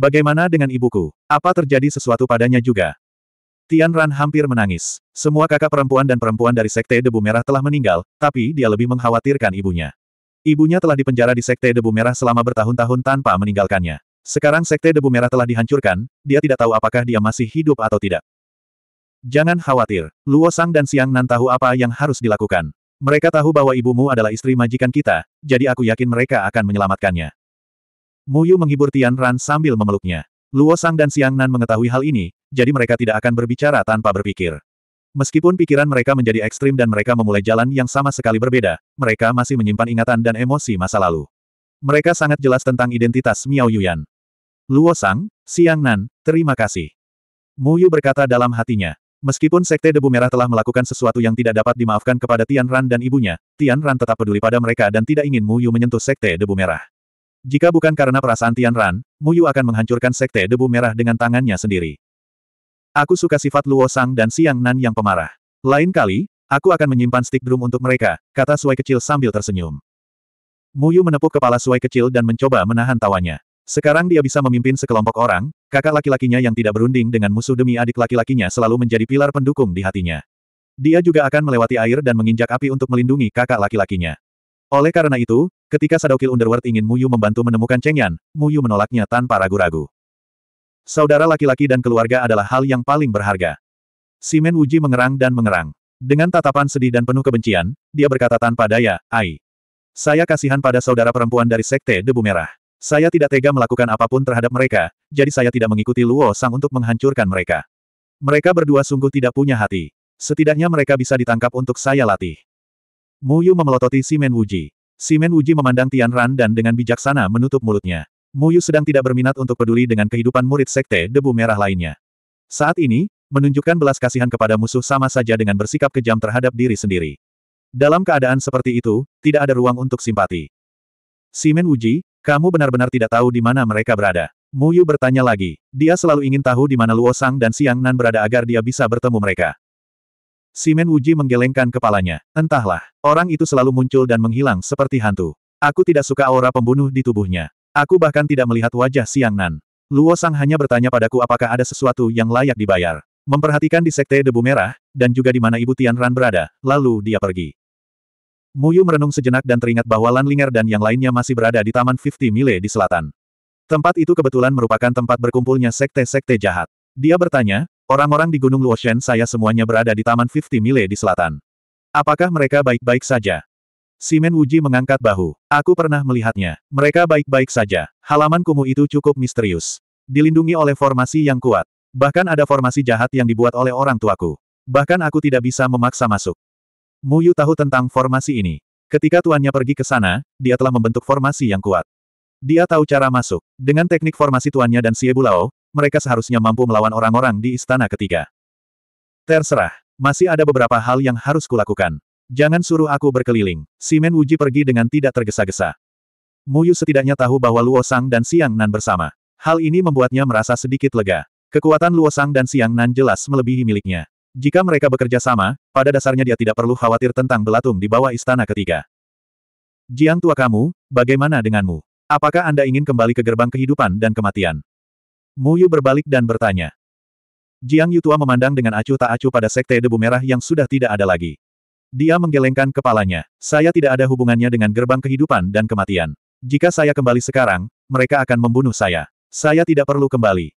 Bagaimana dengan ibuku? Apa terjadi sesuatu padanya juga? Tian Ran hampir menangis. Semua kakak perempuan dan perempuan dari Sekte Debu Merah telah meninggal, tapi dia lebih mengkhawatirkan ibunya. Ibunya telah dipenjara di Sekte Debu Merah selama bertahun-tahun tanpa meninggalkannya. Sekarang Sekte Debu Merah telah dihancurkan, dia tidak tahu apakah dia masih hidup atau tidak. Jangan khawatir, Luo Sang dan Siang Nan tahu apa yang harus dilakukan. Mereka tahu bahwa ibumu adalah istri majikan kita, jadi aku yakin mereka akan menyelamatkannya. Muyu menghibur Tian Ran sambil memeluknya. Luo Sang dan Siang Nan mengetahui hal ini, jadi mereka tidak akan berbicara tanpa berpikir. Meskipun pikiran mereka menjadi ekstrim dan mereka memulai jalan yang sama sekali berbeda, mereka masih menyimpan ingatan dan emosi masa lalu. Mereka sangat jelas tentang identitas Miao Yuyan. Luo Sang, Siang Nan, terima kasih. Mu Yu berkata dalam hatinya. Meskipun Sekte Debu Merah telah melakukan sesuatu yang tidak dapat dimaafkan kepada Tian Ran dan ibunya, Tian Ran tetap peduli pada mereka dan tidak ingin Mu Yu menyentuh Sekte Debu Merah. Jika bukan karena perasaan Tian Ran, Mu Yu akan menghancurkan sekte debu merah dengan tangannya sendiri. Aku suka sifat Luo Sang dan Siang Nan yang pemarah. Lain kali, aku akan menyimpan stick drum untuk mereka, kata Suai kecil sambil tersenyum. Mu Yu menepuk kepala Suai kecil dan mencoba menahan tawanya. Sekarang dia bisa memimpin sekelompok orang, kakak laki-lakinya yang tidak berunding dengan musuh demi adik laki-lakinya selalu menjadi pilar pendukung di hatinya. Dia juga akan melewati air dan menginjak api untuk melindungi kakak laki-lakinya. Oleh karena itu, Ketika Sadokil Underworld ingin Muyu membantu menemukan Cheng Yan, Muyu menolaknya tanpa ragu-ragu. Saudara laki-laki dan keluarga adalah hal yang paling berharga. Simen Wuji mengerang dan mengerang. Dengan tatapan sedih dan penuh kebencian, dia berkata tanpa daya, Ai. Saya kasihan pada saudara perempuan dari Sekte Debu Merah. Saya tidak tega melakukan apapun terhadap mereka, jadi saya tidak mengikuti Luo Sang untuk menghancurkan mereka. Mereka berdua sungguh tidak punya hati. Setidaknya mereka bisa ditangkap untuk saya latih. Muyu memelototi Simen Wuji. Simen Wuji memandang Tian Ran dan dengan bijaksana menutup mulutnya. Mu Yu sedang tidak berminat untuk peduli dengan kehidupan murid sekte debu merah lainnya. Saat ini, menunjukkan belas kasihan kepada musuh sama saja dengan bersikap kejam terhadap diri sendiri. Dalam keadaan seperti itu, tidak ada ruang untuk simpati. Simen Wuji, kamu benar-benar tidak tahu di mana mereka berada. Mu Yu bertanya lagi. Dia selalu ingin tahu di mana Luo Sang dan Siang Nan berada agar dia bisa bertemu mereka. Simen Wuji menggelengkan kepalanya. Entahlah, orang itu selalu muncul dan menghilang seperti hantu. Aku tidak suka aura pembunuh di tubuhnya. Aku bahkan tidak melihat wajah Siang Nan. Luo Sang hanya bertanya padaku apakah ada sesuatu yang layak dibayar. Memperhatikan di sekte debu merah, dan juga di mana ibu Tian Ran berada, lalu dia pergi. Muyu merenung sejenak dan teringat bahwa Lan Linger dan yang lainnya masih berada di Taman 50 Mile di selatan. Tempat itu kebetulan merupakan tempat berkumpulnya sekte-sekte jahat. Dia bertanya, Orang-orang di Gunung Luoshen saya semuanya berada di Taman 50 Mile di selatan. Apakah mereka baik-baik saja? Simen Wuji mengangkat bahu. Aku pernah melihatnya. Mereka baik-baik saja. Halaman kumuh itu cukup misterius. Dilindungi oleh formasi yang kuat. Bahkan ada formasi jahat yang dibuat oleh orang tuaku. Bahkan aku tidak bisa memaksa masuk. Muyu tahu tentang formasi ini. Ketika tuannya pergi ke sana, dia telah membentuk formasi yang kuat. Dia tahu cara masuk. Dengan teknik formasi tuannya dan Siebulao, mereka seharusnya mampu melawan orang-orang di istana ketiga. Terserah, masih ada beberapa hal yang harus kulakukan. Jangan suruh aku berkeliling. Simen Wuji pergi dengan tidak tergesa-gesa. Muyu setidaknya tahu bahwa Luo Sang dan Siang Nan bersama. Hal ini membuatnya merasa sedikit lega. Kekuatan Luo Sang dan Siang Nan jelas melebihi miliknya. Jika mereka bekerja sama, pada dasarnya dia tidak perlu khawatir tentang belatung di bawah istana ketiga. Jiang tua kamu, bagaimana denganmu? Apakah Anda ingin kembali ke gerbang kehidupan dan kematian? Mu Yu berbalik dan bertanya. Jiang Yutua memandang dengan acuh tak acuh pada sekte debu merah yang sudah tidak ada lagi. Dia menggelengkan kepalanya. Saya tidak ada hubungannya dengan gerbang kehidupan dan kematian. Jika saya kembali sekarang, mereka akan membunuh saya. Saya tidak perlu kembali.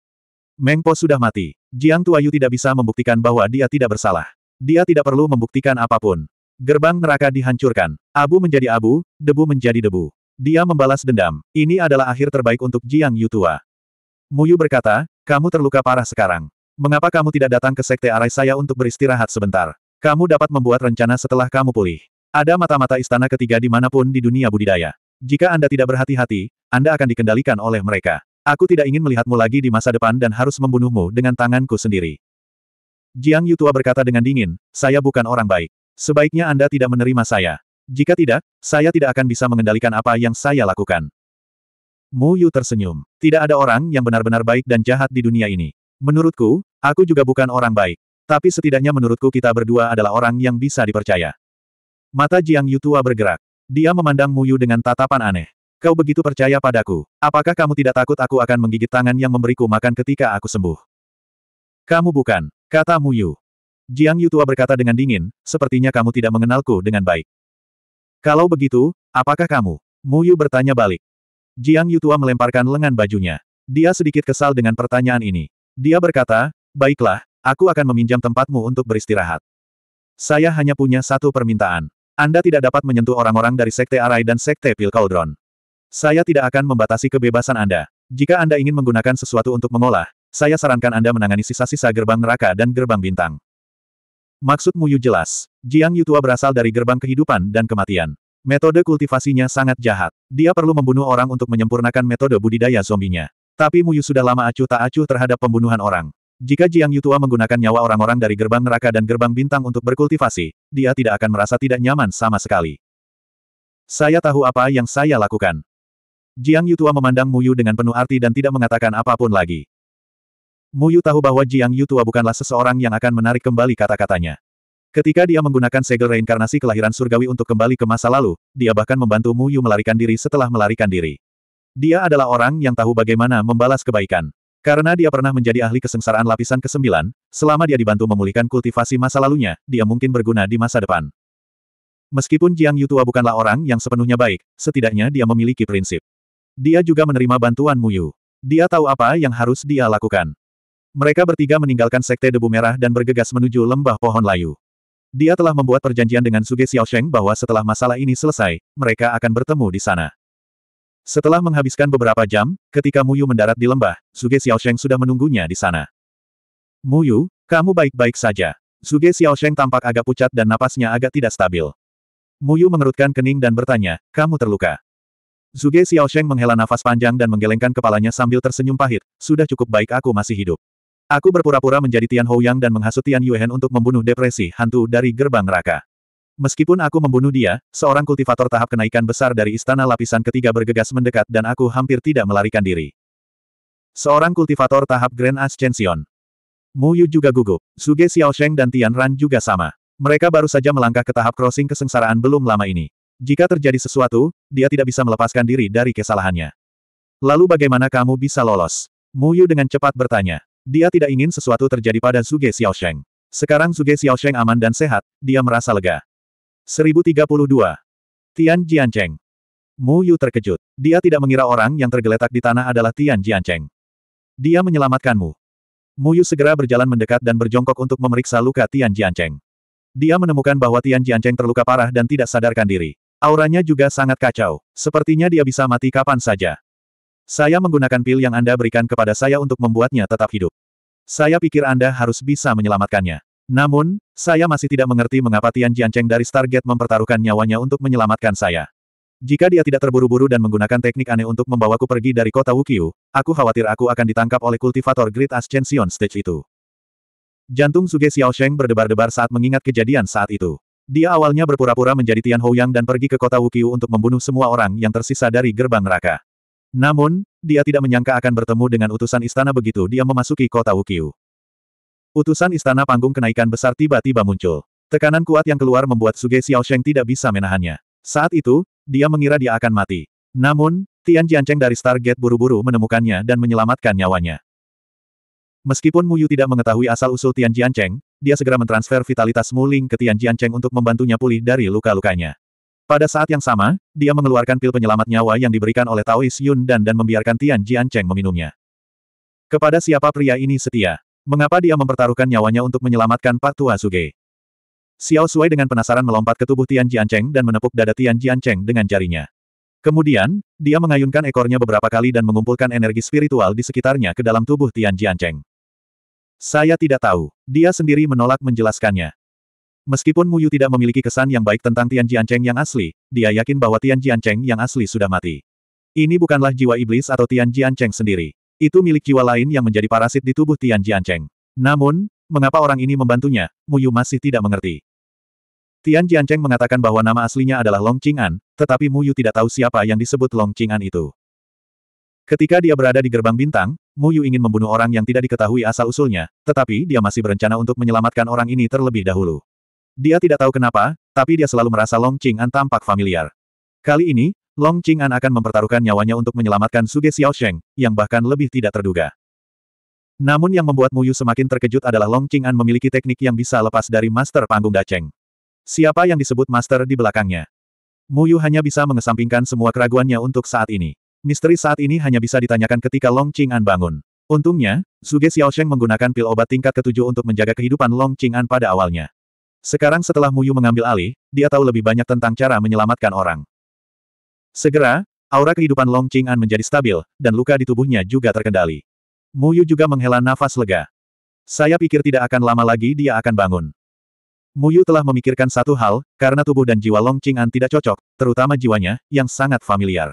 Meng Po sudah mati. Jiang Tuayu tidak bisa membuktikan bahwa dia tidak bersalah. Dia tidak perlu membuktikan apapun. Gerbang neraka dihancurkan. Abu menjadi abu, debu menjadi debu. Dia membalas dendam. Ini adalah akhir terbaik untuk Jiang Yutua. Muyu berkata, kamu terluka parah sekarang. Mengapa kamu tidak datang ke sekte arai saya untuk beristirahat sebentar? Kamu dapat membuat rencana setelah kamu pulih. Ada mata-mata istana ketiga di dimanapun di dunia budidaya. Jika Anda tidak berhati-hati, Anda akan dikendalikan oleh mereka. Aku tidak ingin melihatmu lagi di masa depan dan harus membunuhmu dengan tanganku sendiri. Jiang Yutua berkata dengan dingin, saya bukan orang baik. Sebaiknya Anda tidak menerima saya. Jika tidak, saya tidak akan bisa mengendalikan apa yang saya lakukan. Mu Yu tersenyum. Tidak ada orang yang benar-benar baik dan jahat di dunia ini. Menurutku, aku juga bukan orang baik. Tapi setidaknya menurutku kita berdua adalah orang yang bisa dipercaya. Mata Jiang Yu tua bergerak. Dia memandang Mu Yu dengan tatapan aneh. Kau begitu percaya padaku. Apakah kamu tidak takut aku akan menggigit tangan yang memberiku makan ketika aku sembuh? Kamu bukan, kata Mu Yu. Jiang Yu tua berkata dengan dingin, sepertinya kamu tidak mengenalku dengan baik. Kalau begitu, apakah kamu? Mu Yu bertanya balik. Jiang Yutua melemparkan lengan bajunya. Dia sedikit kesal dengan pertanyaan ini. Dia berkata, baiklah, aku akan meminjam tempatmu untuk beristirahat. Saya hanya punya satu permintaan. Anda tidak dapat menyentuh orang-orang dari Sekte Arai dan Sekte Pil Cauldron. Saya tidak akan membatasi kebebasan Anda. Jika Anda ingin menggunakan sesuatu untuk mengolah, saya sarankan Anda menangani sisa-sisa gerbang neraka dan gerbang bintang. Maksudmu Yu jelas. Jiang Yutua berasal dari gerbang kehidupan dan kematian. Metode kultivasinya sangat jahat. Dia perlu membunuh orang untuk menyempurnakan metode budidaya zombinya. Tapi Muyu sudah lama acuh tak acuh terhadap pembunuhan orang. Jika Jiang Yutua menggunakan nyawa orang-orang dari gerbang neraka dan gerbang bintang untuk berkultivasi, dia tidak akan merasa tidak nyaman sama sekali. Saya tahu apa yang saya lakukan. Jiang Yutua memandang Muyu dengan penuh arti dan tidak mengatakan apapun lagi. Muyu tahu bahwa Jiang Yutua bukanlah seseorang yang akan menarik kembali kata-katanya. Ketika dia menggunakan segel reinkarnasi kelahiran surgawi untuk kembali ke masa lalu, dia bahkan membantu Mu Yu melarikan diri setelah melarikan diri. Dia adalah orang yang tahu bagaimana membalas kebaikan. Karena dia pernah menjadi ahli kesengsaraan lapisan ke-9, selama dia dibantu memulihkan kultivasi masa lalunya, dia mungkin berguna di masa depan. Meskipun Jiang Yutua bukanlah orang yang sepenuhnya baik, setidaknya dia memiliki prinsip. Dia juga menerima bantuan Mu Yu. Dia tahu apa yang harus dia lakukan. Mereka bertiga meninggalkan Sekte Debu Merah dan bergegas menuju Lembah Pohon Layu. Dia telah membuat perjanjian dengan Suge Xiaosheng bahwa setelah masalah ini selesai, mereka akan bertemu di sana. Setelah menghabiskan beberapa jam, ketika Muyu mendarat di lembah, Suge Xiaosheng sudah menunggunya di sana. Muyu, kamu baik-baik saja. Suge Xiaosheng tampak agak pucat dan napasnya agak tidak stabil. Muyu mengerutkan kening dan bertanya, kamu terluka. Suge Xiaosheng menghela nafas panjang dan menggelengkan kepalanya sambil tersenyum pahit, sudah cukup baik aku masih hidup. Aku berpura-pura menjadi Tian Houyang dan menghasut Tian Yuehen untuk membunuh depresi hantu dari gerbang neraka. Meskipun aku membunuh dia, seorang kultivator tahap kenaikan besar dari istana lapisan ketiga bergegas mendekat dan aku hampir tidak melarikan diri. Seorang kultivator tahap Grand Ascension. Mu Yu juga gugup. Suge Sheng, dan Tian Ran juga sama. Mereka baru saja melangkah ke tahap crossing kesengsaraan belum lama ini. Jika terjadi sesuatu, dia tidak bisa melepaskan diri dari kesalahannya. Lalu bagaimana kamu bisa lolos? Mu Yu dengan cepat bertanya. Dia tidak ingin sesuatu terjadi pada Zuge Xiaosheng. Sekarang Zuge Xiaosheng aman dan sehat, dia merasa lega. 1032. Tian Jiancheng. Mu Yu terkejut. Dia tidak mengira orang yang tergeletak di tanah adalah Tian Jiancheng. Dia menyelamatkanmu. Mu Yu segera berjalan mendekat dan berjongkok untuk memeriksa luka Tian Jiancheng. Dia menemukan bahwa Tian Jiancheng terluka parah dan tidak sadarkan diri. Auranya juga sangat kacau. Sepertinya dia bisa mati kapan saja. Saya menggunakan pil yang Anda berikan kepada saya untuk membuatnya tetap hidup. Saya pikir Anda harus bisa menyelamatkannya. Namun, saya masih tidak mengerti mengapa Tian Jiancheng dari Stargate mempertaruhkan nyawanya untuk menyelamatkan saya. Jika dia tidak terburu-buru dan menggunakan teknik aneh untuk membawaku pergi dari kota Wukiu, aku khawatir aku akan ditangkap oleh kultivator Great Ascension Stage itu. Jantung Suge Xiaosheng berdebar-debar saat mengingat kejadian saat itu. Dia awalnya berpura-pura menjadi Tian Houyang dan pergi ke kota Wukiu untuk membunuh semua orang yang tersisa dari gerbang neraka. Namun, dia tidak menyangka akan bertemu dengan utusan istana begitu dia memasuki kota Wukyu. Utusan istana panggung kenaikan besar tiba-tiba muncul. Tekanan kuat yang keluar membuat Suge Xiaosheng tidak bisa menahannya. Saat itu, dia mengira dia akan mati. Namun, Tian Jiancheng dari Stargate buru-buru menemukannya dan menyelamatkan nyawanya. Meskipun Mu Yu tidak mengetahui asal-usul Tian Jiancheng, dia segera mentransfer vitalitas Mu Ling ke Tian Jiancheng untuk membantunya pulih dari luka-lukanya. Pada saat yang sama, dia mengeluarkan pil penyelamat nyawa yang diberikan oleh Taois Yun Dan dan membiarkan Tian Jian Cheng meminumnya. Kepada siapa pria ini setia? Mengapa dia mempertaruhkan nyawanya untuk menyelamatkan Pak Tua Suge? Xiao Sui dengan penasaran melompat ke tubuh Tian Jian Cheng dan menepuk dada Tian Jian Cheng dengan jarinya. Kemudian, dia mengayunkan ekornya beberapa kali dan mengumpulkan energi spiritual di sekitarnya ke dalam tubuh Tian Jian Cheng. Saya tidak tahu. Dia sendiri menolak menjelaskannya. Meskipun Mu Yu tidak memiliki kesan yang baik tentang Tian Jiancheng yang asli, dia yakin bahwa Tian Jiancheng yang asli sudah mati. Ini bukanlah jiwa iblis atau Tian Jiancheng sendiri. Itu milik jiwa lain yang menjadi parasit di tubuh Tian Jiancheng. Namun, mengapa orang ini membantunya, Mu Yu masih tidak mengerti. Tian Jiancheng mengatakan bahwa nama aslinya adalah Long Qing'an, tetapi Mu Yu tidak tahu siapa yang disebut Long Qing'an itu. Ketika dia berada di gerbang bintang, Mu Yu ingin membunuh orang yang tidak diketahui asal-usulnya, tetapi dia masih berencana untuk menyelamatkan orang ini terlebih dahulu. Dia tidak tahu kenapa, tapi dia selalu merasa Long Qing'an tampak familiar. Kali ini, Long Qing'an akan mempertaruhkan nyawanya untuk menyelamatkan Suge Sheng, yang bahkan lebih tidak terduga. Namun yang membuat Mu Yu semakin terkejut adalah Long Qing'an memiliki teknik yang bisa lepas dari master panggung Daceng. Siapa yang disebut master di belakangnya? Mu Yu hanya bisa mengesampingkan semua keraguannya untuk saat ini. Misteri saat ini hanya bisa ditanyakan ketika Long Qing'an bangun. Untungnya, Suge Sheng menggunakan pil obat tingkat ketujuh untuk menjaga kehidupan Long Qing'an pada awalnya. Sekarang setelah Muyu mengambil alih, dia tahu lebih banyak tentang cara menyelamatkan orang. Segera, aura kehidupan Long Qing An menjadi stabil, dan luka di tubuhnya juga terkendali. Muyu juga menghela nafas lega. Saya pikir tidak akan lama lagi dia akan bangun. Muyu telah memikirkan satu hal, karena tubuh dan jiwa Long Qing An tidak cocok, terutama jiwanya, yang sangat familiar.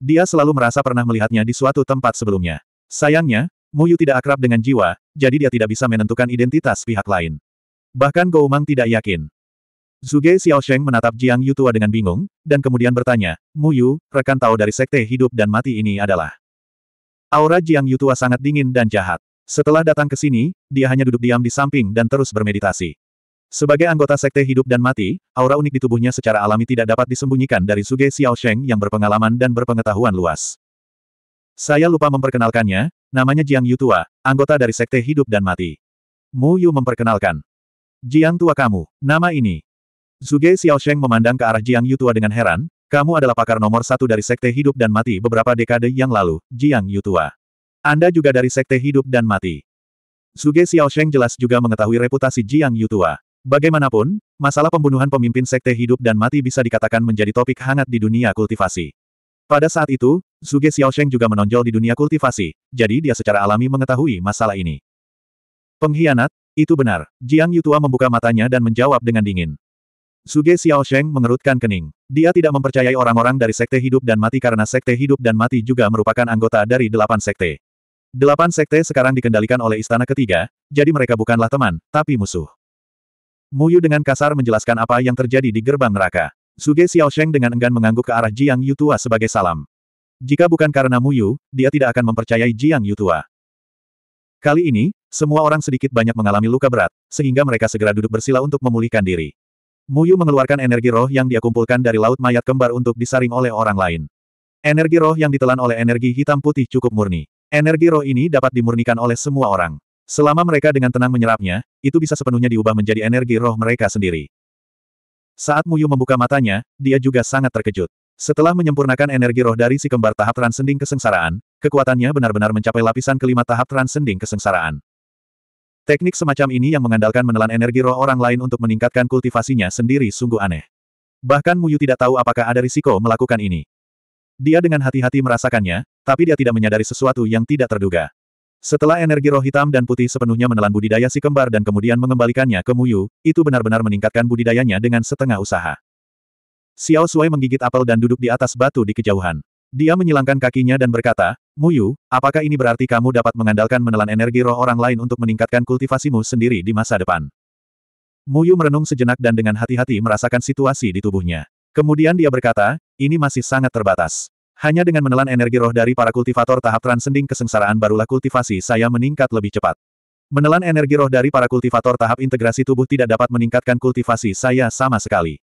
Dia selalu merasa pernah melihatnya di suatu tempat sebelumnya. Sayangnya, Muyu tidak akrab dengan jiwa, jadi dia tidak bisa menentukan identitas pihak lain. Bahkan mang tidak yakin. Zuge Xiao Sheng menatap Jiang Yutua dengan bingung, dan kemudian bertanya, Mu Yu, rekan tahu dari sekte hidup dan mati ini adalah. Aura Jiang Yutua sangat dingin dan jahat. Setelah datang ke sini, dia hanya duduk diam di samping dan terus bermeditasi. Sebagai anggota sekte hidup dan mati, aura unik di tubuhnya secara alami tidak dapat disembunyikan dari Zuge Xiao Sheng yang berpengalaman dan berpengetahuan luas. Saya lupa memperkenalkannya, namanya Jiang Yutua, anggota dari sekte hidup dan mati. Mu Yu memperkenalkan. Jiang tua kamu, nama ini. Zuge Xiaosheng memandang ke arah Jiang Yutua dengan heran, kamu adalah pakar nomor satu dari Sekte Hidup dan Mati beberapa dekade yang lalu, Jiang Yutua. Anda juga dari Sekte Hidup dan Mati. Zuge Xiaosheng jelas juga mengetahui reputasi Jiang Yutua. Bagaimanapun, masalah pembunuhan pemimpin Sekte Hidup dan Mati bisa dikatakan menjadi topik hangat di dunia kultivasi. Pada saat itu, Zuge Xiaosheng juga menonjol di dunia kultivasi, jadi dia secara alami mengetahui masalah ini. Pengkhianat, itu benar. Jiang Yutua membuka matanya dan menjawab dengan dingin. Suge Sheng mengerutkan kening. Dia tidak mempercayai orang-orang dari Sekte Hidup dan Mati karena Sekte Hidup dan Mati juga merupakan anggota dari delapan Sekte. Delapan Sekte sekarang dikendalikan oleh Istana Ketiga, jadi mereka bukanlah teman, tapi musuh. Muyu dengan kasar menjelaskan apa yang terjadi di gerbang neraka. Suge Sheng dengan enggan mengangguk ke arah Jiang Yutua sebagai salam. Jika bukan karena Muyu, dia tidak akan mempercayai Jiang Yutua. Kali ini, semua orang sedikit banyak mengalami luka berat, sehingga mereka segera duduk bersila untuk memulihkan diri. Muyu mengeluarkan energi roh yang dia kumpulkan dari laut mayat kembar untuk disaring oleh orang lain. Energi roh yang ditelan oleh energi hitam putih cukup murni. Energi roh ini dapat dimurnikan oleh semua orang. Selama mereka dengan tenang menyerapnya, itu bisa sepenuhnya diubah menjadi energi roh mereka sendiri. Saat Muyu membuka matanya, dia juga sangat terkejut. Setelah menyempurnakan energi roh dari si kembar tahap transending kesengsaraan, kekuatannya benar-benar mencapai lapisan kelima tahap transending kesengsaraan. Teknik semacam ini yang mengandalkan menelan energi roh orang lain untuk meningkatkan kultivasinya sendiri sungguh aneh. Bahkan Muyu tidak tahu apakah ada risiko melakukan ini. Dia dengan hati-hati merasakannya, tapi dia tidak menyadari sesuatu yang tidak terduga. Setelah energi roh hitam dan putih sepenuhnya menelan budidaya si kembar dan kemudian mengembalikannya ke Muyu, itu benar-benar meningkatkan budidayanya dengan setengah usaha. Xiao Sui menggigit apel dan duduk di atas batu di kejauhan. Dia menyilangkan kakinya dan berkata, Muyu, apakah ini berarti kamu dapat mengandalkan menelan energi roh orang lain untuk meningkatkan kultivasimu sendiri di masa depan? Muyu merenung sejenak dan dengan hati-hati merasakan situasi di tubuhnya. Kemudian dia berkata, ini masih sangat terbatas. Hanya dengan menelan energi roh dari para kultivator tahap transending kesengsaraan barulah kultivasi saya meningkat lebih cepat. Menelan energi roh dari para kultivator tahap integrasi tubuh tidak dapat meningkatkan kultivasi saya sama sekali.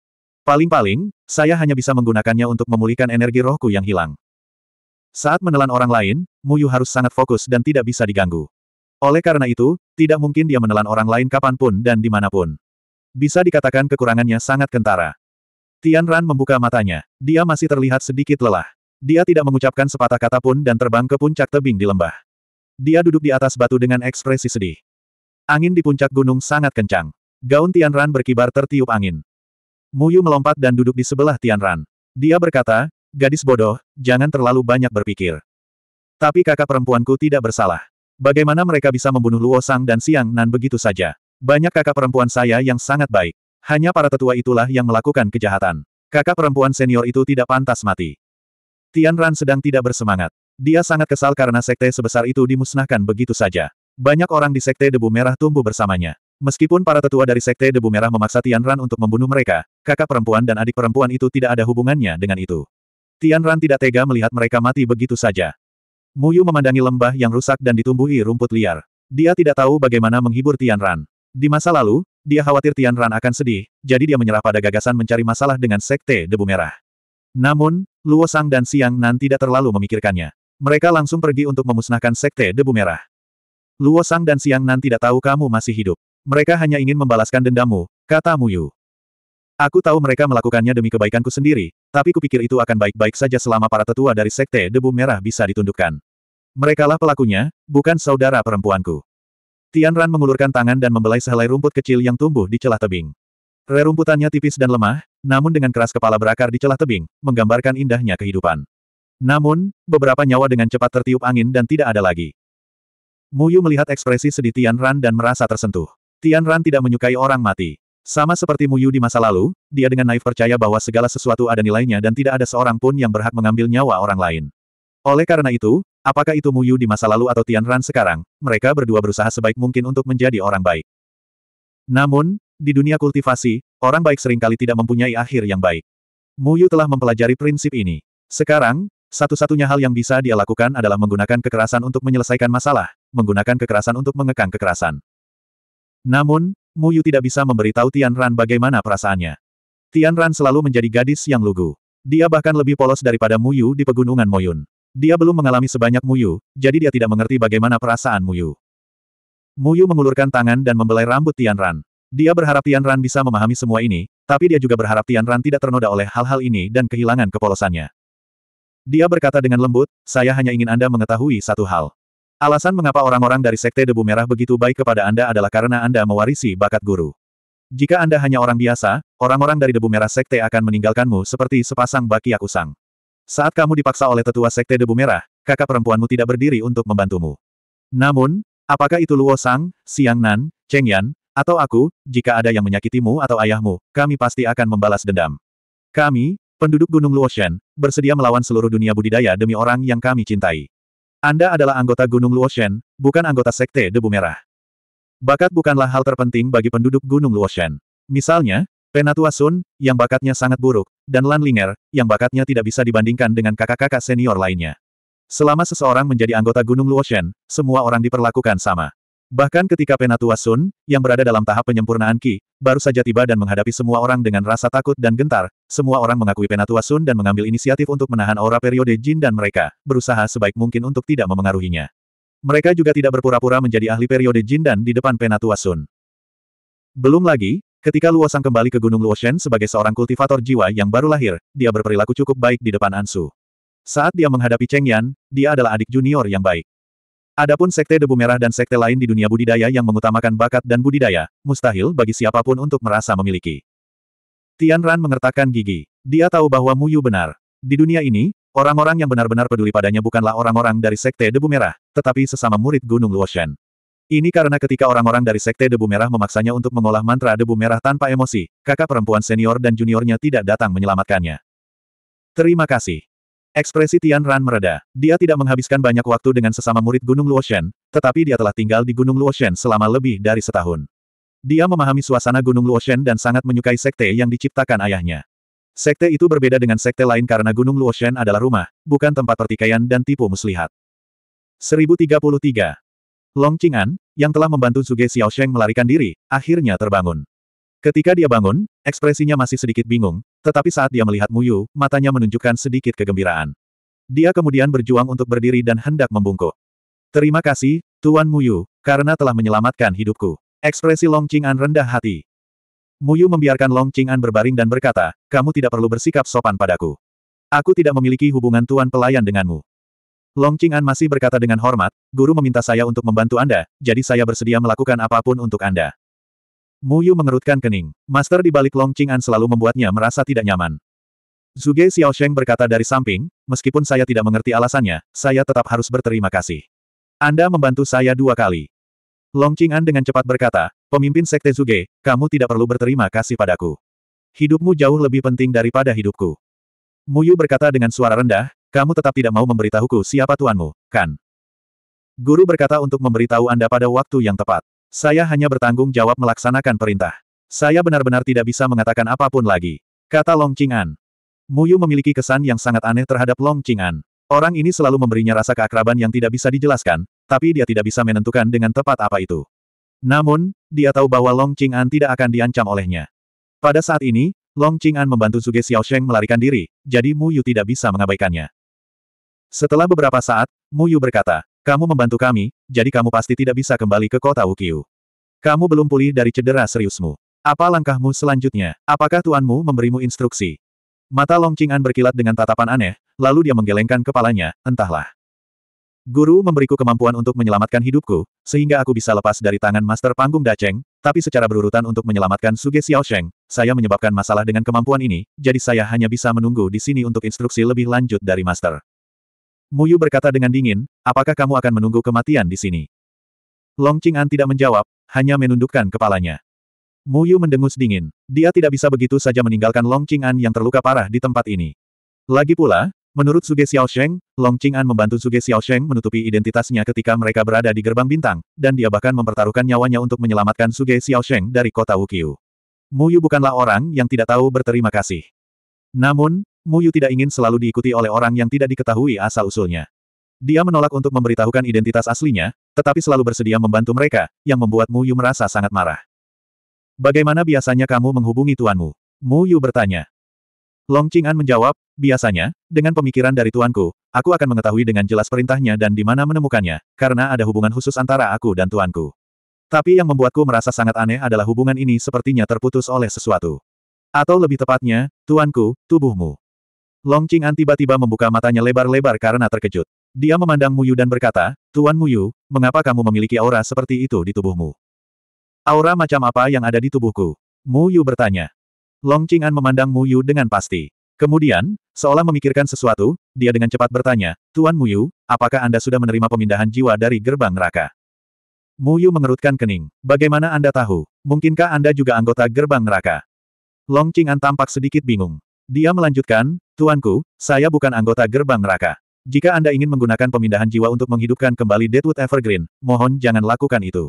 Paling-paling, saya hanya bisa menggunakannya untuk memulihkan energi rohku yang hilang. Saat menelan orang lain, Muyu harus sangat fokus dan tidak bisa diganggu. Oleh karena itu, tidak mungkin dia menelan orang lain kapanpun dan dimanapun. Bisa dikatakan kekurangannya sangat kentara. Tian Ran membuka matanya. Dia masih terlihat sedikit lelah. Dia tidak mengucapkan sepatah kata pun dan terbang ke puncak tebing di lembah. Dia duduk di atas batu dengan ekspresi sedih. Angin di puncak gunung sangat kencang. Gaun Tian Ran berkibar tertiup angin. Muyu melompat dan duduk di sebelah Tian Ran. Dia berkata, Gadis bodoh, jangan terlalu banyak berpikir. Tapi kakak perempuanku tidak bersalah. Bagaimana mereka bisa membunuh Luo Sang dan Siang Nan begitu saja? Banyak kakak perempuan saya yang sangat baik. Hanya para tetua itulah yang melakukan kejahatan. Kakak perempuan senior itu tidak pantas mati. Tian Ran sedang tidak bersemangat. Dia sangat kesal karena sekte sebesar itu dimusnahkan begitu saja. Banyak orang di sekte debu merah tumbuh bersamanya. Meskipun para tetua dari sekte debu merah memaksa Tian Ran untuk membunuh mereka, kakak perempuan dan adik perempuan itu tidak ada hubungannya dengan itu. Tian Ran tidak tega melihat mereka mati begitu saja. Muyu memandangi lembah yang rusak dan ditumbuhi rumput liar. Dia tidak tahu bagaimana menghibur Tian Ran. Di masa lalu, dia khawatir Tian Ran akan sedih, jadi dia menyerah pada gagasan mencari masalah dengan Sekte Debu Merah. Namun, Luo Sang dan Siang Nan tidak terlalu memikirkannya. Mereka langsung pergi untuk memusnahkan Sekte Debu Merah. Luo Sang dan Siang Nan tidak tahu kamu masih hidup. Mereka hanya ingin membalaskan dendammu, kata Muyu. Aku tahu mereka melakukannya demi kebaikanku sendiri, tapi kupikir itu akan baik-baik saja selama para tetua dari Sekte Debu Merah bisa ditundukkan. Merekalah pelakunya, bukan saudara perempuanku. Tian Ran mengulurkan tangan dan membelai sehelai rumput kecil yang tumbuh di celah tebing. Rerumputannya tipis dan lemah, namun dengan keras kepala berakar di celah tebing, menggambarkan indahnya kehidupan. Namun, beberapa nyawa dengan cepat tertiup angin dan tidak ada lagi. Muyu melihat ekspresi sedih Tian Ran dan merasa tersentuh. Tian Ran tidak menyukai orang mati. Sama seperti Muyu di masa lalu, dia dengan naif percaya bahwa segala sesuatu ada nilainya dan tidak ada seorang pun yang berhak mengambil nyawa orang lain. Oleh karena itu, apakah itu Muyu di masa lalu atau Tian Ran sekarang, mereka berdua berusaha sebaik mungkin untuk menjadi orang baik. Namun, di dunia kultivasi, orang baik seringkali tidak mempunyai akhir yang baik. Muyu telah mempelajari prinsip ini. Sekarang, satu-satunya hal yang bisa dia lakukan adalah menggunakan kekerasan untuk menyelesaikan masalah, menggunakan kekerasan untuk mengekang kekerasan. Namun, Muyu tidak bisa memberitahu Tian Ran bagaimana perasaannya. Tian Ran selalu menjadi gadis yang lugu. Dia bahkan lebih polos daripada Muyu di pegunungan Moyun. Dia belum mengalami sebanyak Muyu, jadi dia tidak mengerti bagaimana perasaan Muyu. Muyu mengulurkan tangan dan membelai rambut Tian Ran. Dia berharap Tian Ran bisa memahami semua ini, tapi dia juga berharap Tian Ran tidak ternoda oleh hal-hal ini dan kehilangan kepolosannya. Dia berkata dengan lembut, saya hanya ingin Anda mengetahui satu hal. Alasan mengapa orang-orang dari Sekte Debu Merah begitu baik kepada Anda adalah karena Anda mewarisi bakat guru. Jika Anda hanya orang biasa, orang-orang dari Debu Merah Sekte akan meninggalkanmu seperti sepasang baki usang. Saat kamu dipaksa oleh tetua Sekte Debu Merah, kakak perempuanmu tidak berdiri untuk membantumu. Namun, apakah itu Luo Sang, Siang Nan, Cheng Yan, atau aku, jika ada yang menyakitimu atau ayahmu, kami pasti akan membalas dendam. Kami, penduduk Gunung Luoshan, bersedia melawan seluruh dunia budidaya demi orang yang kami cintai. Anda adalah anggota Gunung Luoshen, bukan anggota Sekte Debu Merah. Bakat bukanlah hal terpenting bagi penduduk Gunung Luoshen. Misalnya, Penatua Sun, yang bakatnya sangat buruk, dan Lan Linger, yang bakatnya tidak bisa dibandingkan dengan kakak-kakak senior lainnya. Selama seseorang menjadi anggota Gunung Luoshen, semua orang diperlakukan sama. Bahkan ketika Penatua Sun, yang berada dalam tahap penyempurnaan Ki, baru saja tiba dan menghadapi semua orang dengan rasa takut dan gentar, semua orang mengakui Penatua Sun dan mengambil inisiatif untuk menahan aura periode Jin dan mereka, berusaha sebaik mungkin untuk tidak memengaruhinya. Mereka juga tidak berpura-pura menjadi ahli periode Jin dan di depan Penatua Sun. Belum lagi, ketika Luosang kembali ke Gunung Luoshen sebagai seorang kultivator jiwa yang baru lahir, dia berperilaku cukup baik di depan Ansu. Saat dia menghadapi Cheng Yan, dia adalah adik junior yang baik. Adapun sekte debu merah dan sekte lain di dunia budidaya yang mengutamakan bakat dan budidaya, mustahil bagi siapapun untuk merasa memiliki. Tian Ran mengertakkan gigi. Dia tahu bahwa Mu Yu benar. Di dunia ini, orang-orang yang benar-benar peduli padanya bukanlah orang-orang dari sekte debu merah, tetapi sesama murid Gunung Luoshen. Ini karena ketika orang-orang dari sekte debu merah memaksanya untuk mengolah mantra debu merah tanpa emosi, kakak perempuan senior dan juniornya tidak datang menyelamatkannya. Terima kasih. Ekspresi Tian Ran mereda. Dia tidak menghabiskan banyak waktu dengan sesama murid Gunung Luoshen, tetapi dia telah tinggal di Gunung Luoshen selama lebih dari setahun. Dia memahami suasana Gunung Luoshen dan sangat menyukai sekte yang diciptakan ayahnya. Sekte itu berbeda dengan sekte lain karena Gunung Luoshen adalah rumah, bukan tempat pertikaian dan tipu muslihat. 1033. Long Qing'an, yang telah membantu Zuge Xiaosheng melarikan diri, akhirnya terbangun. Ketika dia bangun, ekspresinya masih sedikit bingung, tetapi saat dia melihat Muyu, matanya menunjukkan sedikit kegembiraan. Dia kemudian berjuang untuk berdiri dan hendak membungkuk. Terima kasih, Tuan Muyu, karena telah menyelamatkan hidupku. Ekspresi Long Qing'an rendah hati. Muyu membiarkan Long Qing'an berbaring dan berkata, kamu tidak perlu bersikap sopan padaku. Aku tidak memiliki hubungan Tuan Pelayan denganmu. Long Qing'an masih berkata dengan hormat, guru meminta saya untuk membantu Anda, jadi saya bersedia melakukan apapun untuk Anda. Mu Yu mengerutkan kening. Master di balik Long Qing'an selalu membuatnya merasa tidak nyaman. Zuge Sheng berkata dari samping, meskipun saya tidak mengerti alasannya, saya tetap harus berterima kasih. Anda membantu saya dua kali. Long Qing'an dengan cepat berkata, pemimpin Sekte Zuge, kamu tidak perlu berterima kasih padaku. Hidupmu jauh lebih penting daripada hidupku. Mu Yu berkata dengan suara rendah, kamu tetap tidak mau memberitahuku siapa tuanmu, kan? Guru berkata untuk memberitahu Anda pada waktu yang tepat. Saya hanya bertanggung jawab melaksanakan perintah. Saya benar-benar tidak bisa mengatakan apapun lagi. Kata Long Qing'an. Muyu memiliki kesan yang sangat aneh terhadap Long Qing'an. Orang ini selalu memberinya rasa keakraban yang tidak bisa dijelaskan, tapi dia tidak bisa menentukan dengan tepat apa itu. Namun, dia tahu bahwa Long Qing'an tidak akan diancam olehnya. Pada saat ini, Long Qing'an membantu Suge Sheng melarikan diri, jadi Mu tidak bisa mengabaikannya. Setelah beberapa saat, Mu berkata, kamu membantu kami, jadi kamu pasti tidak bisa kembali ke kota Wukyu. Kamu belum pulih dari cedera seriusmu. Apa langkahmu selanjutnya? Apakah tuanmu memberimu instruksi? Mata Long Qing'an berkilat dengan tatapan aneh, lalu dia menggelengkan kepalanya, entahlah. Guru memberiku kemampuan untuk menyelamatkan hidupku, sehingga aku bisa lepas dari tangan Master Panggung Daceng, tapi secara berurutan untuk menyelamatkan Suge Sheng, saya menyebabkan masalah dengan kemampuan ini, jadi saya hanya bisa menunggu di sini untuk instruksi lebih lanjut dari Master. Muyu berkata dengan dingin, apakah kamu akan menunggu kematian di sini? Long Qing'an tidak menjawab, hanya menundukkan kepalanya. Muyu mendengus dingin. Dia tidak bisa begitu saja meninggalkan Long Qing'an yang terluka parah di tempat ini. Lagi pula, menurut Suge Sheng, Long Qing'an membantu Suge Sheng menutupi identitasnya ketika mereka berada di gerbang bintang, dan dia bahkan mempertaruhkan nyawanya untuk menyelamatkan Suge Sheng dari kota Wukiu. Muyu bukanlah orang yang tidak tahu berterima kasih. Namun, Mu Yu tidak ingin selalu diikuti oleh orang yang tidak diketahui asal-usulnya. Dia menolak untuk memberitahukan identitas aslinya, tetapi selalu bersedia membantu mereka, yang membuat Mu Yu merasa sangat marah. Bagaimana biasanya kamu menghubungi tuanmu? Mu Yu bertanya. Long Qing'an menjawab, biasanya, dengan pemikiran dari tuanku, aku akan mengetahui dengan jelas perintahnya dan di mana menemukannya, karena ada hubungan khusus antara aku dan tuanku. Tapi yang membuatku merasa sangat aneh adalah hubungan ini sepertinya terputus oleh sesuatu. Atau lebih tepatnya, tuanku, tubuhmu. Long Qing'an tiba-tiba membuka matanya lebar-lebar karena terkejut. Dia memandang Mu Yu dan berkata, Tuan Mu Yu, mengapa kamu memiliki aura seperti itu di tubuhmu? Aura macam apa yang ada di tubuhku? Mu Yu bertanya. Long Qing'an memandang Mu Yu dengan pasti. Kemudian, seolah memikirkan sesuatu, dia dengan cepat bertanya, Tuan Mu Yu, apakah Anda sudah menerima pemindahan jiwa dari gerbang neraka? Yu mengerutkan kening. Bagaimana Anda tahu? Mungkinkah Anda juga anggota gerbang neraka? Long Qing'an tampak sedikit bingung. Dia melanjutkan, Tuanku, saya bukan anggota gerbang neraka. Jika Anda ingin menggunakan pemindahan jiwa untuk menghidupkan kembali Deadwood Evergreen, mohon jangan lakukan itu.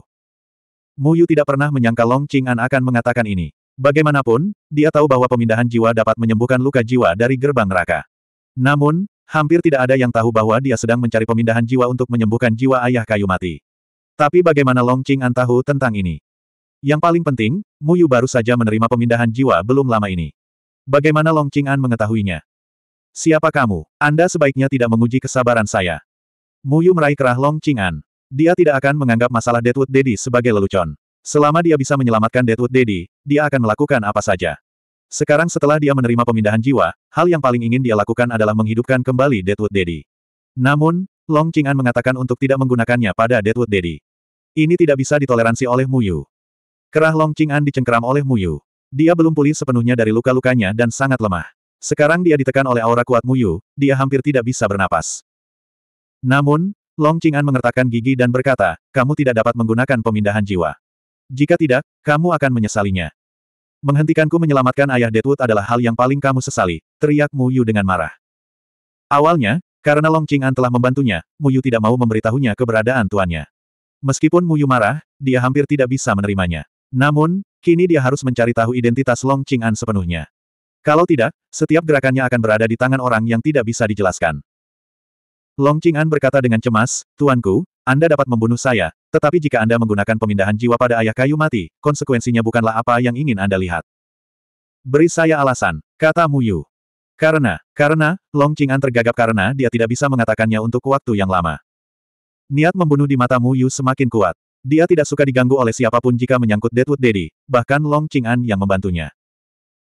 Mu Yu tidak pernah menyangka Long Qing'an akan mengatakan ini. Bagaimanapun, dia tahu bahwa pemindahan jiwa dapat menyembuhkan luka jiwa dari gerbang neraka. Namun, hampir tidak ada yang tahu bahwa dia sedang mencari pemindahan jiwa untuk menyembuhkan jiwa ayah kayu mati. Tapi bagaimana Long Qing'an tahu tentang ini? Yang paling penting, Mu Yu baru saja menerima pemindahan jiwa belum lama ini. Bagaimana Long Qing'an mengetahuinya? Siapa kamu? Anda sebaiknya tidak menguji kesabaran saya. Muyu meraih kerah Long Qing'an. Dia tidak akan menganggap masalah Deadwood Daddy sebagai lelucon. Selama dia bisa menyelamatkan Deadwood Daddy, dia akan melakukan apa saja. Sekarang setelah dia menerima pemindahan jiwa, hal yang paling ingin dia lakukan adalah menghidupkan kembali Deadwood Daddy. Namun, Long Qing'an mengatakan untuk tidak menggunakannya pada Deadwood Daddy. Ini tidak bisa ditoleransi oleh Muyu. Kerah Long Qing'an dicengkeram oleh Muyu. Dia belum pulih sepenuhnya dari luka-lukanya dan sangat lemah. Sekarang dia ditekan oleh aura kuat Muyu, dia hampir tidak bisa bernapas. Namun, Long Qing'an mengertakkan gigi dan berkata, kamu tidak dapat menggunakan pemindahan jiwa. Jika tidak, kamu akan menyesalinya. Menghentikanku menyelamatkan ayah Deadwood adalah hal yang paling kamu sesali, teriak Muyu dengan marah. Awalnya, karena Long Qing'an telah membantunya, Muyu tidak mau memberitahunya keberadaan tuannya. Meskipun Muyu marah, dia hampir tidak bisa menerimanya. Namun, Kini dia harus mencari tahu identitas Long Qing'an sepenuhnya. Kalau tidak, setiap gerakannya akan berada di tangan orang yang tidak bisa dijelaskan. Long Qing'an berkata dengan cemas, Tuanku, Anda dapat membunuh saya, tetapi jika Anda menggunakan pemindahan jiwa pada ayah kayu mati, konsekuensinya bukanlah apa yang ingin Anda lihat. Beri saya alasan, kata Mu Yu. Karena, karena, Long Qing'an tergagap karena dia tidak bisa mengatakannya untuk waktu yang lama. Niat membunuh di mata Mu Yu semakin kuat. Dia tidak suka diganggu oleh siapapun jika menyangkut Deadwood Daddy, bahkan Long Qing'an yang membantunya.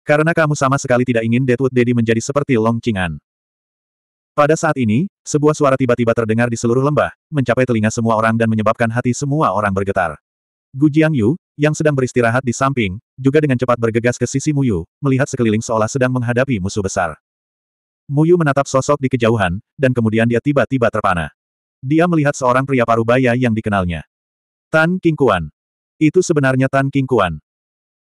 Karena kamu sama sekali tidak ingin Deadwood Daddy menjadi seperti Long Qing'an. Pada saat ini, sebuah suara tiba-tiba terdengar di seluruh lembah, mencapai telinga semua orang dan menyebabkan hati semua orang bergetar. Gu Jiang Yu, yang sedang beristirahat di samping, juga dengan cepat bergegas ke sisi Mu Yu, melihat sekeliling seolah sedang menghadapi musuh besar. Mu Yu menatap sosok di kejauhan, dan kemudian dia tiba-tiba terpana. Dia melihat seorang pria parubaya yang dikenalnya. Tan Kuan, Itu sebenarnya Tan Kuan.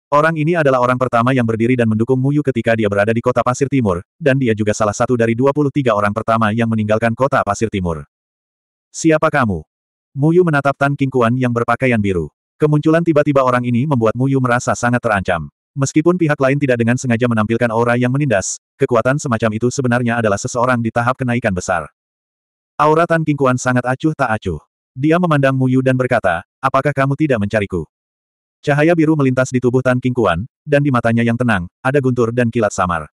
Orang ini adalah orang pertama yang berdiri dan mendukung Muyu ketika dia berada di kota Pasir Timur, dan dia juga salah satu dari 23 orang pertama yang meninggalkan kota Pasir Timur. Siapa kamu? Muyu menatap Tan Kuan yang berpakaian biru. Kemunculan tiba-tiba orang ini membuat Muyu merasa sangat terancam. Meskipun pihak lain tidak dengan sengaja menampilkan aura yang menindas, kekuatan semacam itu sebenarnya adalah seseorang di tahap kenaikan besar. Aura Tan Kuan sangat acuh tak acuh. Dia memandang Muyu dan berkata, apakah kamu tidak mencariku? Cahaya biru melintas di tubuh Tan King Kuan, dan di matanya yang tenang, ada guntur dan kilat samar.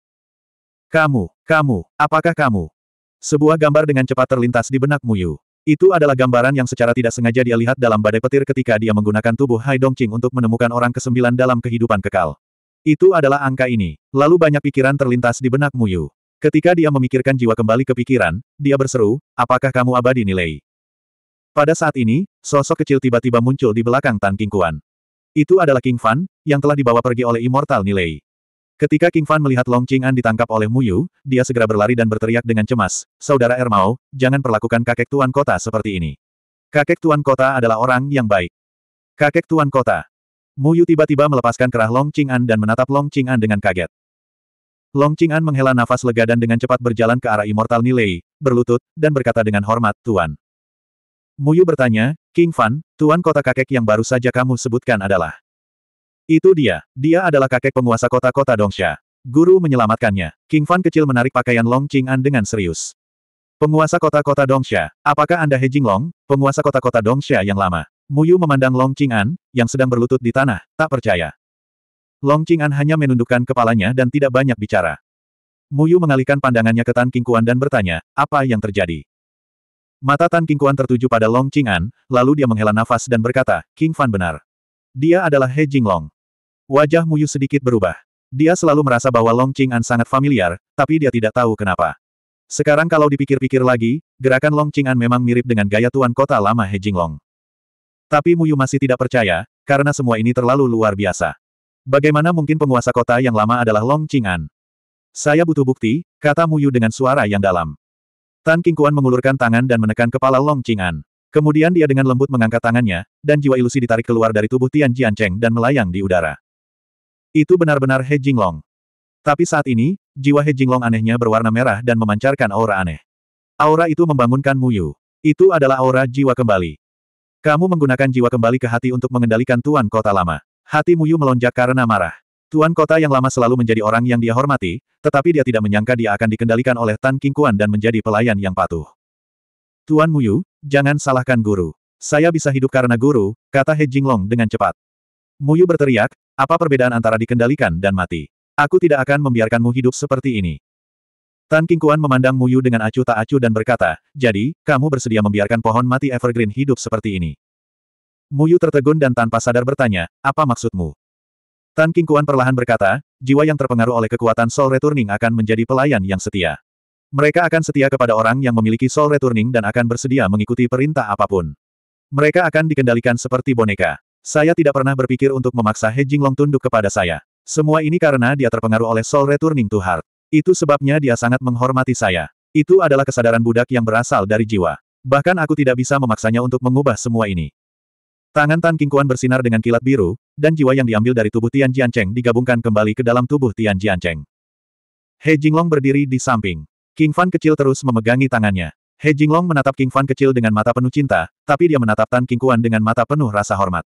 Kamu, kamu, apakah kamu? Sebuah gambar dengan cepat terlintas di benak Muyu. Itu adalah gambaran yang secara tidak sengaja dia lihat dalam badai petir ketika dia menggunakan tubuh Hai Dongqing untuk menemukan orang kesembilan dalam kehidupan kekal. Itu adalah angka ini. Lalu banyak pikiran terlintas di benak Muyu. Ketika dia memikirkan jiwa kembali ke pikiran, dia berseru, apakah kamu abadi nilai? Pada saat ini, sosok kecil tiba-tiba muncul di belakang Tan King Kuan. Itu adalah King Fan, yang telah dibawa pergi oleh Immortal Nilei. Ketika King Fan melihat Long An ditangkap oleh Mu Yu, dia segera berlari dan berteriak dengan cemas, Saudara Ermao, jangan perlakukan kakek tuan kota seperti ini. Kakek tuan kota adalah orang yang baik. Kakek tuan kota. Mu Yu tiba-tiba melepaskan kerah Long An dan menatap Long An dengan kaget. Long An menghela nafas lega dan dengan cepat berjalan ke arah Immortal Nilei, berlutut, dan berkata dengan hormat, Tuan. Muyu bertanya, King Fan, tuan kota kakek yang baru saja kamu sebutkan adalah. Itu dia, dia adalah kakek penguasa kota-kota Dongsha. Guru menyelamatkannya. King Fan kecil menarik pakaian Long An dengan serius. Penguasa kota-kota Dongsha, apakah Anda He Long, penguasa kota-kota Dongsha yang lama? Muyu memandang Long An, yang sedang berlutut di tanah, tak percaya. Long An hanya menundukkan kepalanya dan tidak banyak bicara. Muyu mengalihkan pandangannya ke Tan King Kuan dan bertanya, apa yang terjadi? Mata Tan Kuan tertuju pada Long Qing'an, lalu dia menghela nafas dan berkata, King Fan benar. Dia adalah He Long. Wajah Muyu sedikit berubah. Dia selalu merasa bahwa Long Qing'an sangat familiar, tapi dia tidak tahu kenapa. Sekarang kalau dipikir-pikir lagi, gerakan Long Qing'an memang mirip dengan gaya tuan kota lama He Jing Long. Tapi Muyu masih tidak percaya, karena semua ini terlalu luar biasa. Bagaimana mungkin penguasa kota yang lama adalah Long Qing'an? Saya butuh bukti, kata Muyu dengan suara yang dalam. Tan Kuan mengulurkan tangan dan menekan kepala Long An. Kemudian dia dengan lembut mengangkat tangannya, dan jiwa ilusi ditarik keluar dari tubuh Tian Jian Cheng dan melayang di udara. Itu benar-benar He Long. Tapi saat ini, jiwa He Long anehnya berwarna merah dan memancarkan aura aneh. Aura itu membangunkan Mu Yu. Itu adalah aura jiwa kembali. Kamu menggunakan jiwa kembali ke hati untuk mengendalikan tuan kota lama. Hati Mu Yu melonjak karena marah. Tuan kota yang lama selalu menjadi orang yang dia hormati, tetapi dia tidak menyangka dia akan dikendalikan oleh Tan Kuan dan menjadi pelayan yang patuh. Tuan Muyu, jangan salahkan guru. Saya bisa hidup karena guru, kata He Jinglong dengan cepat. Muyu berteriak, apa perbedaan antara dikendalikan dan mati? Aku tidak akan membiarkanmu hidup seperti ini. Tan Kuan memandang Muyu dengan acuh tak acuh dan berkata, jadi, kamu bersedia membiarkan pohon mati Evergreen hidup seperti ini? Muyu tertegun dan tanpa sadar bertanya, apa maksudmu? Tan Kuan perlahan berkata, jiwa yang terpengaruh oleh kekuatan Soul Returning akan menjadi pelayan yang setia. Mereka akan setia kepada orang yang memiliki Soul Returning dan akan bersedia mengikuti perintah apapun. Mereka akan dikendalikan seperti boneka. Saya tidak pernah berpikir untuk memaksa He Jinglong tunduk kepada saya. Semua ini karena dia terpengaruh oleh Soul Returning to Itu sebabnya dia sangat menghormati saya. Itu adalah kesadaran budak yang berasal dari jiwa. Bahkan aku tidak bisa memaksanya untuk mengubah semua ini. Tangan Tan Kingkuan bersinar dengan kilat biru, dan jiwa yang diambil dari tubuh Tian Jiancheng digabungkan kembali ke dalam tubuh Tian Jiancheng. He Jinglong berdiri di samping. King Fan kecil terus memegangi tangannya. He Jinglong menatap King Fan kecil dengan mata penuh cinta, tapi dia menatap Tan Kingkuan dengan mata penuh rasa hormat.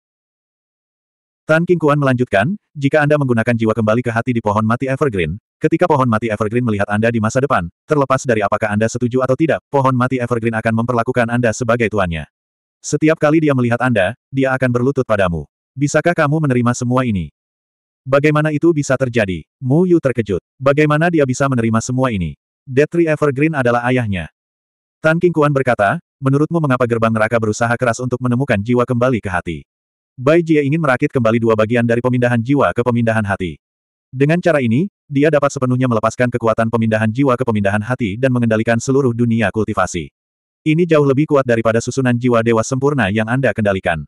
Tan Kingkuan melanjutkan, jika Anda menggunakan jiwa kembali ke hati di pohon mati Evergreen, ketika pohon mati Evergreen melihat Anda di masa depan, terlepas dari apakah Anda setuju atau tidak, pohon mati Evergreen akan memperlakukan Anda sebagai tuannya. Setiap kali dia melihat Anda, dia akan berlutut padamu. Bisakah kamu menerima semua ini? Bagaimana itu bisa terjadi? Mu Yu terkejut. Bagaimana dia bisa menerima semua ini? Detri Evergreen adalah ayahnya. Tan Kuan berkata, menurutmu mengapa gerbang neraka berusaha keras untuk menemukan jiwa kembali ke hati? Bai Jie ingin merakit kembali dua bagian dari pemindahan jiwa ke pemindahan hati. Dengan cara ini, dia dapat sepenuhnya melepaskan kekuatan pemindahan jiwa ke pemindahan hati dan mengendalikan seluruh dunia kultivasi. Ini jauh lebih kuat daripada susunan jiwa dewa sempurna yang Anda kendalikan.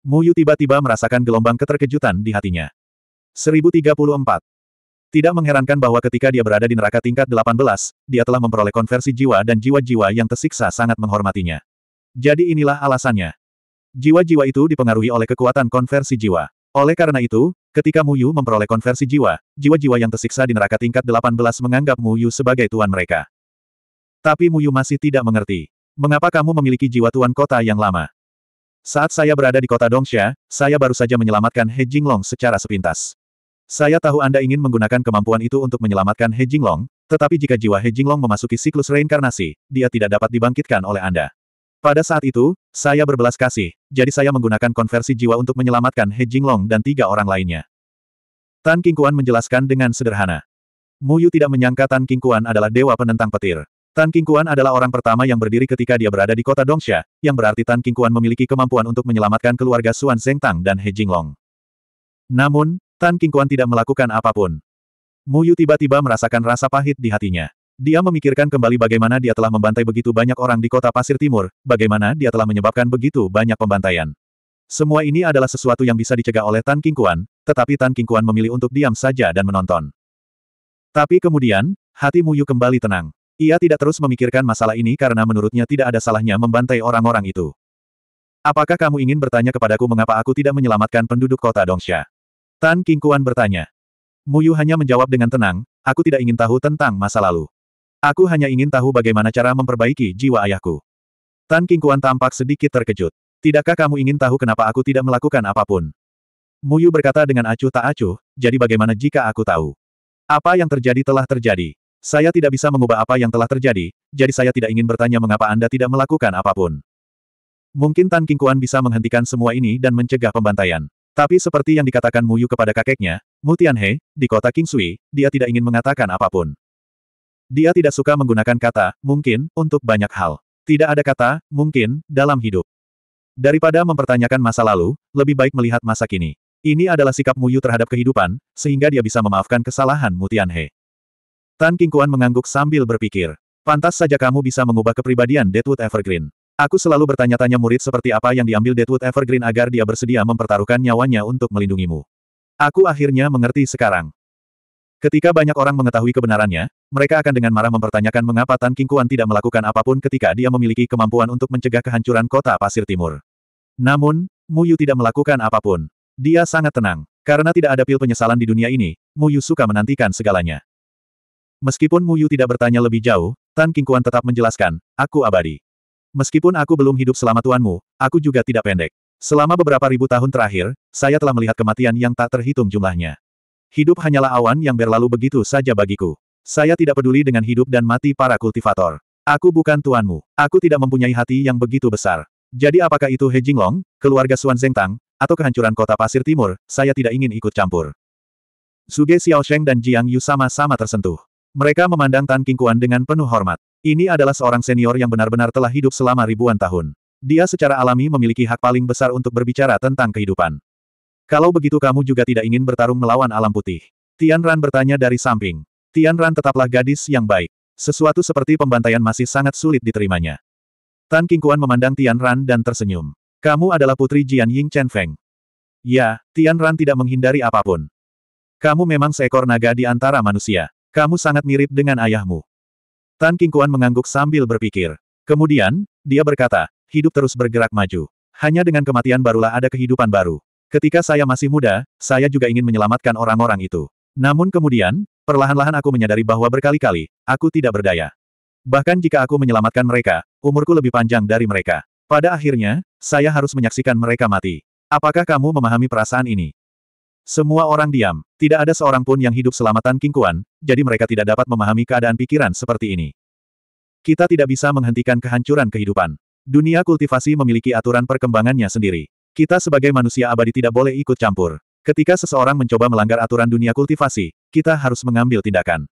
Muyu tiba-tiba merasakan gelombang keterkejutan di hatinya. 1034. Tidak mengherankan bahwa ketika dia berada di neraka tingkat 18, dia telah memperoleh konversi jiwa dan jiwa-jiwa yang tersiksa sangat menghormatinya. Jadi inilah alasannya. Jiwa-jiwa itu dipengaruhi oleh kekuatan konversi jiwa. Oleh karena itu, ketika Muyu memperoleh konversi jiwa, jiwa-jiwa yang tersiksa di neraka tingkat 18 menganggap Muyu sebagai tuan mereka. Tapi Muyu masih tidak mengerti. Mengapa kamu memiliki jiwa tuan kota yang lama? Saat saya berada di kota Dongsha, saya baru saja menyelamatkan He Jinglong secara sepintas. Saya tahu Anda ingin menggunakan kemampuan itu untuk menyelamatkan He Jinglong, tetapi jika jiwa He Jinglong memasuki siklus reinkarnasi, dia tidak dapat dibangkitkan oleh Anda. Pada saat itu, saya berbelas kasih, jadi saya menggunakan konversi jiwa untuk menyelamatkan He Jinglong dan tiga orang lainnya. Tan Kingkuan menjelaskan dengan sederhana. Muyu tidak menyangka Tan Kingkuan adalah dewa penentang petir. Tan Kuan adalah orang pertama yang berdiri ketika dia berada di kota Dongsha, yang berarti Tan Kuan memiliki kemampuan untuk menyelamatkan keluarga Suan Xuan Tang dan He Jinglong. Namun, Tan Kuan tidak melakukan apapun. Mu Yu tiba-tiba merasakan rasa pahit di hatinya. Dia memikirkan kembali bagaimana dia telah membantai begitu banyak orang di kota Pasir Timur, bagaimana dia telah menyebabkan begitu banyak pembantaian. Semua ini adalah sesuatu yang bisa dicegah oleh Tan Kuan, tetapi Tan Kuan memilih untuk diam saja dan menonton. Tapi kemudian, hati Mu Yu kembali tenang. Ia tidak terus memikirkan masalah ini karena menurutnya tidak ada salahnya membantai orang-orang itu. Apakah kamu ingin bertanya kepadaku mengapa aku tidak menyelamatkan penduduk kota Dongsha? Tan Kuan bertanya. Muyu hanya menjawab dengan tenang, aku tidak ingin tahu tentang masa lalu. Aku hanya ingin tahu bagaimana cara memperbaiki jiwa ayahku. Tan Kuan tampak sedikit terkejut. Tidakkah kamu ingin tahu kenapa aku tidak melakukan apapun? Muyu berkata dengan acuh tak acuh, jadi bagaimana jika aku tahu? Apa yang terjadi telah terjadi. Saya tidak bisa mengubah apa yang telah terjadi, jadi saya tidak ingin bertanya mengapa Anda tidak melakukan apapun. Mungkin Tan Kingkuan bisa menghentikan semua ini dan mencegah pembantaian. Tapi seperti yang dikatakan Mu Yu kepada kakeknya, Mu Tianhe, di kota Kingsui, dia tidak ingin mengatakan apapun. Dia tidak suka menggunakan kata, mungkin, untuk banyak hal. Tidak ada kata, mungkin, dalam hidup. Daripada mempertanyakan masa lalu, lebih baik melihat masa kini. Ini adalah sikap Mu Yu terhadap kehidupan, sehingga dia bisa memaafkan kesalahan Mu Tianhe. Tan Kuan mengangguk sambil berpikir. Pantas saja kamu bisa mengubah kepribadian Deadwood Evergreen. Aku selalu bertanya-tanya murid seperti apa yang diambil Deadwood Evergreen agar dia bersedia mempertaruhkan nyawanya untuk melindungimu. Aku akhirnya mengerti sekarang. Ketika banyak orang mengetahui kebenarannya, mereka akan dengan marah mempertanyakan mengapa Tan Kuan tidak melakukan apapun ketika dia memiliki kemampuan untuk mencegah kehancuran kota Pasir Timur. Namun, Muyu tidak melakukan apapun. Dia sangat tenang. Karena tidak ada pil penyesalan di dunia ini, Muyu suka menantikan segalanya. Meskipun Mu Yu tidak bertanya lebih jauh, Tan King Kuan tetap menjelaskan, aku abadi. Meskipun aku belum hidup selama tuanmu, aku juga tidak pendek. Selama beberapa ribu tahun terakhir, saya telah melihat kematian yang tak terhitung jumlahnya. Hidup hanyalah awan yang berlalu begitu saja bagiku. Saya tidak peduli dengan hidup dan mati para kultivator. Aku bukan tuanmu. Aku tidak mempunyai hati yang begitu besar. Jadi apakah itu He Jinglong, keluarga Suan Zengtang, atau kehancuran kota Pasir Timur, saya tidak ingin ikut campur. Suge Sheng, dan Jiang Yu sama-sama tersentuh. Mereka memandang Tan Kingkuan dengan penuh hormat. Ini adalah seorang senior yang benar-benar telah hidup selama ribuan tahun. Dia secara alami memiliki hak paling besar untuk berbicara tentang kehidupan. Kalau begitu kamu juga tidak ingin bertarung melawan alam putih. Tian Ran bertanya dari samping. Tian Ran tetaplah gadis yang baik. Sesuatu seperti pembantaian masih sangat sulit diterimanya. Tan Kingkuan memandang Tian Ran dan tersenyum. Kamu adalah putri Jian Ying Chen Feng. Ya, Tian Ran tidak menghindari apapun. Kamu memang seekor naga di antara manusia. Kamu sangat mirip dengan ayahmu. Tan Kingkuan mengangguk sambil berpikir. Kemudian, dia berkata, hidup terus bergerak maju. Hanya dengan kematian barulah ada kehidupan baru. Ketika saya masih muda, saya juga ingin menyelamatkan orang-orang itu. Namun kemudian, perlahan-lahan aku menyadari bahwa berkali-kali, aku tidak berdaya. Bahkan jika aku menyelamatkan mereka, umurku lebih panjang dari mereka. Pada akhirnya, saya harus menyaksikan mereka mati. Apakah kamu memahami perasaan ini? Semua orang diam, tidak ada seorang pun yang hidup selama Tan King Kuan, jadi mereka tidak dapat memahami keadaan pikiran seperti ini. Kita tidak bisa menghentikan kehancuran kehidupan. Dunia kultivasi memiliki aturan perkembangannya sendiri. Kita sebagai manusia abadi tidak boleh ikut campur. Ketika seseorang mencoba melanggar aturan dunia kultivasi, kita harus mengambil tindakan.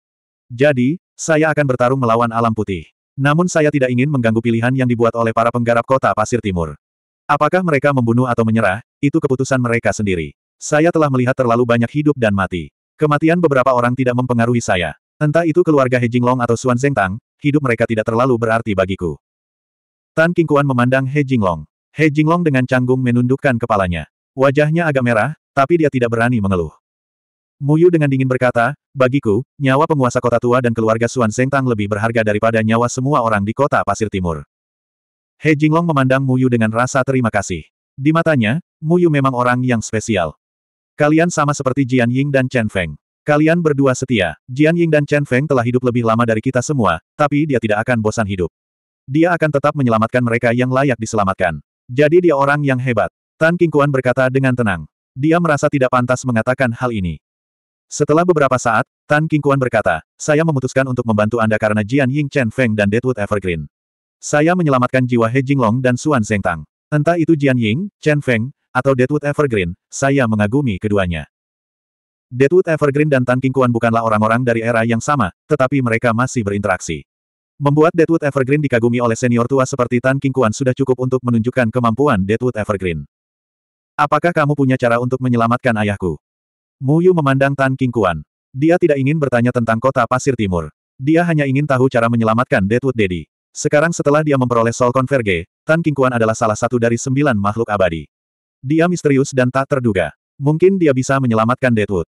Jadi, saya akan bertarung melawan alam putih. Namun saya tidak ingin mengganggu pilihan yang dibuat oleh para penggarap kota Pasir Timur. Apakah mereka membunuh atau menyerah, itu keputusan mereka sendiri. Saya telah melihat terlalu banyak hidup dan mati. Kematian beberapa orang tidak mempengaruhi saya. Entah itu keluarga He Jinglong atau Xuan Zengtang, hidup mereka tidak terlalu berarti bagiku. Tan Qingquan memandang He Jinglong. He Jinglong dengan canggung menundukkan kepalanya. Wajahnya agak merah, tapi dia tidak berani mengeluh. Mu Yu dengan dingin berkata, bagiku, nyawa penguasa kota tua dan keluarga Xuan Zengtang lebih berharga daripada nyawa semua orang di kota Pasir Timur. He Jinglong memandang Yu dengan rasa terima kasih. Di matanya, Mu Yu memang orang yang spesial. Kalian sama seperti Jian Ying dan Chen Feng. Kalian berdua setia. Jian Ying dan Chen Feng telah hidup lebih lama dari kita semua, tapi dia tidak akan bosan hidup. Dia akan tetap menyelamatkan mereka yang layak diselamatkan. Jadi dia orang yang hebat. Tan King Kuan berkata dengan tenang. Dia merasa tidak pantas mengatakan hal ini. Setelah beberapa saat, Tan King Kuan berkata, saya memutuskan untuk membantu Anda karena Jian Ying Chen Feng dan Deadwood Evergreen. Saya menyelamatkan jiwa He Jinglong dan Xuan Tang. Entah itu Jian Ying, Chen Feng, atau Deadwood Evergreen, saya mengagumi keduanya. Deadwood Evergreen dan Tan King Kuan bukanlah orang-orang dari era yang sama, tetapi mereka masih berinteraksi. Membuat Deadwood Evergreen dikagumi oleh senior tua seperti Tan King Kuan sudah cukup untuk menunjukkan kemampuan Deadwood Evergreen. Apakah kamu punya cara untuk menyelamatkan ayahku? Mu Yu memandang Tan King Kuan. Dia tidak ingin bertanya tentang kota Pasir Timur. Dia hanya ingin tahu cara menyelamatkan Deadwood Daddy. Sekarang setelah dia memperoleh Soul Converge, Tan Kuan adalah salah satu dari sembilan makhluk abadi. Dia misterius dan tak terduga. Mungkin dia bisa menyelamatkan Deadwood.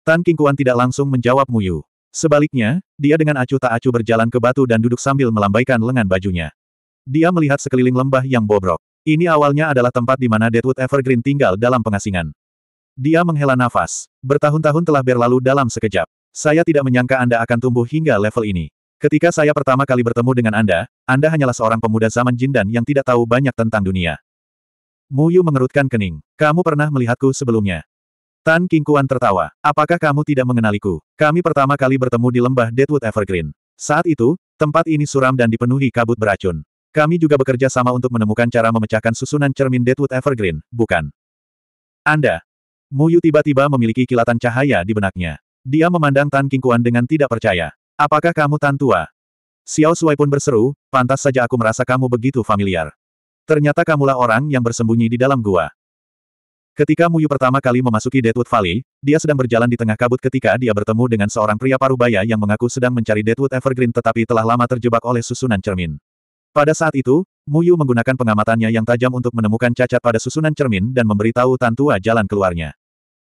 Tan Kuan tidak langsung menjawab Muyu. Sebaliknya, dia dengan acuh tak acuh berjalan ke batu dan duduk sambil melambaikan lengan bajunya. Dia melihat sekeliling lembah yang bobrok. Ini awalnya adalah tempat di mana Deadwood Evergreen tinggal dalam pengasingan. Dia menghela nafas. Bertahun-tahun telah berlalu dalam sekejap. Saya tidak menyangka Anda akan tumbuh hingga level ini. Ketika saya pertama kali bertemu dengan Anda, Anda hanyalah seorang pemuda zaman jin dan yang tidak tahu banyak tentang dunia. Muyu mengerutkan kening. Kamu pernah melihatku sebelumnya. Tan Kingkuan tertawa. Apakah kamu tidak mengenaliku? Kami pertama kali bertemu di lembah Deadwood Evergreen. Saat itu, tempat ini suram dan dipenuhi kabut beracun. Kami juga bekerja sama untuk menemukan cara memecahkan susunan cermin Deadwood Evergreen, bukan? Anda. Muyu tiba-tiba memiliki kilatan cahaya di benaknya. Dia memandang Tan Kingkuan dengan tidak percaya. Apakah kamu Tan Tua? Xiao Sui pun berseru, pantas saja aku merasa kamu begitu familiar. Ternyata kamulah orang yang bersembunyi di dalam gua. Ketika Muyu pertama kali memasuki Deadwood Valley, dia sedang berjalan di tengah kabut ketika dia bertemu dengan seorang pria parubaya yang mengaku sedang mencari Deadwood Evergreen tetapi telah lama terjebak oleh susunan cermin. Pada saat itu, Muyu menggunakan pengamatannya yang tajam untuk menemukan cacat pada susunan cermin dan memberitahu Tantua jalan keluarnya.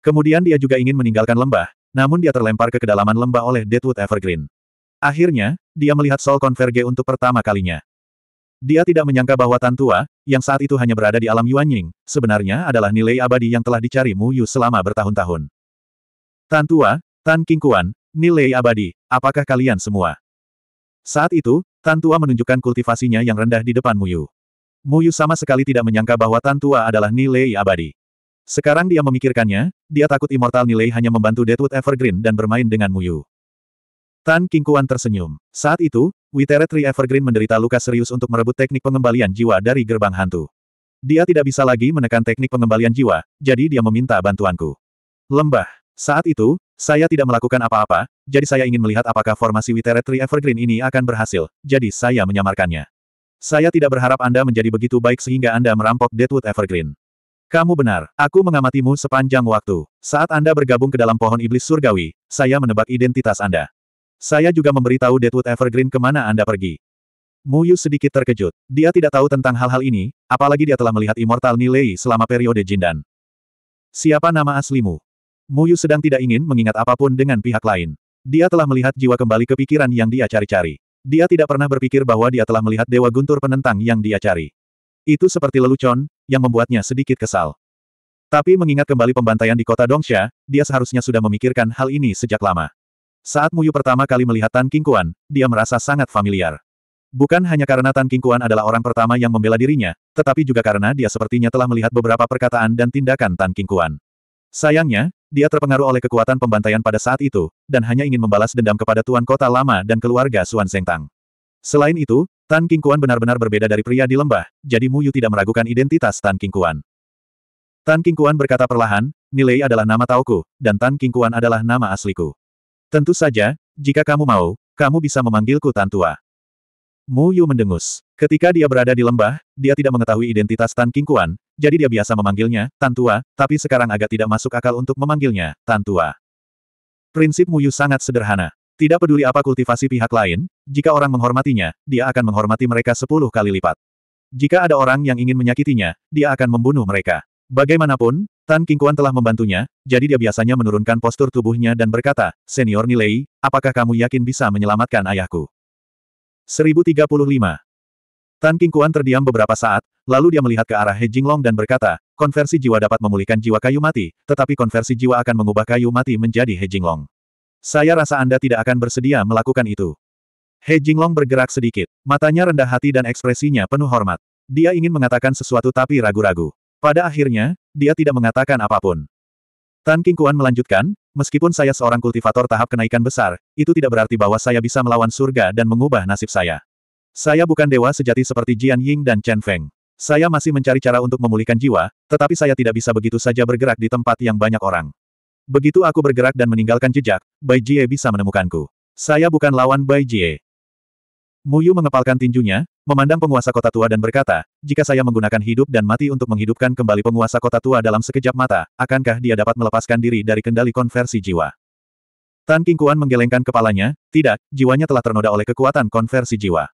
Kemudian dia juga ingin meninggalkan lembah, namun dia terlempar ke kedalaman lembah oleh Deadwood Evergreen. Akhirnya, dia melihat Sol Converge untuk pertama kalinya. Dia tidak menyangka bahwa Tantua, yang saat itu hanya berada di alam Yuan Ying, sebenarnya adalah nilai abadi yang telah dicari Mu Yu selama bertahun-tahun. Tantua, Tan King Kuan, nilai abadi, apakah kalian semua? Saat itu, Tantua menunjukkan kultivasinya yang rendah di depan Mu Yu. Mu Yu sama sekali tidak menyangka bahwa Tantua adalah nilai abadi. Sekarang dia memikirkannya, dia takut immortal nilai hanya membantu Deadwood Evergreen dan bermain dengan Mu Yu. Tan King Kuan tersenyum. Saat itu, Witeret Tree Evergreen menderita luka serius untuk merebut teknik pengembalian jiwa dari gerbang hantu. Dia tidak bisa lagi menekan teknik pengembalian jiwa, jadi dia meminta bantuanku. Lembah. Saat itu, saya tidak melakukan apa-apa, jadi saya ingin melihat apakah formasi Witeret Tree Evergreen ini akan berhasil, jadi saya menyamarkannya. Saya tidak berharap Anda menjadi begitu baik sehingga Anda merampok Deadwood Evergreen. Kamu benar, aku mengamatimu sepanjang waktu. Saat Anda bergabung ke dalam pohon iblis surgawi, saya menebak identitas Anda. Saya juga memberitahu Deadwood Evergreen kemana Anda pergi. Mu Muyu sedikit terkejut. Dia tidak tahu tentang hal-hal ini, apalagi dia telah melihat Immortal Nilei selama periode Jindan. Siapa nama aslimu? Mu Muyu sedang tidak ingin mengingat apapun dengan pihak lain. Dia telah melihat jiwa kembali ke pikiran yang dia cari-cari. Dia tidak pernah berpikir bahwa dia telah melihat Dewa Guntur penentang yang dia cari. Itu seperti lelucon, yang membuatnya sedikit kesal. Tapi mengingat kembali pembantaian di kota Dongsha, dia seharusnya sudah memikirkan hal ini sejak lama. Saat Muyu pertama kali melihat Tan King Kuan, dia merasa sangat familiar. Bukan hanya karena Tan King Kuan adalah orang pertama yang membela dirinya, tetapi juga karena dia sepertinya telah melihat beberapa perkataan dan tindakan Tan King Kuan. Sayangnya, dia terpengaruh oleh kekuatan pembantaian pada saat itu, dan hanya ingin membalas dendam kepada Tuan Kota Lama dan keluarga Suan Sengtang. Selain itu, Tan King Kuan benar-benar berbeda dari pria di lembah, jadi Muyu tidak meragukan identitas Tan King Kuan. Tan King Kuan berkata perlahan, Nilai adalah nama tauku, dan Tan King Kuan adalah nama asliku. Tentu saja, jika kamu mau, kamu bisa memanggilku Tantua. Mu Yu mendengus. Ketika dia berada di lembah, dia tidak mengetahui identitas Tan Kuan, jadi dia biasa memanggilnya Tantua. tapi sekarang agak tidak masuk akal untuk memanggilnya Tantua. Prinsip Mu Yu sangat sederhana. Tidak peduli apa kultivasi pihak lain, jika orang menghormatinya, dia akan menghormati mereka sepuluh kali lipat. Jika ada orang yang ingin menyakitinya, dia akan membunuh mereka. Bagaimanapun, Tan Kingkuan telah membantunya, jadi dia biasanya menurunkan postur tubuhnya dan berkata, Senior Nilei, apakah kamu yakin bisa menyelamatkan ayahku? 1035. Tan Kingkuan terdiam beberapa saat, lalu dia melihat ke arah He Jinglong dan berkata, konversi jiwa dapat memulihkan jiwa kayu mati, tetapi konversi jiwa akan mengubah kayu mati menjadi He Jinglong. Saya rasa Anda tidak akan bersedia melakukan itu. He Jinglong bergerak sedikit, matanya rendah hati dan ekspresinya penuh hormat. Dia ingin mengatakan sesuatu tapi ragu-ragu. Pada akhirnya, dia tidak mengatakan apapun. Tan King Kuan melanjutkan, meskipun saya seorang kultivator tahap kenaikan besar, itu tidak berarti bahwa saya bisa melawan surga dan mengubah nasib saya. Saya bukan dewa sejati seperti Jian Ying dan Chen Feng. Saya masih mencari cara untuk memulihkan jiwa, tetapi saya tidak bisa begitu saja bergerak di tempat yang banyak orang. Begitu aku bergerak dan meninggalkan jejak, Bai Jie bisa menemukanku. Saya bukan lawan Bai Jie. Muyu mengepalkan tinjunya, memandang penguasa kota tua dan berkata, jika saya menggunakan hidup dan mati untuk menghidupkan kembali penguasa kota tua dalam sekejap mata, akankah dia dapat melepaskan diri dari kendali konversi jiwa? Tan Kuan menggelengkan kepalanya, tidak, jiwanya telah ternoda oleh kekuatan konversi jiwa.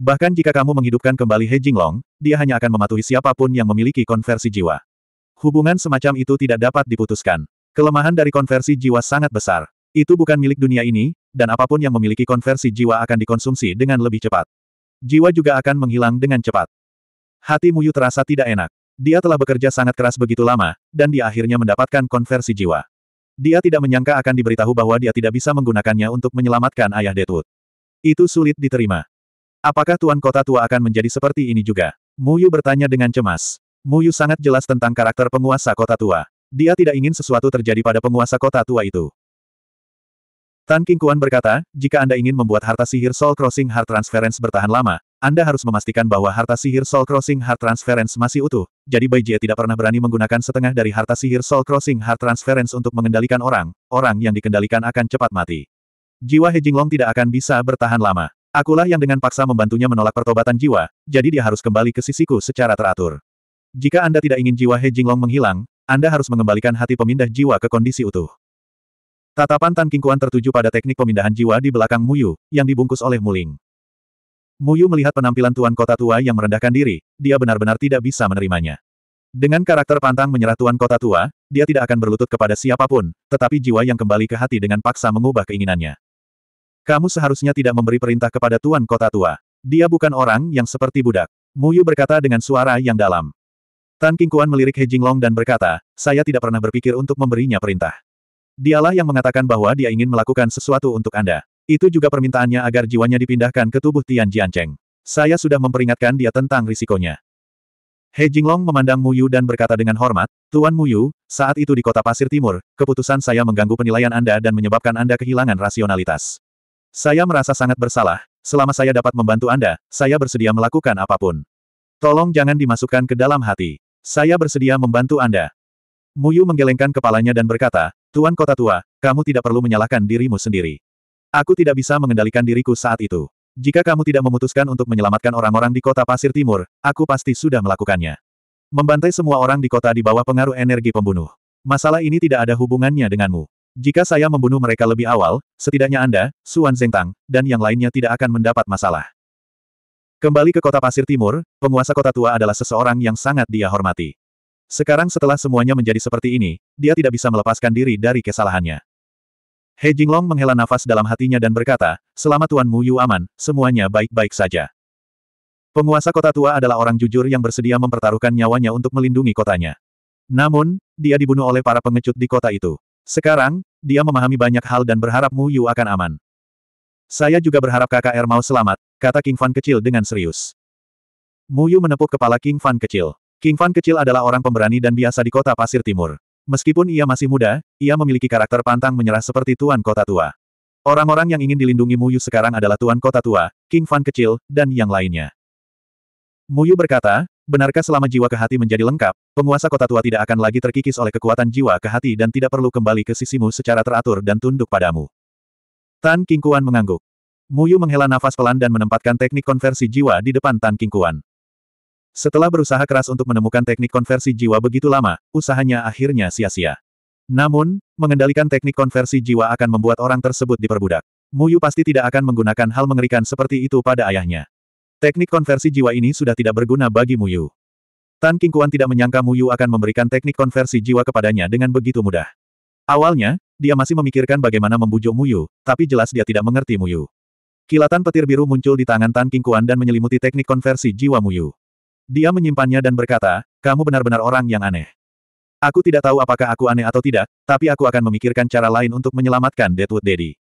Bahkan jika kamu menghidupkan kembali He Jinglong, dia hanya akan mematuhi siapapun yang memiliki konversi jiwa. Hubungan semacam itu tidak dapat diputuskan. Kelemahan dari konversi jiwa sangat besar. Itu bukan milik dunia ini, dan apapun yang memiliki konversi jiwa akan dikonsumsi dengan lebih cepat. Jiwa juga akan menghilang dengan cepat. Hati Muyu terasa tidak enak. Dia telah bekerja sangat keras begitu lama, dan dia akhirnya mendapatkan konversi jiwa. Dia tidak menyangka akan diberitahu bahwa dia tidak bisa menggunakannya untuk menyelamatkan ayah Detut. Itu sulit diterima. Apakah Tuan Kota Tua akan menjadi seperti ini juga? Muyu bertanya dengan cemas. Muyu sangat jelas tentang karakter penguasa kota tua. Dia tidak ingin sesuatu terjadi pada penguasa kota tua itu. Tan King Kuan berkata, jika Anda ingin membuat harta sihir Soul Crossing Heart Transference bertahan lama, Anda harus memastikan bahwa harta sihir Soul Crossing Heart Transference masih utuh, jadi Bai Jie tidak pernah berani menggunakan setengah dari harta sihir Soul Crossing Heart Transference untuk mengendalikan orang, orang yang dikendalikan akan cepat mati. Jiwa He Jinglong tidak akan bisa bertahan lama. Akulah yang dengan paksa membantunya menolak pertobatan jiwa, jadi dia harus kembali ke sisiku secara teratur. Jika Anda tidak ingin jiwa He Jinglong menghilang, Anda harus mengembalikan hati pemindah jiwa ke kondisi utuh. Tatapan Tan Kingkuan tertuju pada teknik pemindahan jiwa di belakang Muyu, yang dibungkus oleh Muling. Muyu melihat penampilan tuan kota tua yang merendahkan diri, dia benar-benar tidak bisa menerimanya. Dengan karakter pantang menyerah tuan kota tua, dia tidak akan berlutut kepada siapapun, tetapi jiwa yang kembali ke hati dengan paksa mengubah keinginannya. Kamu seharusnya tidak memberi perintah kepada tuan kota tua. Dia bukan orang yang seperti budak. Muyu berkata dengan suara yang dalam. Tan Kingkuan melirik He Jinglong dan berkata, saya tidak pernah berpikir untuk memberinya perintah. Dialah yang mengatakan bahwa dia ingin melakukan sesuatu untuk Anda. Itu juga permintaannya agar jiwanya dipindahkan ke tubuh Tian Jiancheng. Saya sudah memperingatkan dia tentang risikonya. He Jinglong memandang Mu Yu dan berkata dengan hormat, Tuan Mu Yu, saat itu di kota Pasir Timur, keputusan saya mengganggu penilaian Anda dan menyebabkan Anda kehilangan rasionalitas. Saya merasa sangat bersalah, selama saya dapat membantu Anda, saya bersedia melakukan apapun. Tolong jangan dimasukkan ke dalam hati. Saya bersedia membantu Anda. Muyu menggelengkan kepalanya dan berkata, Tuan Kota Tua, kamu tidak perlu menyalahkan dirimu sendiri. Aku tidak bisa mengendalikan diriku saat itu. Jika kamu tidak memutuskan untuk menyelamatkan orang-orang di kota Pasir Timur, aku pasti sudah melakukannya. Membantai semua orang di kota di bawah pengaruh energi pembunuh. Masalah ini tidak ada hubungannya denganmu. Jika saya membunuh mereka lebih awal, setidaknya Anda, Suan Zengtang, dan yang lainnya tidak akan mendapat masalah. Kembali ke kota Pasir Timur, penguasa kota tua adalah seseorang yang sangat dia hormati. Sekarang setelah semuanya menjadi seperti ini, dia tidak bisa melepaskan diri dari kesalahannya. He Jinglong menghela nafas dalam hatinya dan berkata, selama Tuan Mu Yu aman, semuanya baik-baik saja. Penguasa kota tua adalah orang jujur yang bersedia mempertaruhkan nyawanya untuk melindungi kotanya. Namun, dia dibunuh oleh para pengecut di kota itu. Sekarang, dia memahami banyak hal dan berharap Mu Yu akan aman. Saya juga berharap KKR er mau selamat, kata King Fan kecil dengan serius. Mu Yu menepuk kepala King Fan kecil. King Fan kecil adalah orang pemberani dan biasa di kota Pasir Timur. Meskipun ia masih muda, ia memiliki karakter pantang menyerah seperti Tuan Kota Tua. Orang-orang yang ingin dilindungi Muyu sekarang adalah Tuan Kota Tua, King Fan kecil, dan yang lainnya. Muyu berkata, benarkah selama jiwa ke hati menjadi lengkap, penguasa kota tua tidak akan lagi terkikis oleh kekuatan jiwa ke hati dan tidak perlu kembali ke sisimu secara teratur dan tunduk padamu. Tan King Kuan mengangguk. Muyu menghela nafas pelan dan menempatkan teknik konversi jiwa di depan Tan King Kuan. Setelah berusaha keras untuk menemukan teknik konversi jiwa begitu lama, usahanya akhirnya sia-sia. Namun, mengendalikan teknik konversi jiwa akan membuat orang tersebut diperbudak. Muyu pasti tidak akan menggunakan hal mengerikan seperti itu pada ayahnya. Teknik konversi jiwa ini sudah tidak berguna bagi Muyu. Tan Kuan tidak menyangka Muyu akan memberikan teknik konversi jiwa kepadanya dengan begitu mudah. Awalnya, dia masih memikirkan bagaimana membujuk Muyu, tapi jelas dia tidak mengerti Muyu. Kilatan petir biru muncul di tangan Tan Kuan dan menyelimuti teknik konversi jiwa Muyu. Dia menyimpannya dan berkata, kamu benar-benar orang yang aneh. Aku tidak tahu apakah aku aneh atau tidak, tapi aku akan memikirkan cara lain untuk menyelamatkan Deadwood Daddy.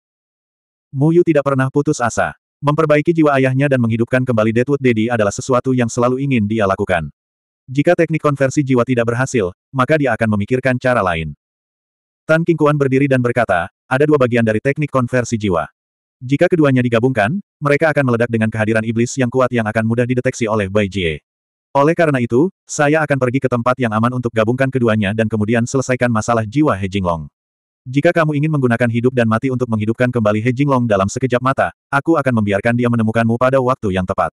Muyu tidak pernah putus asa. Memperbaiki jiwa ayahnya dan menghidupkan kembali Deadwood Daddy adalah sesuatu yang selalu ingin dia lakukan. Jika teknik konversi jiwa tidak berhasil, maka dia akan memikirkan cara lain. Tan Kuan berdiri dan berkata, ada dua bagian dari teknik konversi jiwa. Jika keduanya digabungkan, mereka akan meledak dengan kehadiran iblis yang kuat yang akan mudah dideteksi oleh Bai Jie. Oleh karena itu, saya akan pergi ke tempat yang aman untuk gabungkan keduanya dan kemudian selesaikan masalah jiwa He Jinglong. Jika kamu ingin menggunakan hidup dan mati untuk menghidupkan kembali He Jinglong dalam sekejap mata, aku akan membiarkan dia menemukanmu pada waktu yang tepat.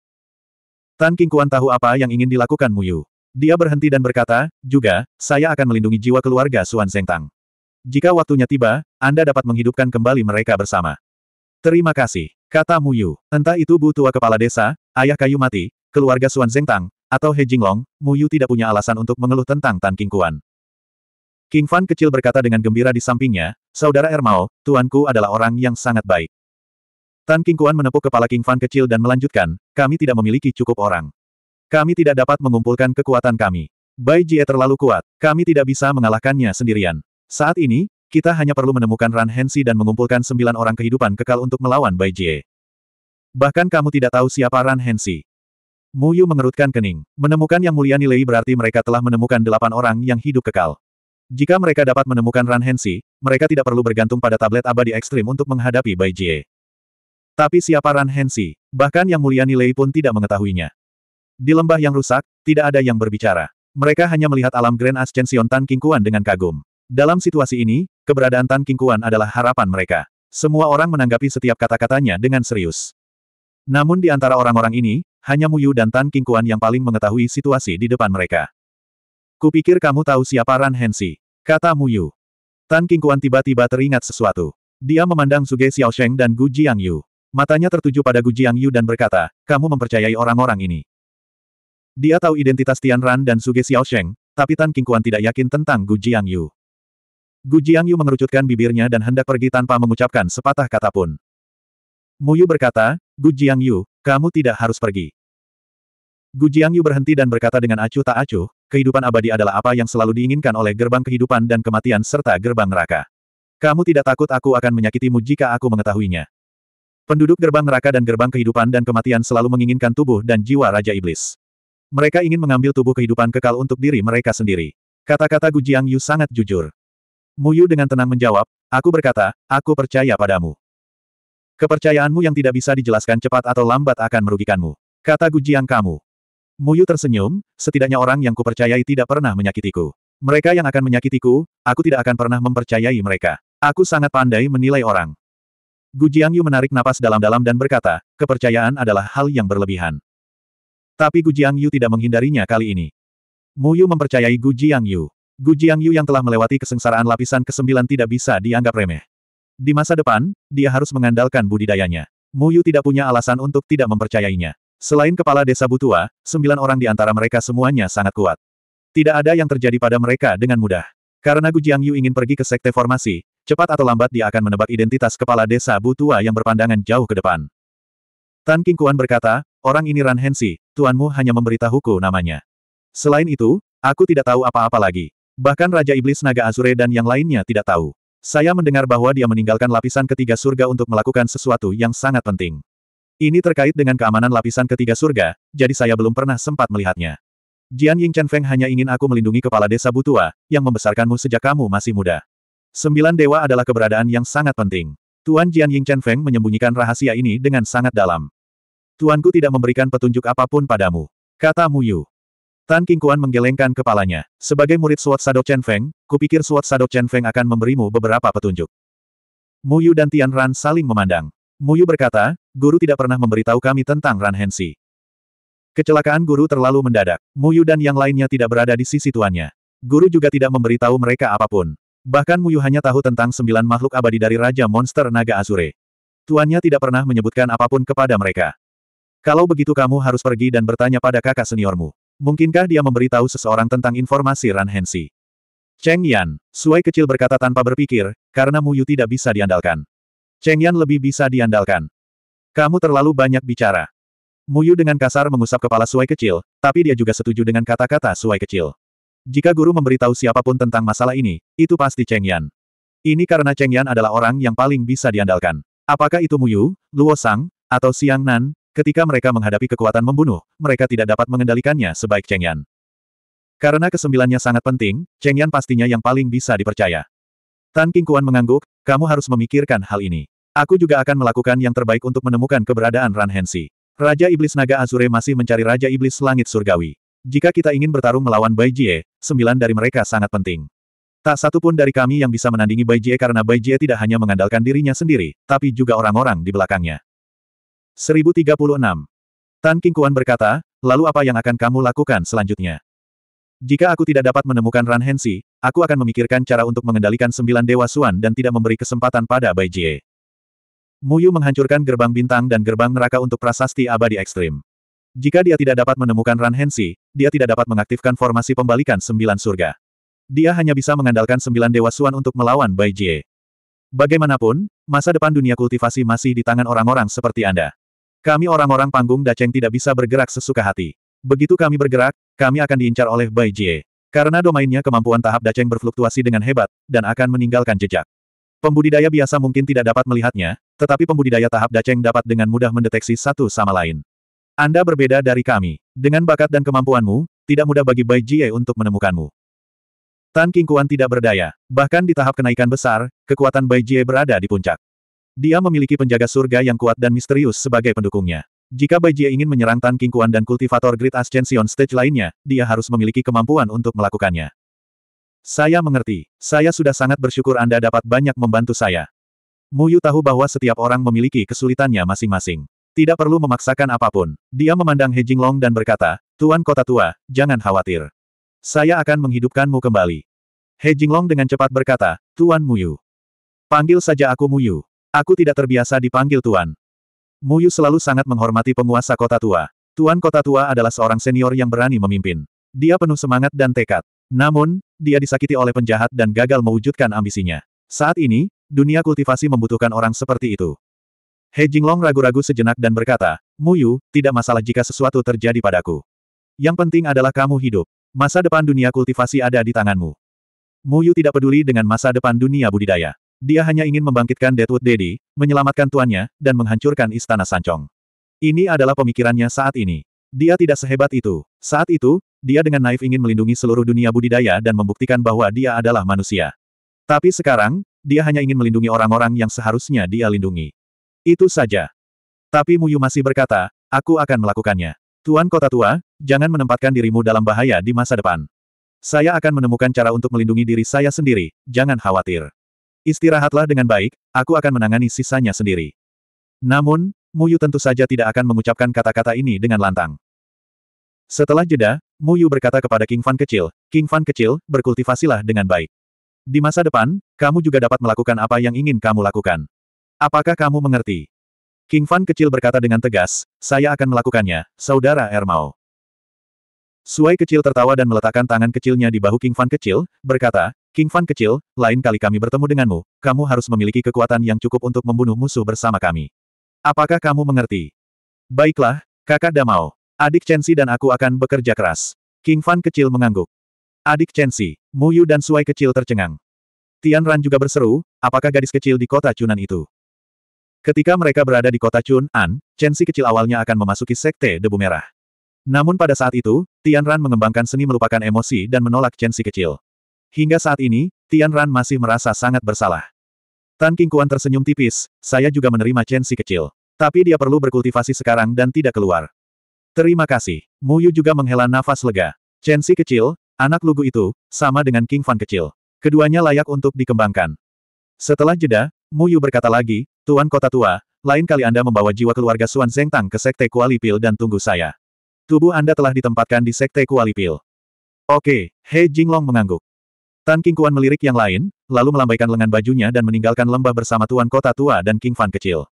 Tan Kuan tahu apa yang ingin dilakukan Yu. Dia berhenti dan berkata, juga, saya akan melindungi jiwa keluarga Suan Zengtang. Jika waktunya tiba, Anda dapat menghidupkan kembali mereka bersama. Terima kasih, kata Mu Yu. Entah itu Bu Tua Kepala Desa, Ayah Kayu Mati, keluarga Suan Zengtang, atau He Jinglong, Mu Yu tidak punya alasan untuk mengeluh tentang Tan King Kuan. King Fan kecil berkata dengan gembira di sampingnya, Saudara Ermao, tuanku adalah orang yang sangat baik. Tan King Kuan menepuk kepala King Fan kecil dan melanjutkan, kami tidak memiliki cukup orang. Kami tidak dapat mengumpulkan kekuatan kami. Bai Jie terlalu kuat, kami tidak bisa mengalahkannya sendirian. Saat ini, kita hanya perlu menemukan Ran Hensi dan mengumpulkan sembilan orang kehidupan kekal untuk melawan Bai Jie. Bahkan kamu tidak tahu siapa Ran Hensi. Muyu mengerutkan kening. Menemukan Yang Mulia Nilai berarti mereka telah menemukan delapan orang yang hidup kekal. Jika mereka dapat menemukan Ran Hensi, mereka tidak perlu bergantung pada tablet abadi ekstrim untuk menghadapi Bai Jie. Tapi siapa Ran Hensi? Bahkan Yang Mulia Nilai pun tidak mengetahuinya. Di lembah yang rusak, tidak ada yang berbicara. Mereka hanya melihat alam Grand Ascension Tan King Kuan dengan kagum. Dalam situasi ini, keberadaan Tan King Kuan adalah harapan mereka. Semua orang menanggapi setiap kata-katanya dengan serius. Namun di antara orang-orang ini, hanya Muyu dan Tan Kingkuan yang paling mengetahui situasi di depan mereka. Kupikir kamu tahu siapa Ran Hensi, kata Muyu. Tan Kingkuan tiba-tiba teringat sesuatu. Dia memandang Suge Sheng dan Gu Jiang Yu. Matanya tertuju pada Gu Jiang Yu dan berkata, kamu mempercayai orang-orang ini. Dia tahu identitas Tian Ran dan Suge Sheng, tapi Tan Kingkuan tidak yakin tentang Gu Jiang Yu. Gu Jiang Yu mengerucutkan bibirnya dan hendak pergi tanpa mengucapkan sepatah kata pun. Muyu berkata, Gu Yu, kamu tidak harus pergi. Gu Yu berhenti dan berkata dengan acuh tak acuh, kehidupan abadi adalah apa yang selalu diinginkan oleh gerbang kehidupan dan kematian serta gerbang neraka. Kamu tidak takut aku akan menyakitimu jika aku mengetahuinya. Penduduk gerbang neraka dan gerbang kehidupan dan kematian selalu menginginkan tubuh dan jiwa Raja Iblis. Mereka ingin mengambil tubuh kehidupan kekal untuk diri mereka sendiri. Kata-kata Gu Yu sangat jujur. Muyu dengan tenang menjawab, aku berkata, aku percaya padamu. Kepercayaanmu yang tidak bisa dijelaskan cepat atau lambat akan merugikanmu. Kata Gujiang kamu. Muyu tersenyum, setidaknya orang yang kupercayai tidak pernah menyakitiku. Mereka yang akan menyakitiku, aku tidak akan pernah mempercayai mereka. Aku sangat pandai menilai orang. Gu Yu menarik napas dalam-dalam dan berkata, kepercayaan adalah hal yang berlebihan. Tapi Gu Yu tidak menghindarinya kali ini. Mu Yu mempercayai Gu Yu. Gu Yu yang telah melewati kesengsaraan lapisan ke-9 tidak bisa dianggap remeh. Di masa depan, dia harus mengandalkan budidayanya. Muyu tidak punya alasan untuk tidak mempercayainya. Selain kepala desa Butua, sembilan orang di antara mereka semuanya sangat kuat. Tidak ada yang terjadi pada mereka dengan mudah. Karena Gu Jiang Yu ingin pergi ke sekte formasi, cepat atau lambat dia akan menebak identitas kepala desa Butua yang berpandangan jauh ke depan. Tan Kuan berkata, orang ini Ran Hensi, tuanmu hanya memberitahuku namanya. Selain itu, aku tidak tahu apa-apa lagi. Bahkan Raja Iblis Naga Azure dan yang lainnya tidak tahu. Saya mendengar bahwa dia meninggalkan lapisan ketiga surga untuk melakukan sesuatu yang sangat penting. Ini terkait dengan keamanan lapisan ketiga surga, jadi saya belum pernah sempat melihatnya. Jian Ying Chen Feng hanya ingin aku melindungi kepala desa Butua, yang membesarkanmu sejak kamu masih muda. Sembilan dewa adalah keberadaan yang sangat penting. Tuan Jian Ying Chen Feng menyembunyikan rahasia ini dengan sangat dalam. Tuanku tidak memberikan petunjuk apapun padamu. Kata Mu Yu. Tan Kuan menggelengkan kepalanya. Sebagai murid Suat Sadok Chen Feng, kupikir Suat Sadok Chen Feng akan memberimu beberapa petunjuk. Mu Yu dan Tian Ran saling memandang. Mu Yu berkata, guru tidak pernah memberitahu kami tentang Ran Hensi. Kecelakaan guru terlalu mendadak. Mu Yu dan yang lainnya tidak berada di sisi tuannya. Guru juga tidak memberitahu mereka apapun. Bahkan Mu Yu hanya tahu tentang sembilan makhluk abadi dari Raja Monster Naga Azure. Tuannya tidak pernah menyebutkan apapun kepada mereka. Kalau begitu kamu harus pergi dan bertanya pada kakak seniormu. Mungkinkah dia memberitahu seseorang tentang informasi Ran Hensi? Cheng Yan, Suai kecil berkata tanpa berpikir, karena Mu Yu tidak bisa diandalkan. Cheng Yan lebih bisa diandalkan. Kamu terlalu banyak bicara. Mu Yu dengan kasar mengusap kepala Suai kecil, tapi dia juga setuju dengan kata-kata Suai kecil. Jika guru memberitahu siapapun tentang masalah ini, itu pasti Cheng Yan. Ini karena Cheng Yan adalah orang yang paling bisa diandalkan. Apakah itu Mu Yu, Luo Sang, atau Xiang Nan, Ketika mereka menghadapi kekuatan membunuh, mereka tidak dapat mengendalikannya sebaik Cheng Yan. Karena kesembilannya sangat penting, Cheng Yan pastinya yang paling bisa dipercaya. Tan Kuan mengangguk, kamu harus memikirkan hal ini. Aku juga akan melakukan yang terbaik untuk menemukan keberadaan Ran Hensi. Raja Iblis Naga Azure masih mencari Raja Iblis Langit Surgawi. Jika kita ingin bertarung melawan Bai Jie, sembilan dari mereka sangat penting. Tak satu pun dari kami yang bisa menandingi Bai Jie karena Bai Jie tidak hanya mengandalkan dirinya sendiri, tapi juga orang-orang di belakangnya. 1036. Tan Kuan berkata, lalu apa yang akan kamu lakukan selanjutnya? Jika aku tidak dapat menemukan Ran Hensi, aku akan memikirkan cara untuk mengendalikan sembilan Dewa Suan dan tidak memberi kesempatan pada Bai Jie. Muyu menghancurkan gerbang bintang dan gerbang neraka untuk prasasti abadi ekstrim. Jika dia tidak dapat menemukan Ran Hensi, dia tidak dapat mengaktifkan formasi pembalikan sembilan surga. Dia hanya bisa mengandalkan sembilan Dewa Suan untuk melawan Bai Jie. Bagaimanapun, masa depan dunia kultivasi masih di tangan orang-orang seperti Anda. Kami orang-orang panggung Daceng tidak bisa bergerak sesuka hati. Begitu kami bergerak, kami akan diincar oleh Bai Jie. Karena domainnya kemampuan tahap Daceng berfluktuasi dengan hebat, dan akan meninggalkan jejak. Pembudidaya biasa mungkin tidak dapat melihatnya, tetapi pembudidaya tahap Daceng dapat dengan mudah mendeteksi satu sama lain. Anda berbeda dari kami. Dengan bakat dan kemampuanmu, tidak mudah bagi Bai Jie untuk menemukanmu. Tan Kuan tidak berdaya. Bahkan di tahap kenaikan besar, kekuatan Bai Jie berada di puncak. Dia memiliki penjaga surga yang kuat dan misterius sebagai pendukungnya. Jika Bai Jie ingin menyerang Tan King Kuan dan kultivator Great Ascension Stage lainnya, dia harus memiliki kemampuan untuk melakukannya. Saya mengerti. Saya sudah sangat bersyukur Anda dapat banyak membantu saya. Mu Yu tahu bahwa setiap orang memiliki kesulitannya masing-masing. Tidak perlu memaksakan apapun. Dia memandang He Jinglong dan berkata, Tuan Kota Tua, jangan khawatir. Saya akan menghidupkanmu kembali. He Jinglong dengan cepat berkata, Tuan Mu Yu, Panggil saja aku Mu Yu. Aku tidak terbiasa dipanggil Tuan. Muyu selalu sangat menghormati penguasa kota tua. Tuan kota tua adalah seorang senior yang berani memimpin. Dia penuh semangat dan tekad. Namun, dia disakiti oleh penjahat dan gagal mewujudkan ambisinya. Saat ini, dunia kultivasi membutuhkan orang seperti itu. He Jinglong ragu-ragu sejenak dan berkata, Muyu, tidak masalah jika sesuatu terjadi padaku. Yang penting adalah kamu hidup. Masa depan dunia kultivasi ada di tanganmu. Muyu tidak peduli dengan masa depan dunia budidaya. Dia hanya ingin membangkitkan Deadwood Daddy, menyelamatkan tuannya, dan menghancurkan istana Sancong. Ini adalah pemikirannya saat ini. Dia tidak sehebat itu. Saat itu, dia dengan naif ingin melindungi seluruh dunia budidaya dan membuktikan bahwa dia adalah manusia. Tapi sekarang, dia hanya ingin melindungi orang-orang yang seharusnya dia lindungi. Itu saja. Tapi Muyu masih berkata, aku akan melakukannya. Tuan Kota Tua, jangan menempatkan dirimu dalam bahaya di masa depan. Saya akan menemukan cara untuk melindungi diri saya sendiri, jangan khawatir. Istirahatlah dengan baik, aku akan menangani sisanya sendiri. Namun, Muyu tentu saja tidak akan mengucapkan kata-kata ini dengan lantang. Setelah jeda, Muyu berkata kepada King Fan kecil, King Fan kecil, berkultivasilah dengan baik. Di masa depan, kamu juga dapat melakukan apa yang ingin kamu lakukan. Apakah kamu mengerti? King Fan kecil berkata dengan tegas, saya akan melakukannya, saudara Ermao. Suai kecil tertawa dan meletakkan tangan kecilnya di bahu King Fan kecil, berkata, King Fan kecil, lain kali kami bertemu denganmu, kamu harus memiliki kekuatan yang cukup untuk membunuh musuh bersama kami. Apakah kamu mengerti? Baiklah, kakak Damao. Adik Chen Chensi dan aku akan bekerja keras. King Fan kecil mengangguk. Adik Chen Mu Yu dan Suai kecil tercengang. Tian Ran juga berseru, apakah gadis kecil di kota Chunan itu? Ketika mereka berada di kota Chun An, Chensi kecil awalnya akan memasuki sekte debu merah. Namun pada saat itu, Tian Ran mengembangkan seni melupakan emosi dan menolak Chen Chensi kecil. Hingga saat ini, Tian Ran masih merasa sangat bersalah. Tan Kuan tersenyum tipis, saya juga menerima Chen Si kecil. Tapi dia perlu berkultivasi sekarang dan tidak keluar. Terima kasih. Mu Yu juga menghela nafas lega. Chen Si kecil, anak lugu itu, sama dengan King Fan kecil. Keduanya layak untuk dikembangkan. Setelah jeda, Mu Yu berkata lagi, Tuan Kota Tua, lain kali Anda membawa jiwa keluarga Suan Zeng Tang ke Sekte Kualipil dan tunggu saya. Tubuh Anda telah ditempatkan di Sekte Kualipil. Oke, He Jinglong mengangguk. Tan King Kuan melirik yang lain, lalu melambaikan lengan bajunya dan meninggalkan lembah bersama Tuan Kota Tua dan King Fan kecil.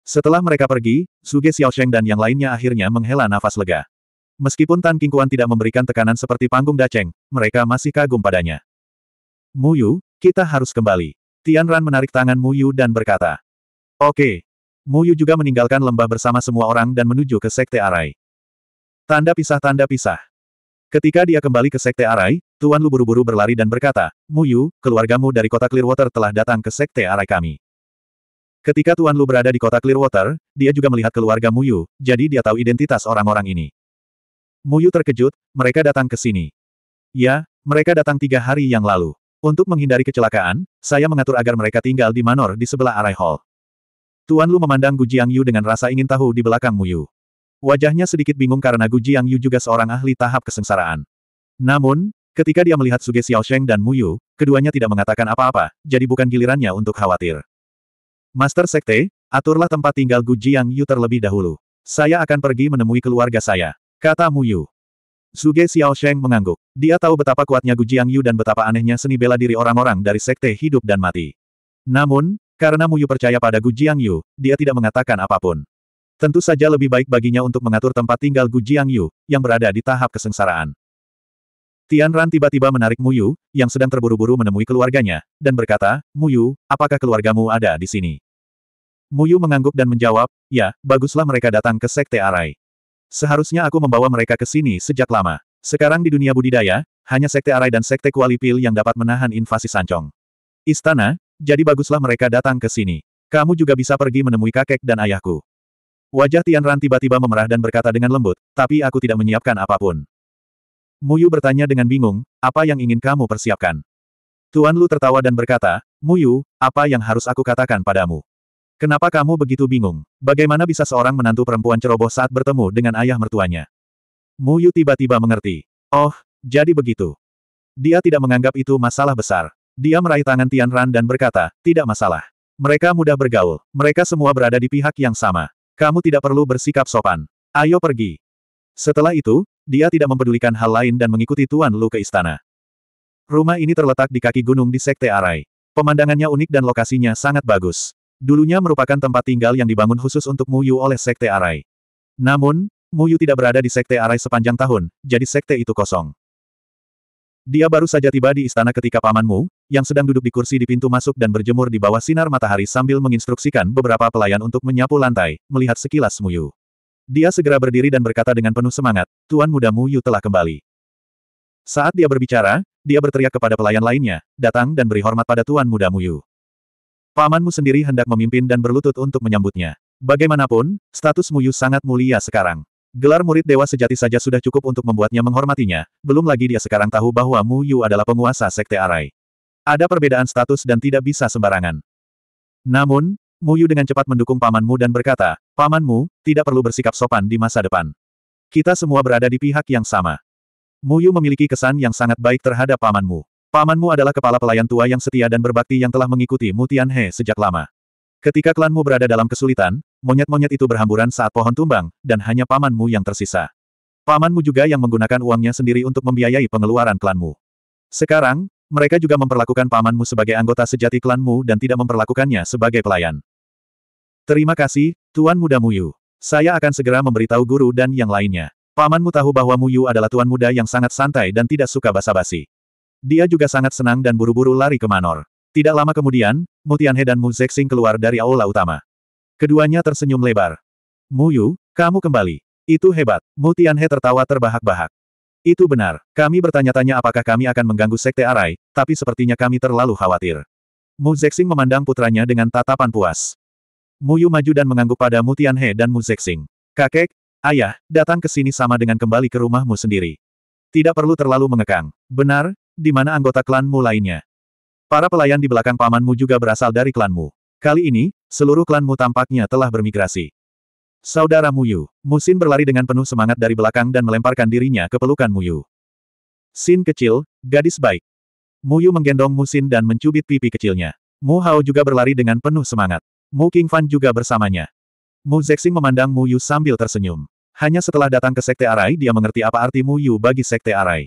Setelah mereka pergi, Suge Xiaosheng dan yang lainnya akhirnya menghela nafas lega. Meskipun Tan King Kuan tidak memberikan tekanan seperti panggung Daceng, mereka masih kagum padanya. Mu Yu, kita harus kembali. Tian Ran menarik tangan Mu Yu dan berkata. Oke. Mu Yu juga meninggalkan lembah bersama semua orang dan menuju ke Sekte Arai. Tanda pisah-tanda pisah. Ketika dia kembali ke Sekte Arai, Tuan Lu buru-buru berlari dan berkata, Muyu, keluargamu dari kota Clearwater telah datang ke sekte arai kami. Ketika Tuan Lu berada di kota Clearwater, dia juga melihat keluarga Muyu, jadi dia tahu identitas orang-orang ini. Muyu terkejut, mereka datang ke sini. Ya, mereka datang tiga hari yang lalu. Untuk menghindari kecelakaan, saya mengatur agar mereka tinggal di Manor di sebelah Arai Hall. Tuan Lu memandang Gu Jiang Yu dengan rasa ingin tahu di belakang Muyu. Wajahnya sedikit bingung karena Gu Jiang Yu juga seorang ahli tahap kesengsaraan. Namun, Ketika dia melihat Suge Sheng dan Mu Yu, keduanya tidak mengatakan apa-apa, jadi bukan gilirannya untuk khawatir. Master Sekte, aturlah tempat tinggal Gu Jiang Yu terlebih dahulu. Saya akan pergi menemui keluarga saya, kata Mu Yu. Suge Sheng mengangguk. Dia tahu betapa kuatnya Gu Jiang Yu dan betapa anehnya seni bela diri orang-orang dari sekte hidup dan mati. Namun, karena Mu Yu percaya pada Gu Jiang Yu, dia tidak mengatakan apapun. Tentu saja lebih baik baginya untuk mengatur tempat tinggal Gu Jiang Yu yang berada di tahap kesengsaraan. Tian Ran tiba-tiba menarik Muyu, yang sedang terburu-buru menemui keluarganya, dan berkata, Muyu, apakah keluargamu ada di sini? Muyu mengangguk dan menjawab, ya, baguslah mereka datang ke Sekte Arai. Seharusnya aku membawa mereka ke sini sejak lama. Sekarang di dunia budidaya, hanya Sekte Arai dan Sekte Kualipil yang dapat menahan invasi Sancong. Istana, jadi baguslah mereka datang ke sini. Kamu juga bisa pergi menemui kakek dan ayahku. Wajah Tian Ran tiba-tiba memerah dan berkata dengan lembut, tapi aku tidak menyiapkan apapun. Muyu bertanya dengan bingung, apa yang ingin kamu persiapkan? Tuan Lu tertawa dan berkata, Muyu, apa yang harus aku katakan padamu? Kenapa kamu begitu bingung? Bagaimana bisa seorang menantu perempuan ceroboh saat bertemu dengan ayah mertuanya? Muyu tiba-tiba mengerti. Oh, jadi begitu. Dia tidak menganggap itu masalah besar. Dia meraih tangan Tian Ran dan berkata, tidak masalah. Mereka mudah bergaul. Mereka semua berada di pihak yang sama. Kamu tidak perlu bersikap sopan. Ayo pergi. Setelah itu, dia tidak mempedulikan hal lain dan mengikuti Tuan Lu ke istana. Rumah ini terletak di kaki gunung di Sekte Arai. Pemandangannya unik dan lokasinya sangat bagus. Dulunya merupakan tempat tinggal yang dibangun khusus untuk Muyu oleh Sekte Arai. Namun, Muyu tidak berada di Sekte Arai sepanjang tahun, jadi Sekte itu kosong. Dia baru saja tiba di istana ketika pamanmu, yang sedang duduk di kursi di pintu masuk dan berjemur di bawah sinar matahari sambil menginstruksikan beberapa pelayan untuk menyapu lantai, melihat sekilas Muyu. Dia segera berdiri dan berkata dengan penuh semangat, Tuan Muda Mu Yu telah kembali. Saat dia berbicara, dia berteriak kepada pelayan lainnya, datang dan beri hormat pada Tuan Muda Mu Yu. Pamanmu sendiri hendak memimpin dan berlutut untuk menyambutnya. Bagaimanapun, status Mu Yu sangat mulia sekarang. Gelar murid dewa sejati saja sudah cukup untuk membuatnya menghormatinya, belum lagi dia sekarang tahu bahwa Mu Yu adalah penguasa Sekte Arai. Ada perbedaan status dan tidak bisa sembarangan. Namun, Mu Yu dengan cepat mendukung pamanmu dan berkata, Pamanmu, tidak perlu bersikap sopan di masa depan. Kita semua berada di pihak yang sama. Muyu memiliki kesan yang sangat baik terhadap pamanmu. Pamanmu adalah kepala pelayan tua yang setia dan berbakti yang telah mengikuti Mutian He sejak lama. Ketika klanmu berada dalam kesulitan, monyet-monyet itu berhamburan saat pohon tumbang, dan hanya pamanmu yang tersisa. Pamanmu juga yang menggunakan uangnya sendiri untuk membiayai pengeluaran klanmu. Sekarang, mereka juga memperlakukan pamanmu sebagai anggota sejati klanmu dan tidak memperlakukannya sebagai pelayan. Terima kasih, Tuan Muda Muyu. Saya akan segera memberitahu guru dan yang lainnya. Pamanmu tahu bahwa Muyu adalah tuan muda yang sangat santai dan tidak suka basa-basi. Dia juga sangat senang dan buru-buru lari ke Manor. Tidak lama kemudian, Mutianhe dan Mu Zexing keluar dari aula utama. Keduanya tersenyum lebar. Muyu, kamu kembali. Itu hebat. Mutianhe tertawa terbahak-bahak. Itu benar. Kami bertanya-tanya apakah kami akan mengganggu Sekte Arai, tapi sepertinya kami terlalu khawatir. Mu Zexing memandang putranya dengan tatapan puas. Muyu maju dan mengangguk pada Mu Tianhe dan Mu Zexing. Kakek, ayah, datang ke sini sama dengan kembali ke rumahmu sendiri. Tidak perlu terlalu mengekang. Benar, di mana anggota klanmu lainnya? Para pelayan di belakang pamanmu juga berasal dari klanmu. Kali ini, seluruh klanmu tampaknya telah bermigrasi. Saudara Muyu, Musin berlari dengan penuh semangat dari belakang dan melemparkan dirinya ke pelukan Muyu. Sin kecil, gadis baik. Muyu menggendong Musin dan mencubit pipi kecilnya. Mu Hao juga berlari dengan penuh semangat. Mu Qingfan juga bersamanya. Mu Zexing memandang Mu Yu sambil tersenyum. Hanya setelah datang ke Sekte Arai dia mengerti apa arti Mu Yu bagi Sekte Arai.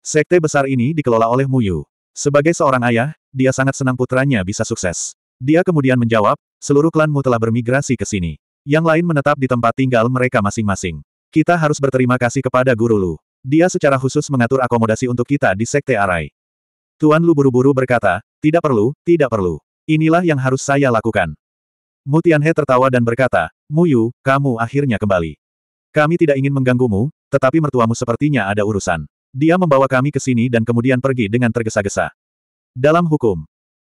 Sekte besar ini dikelola oleh Mu Yu. Sebagai seorang ayah, dia sangat senang putranya bisa sukses. Dia kemudian menjawab, seluruh klanmu telah bermigrasi ke sini. Yang lain menetap di tempat tinggal mereka masing-masing. Kita harus berterima kasih kepada Guru Lu. Dia secara khusus mengatur akomodasi untuk kita di Sekte Arai. Tuan Lu buru-buru berkata, tidak perlu, tidak perlu. Inilah yang harus saya lakukan. Mu Tianhe tertawa dan berkata, Muyu, kamu akhirnya kembali. Kami tidak ingin mengganggumu, tetapi mertuamu sepertinya ada urusan. Dia membawa kami ke sini dan kemudian pergi dengan tergesa-gesa. Dalam hukum,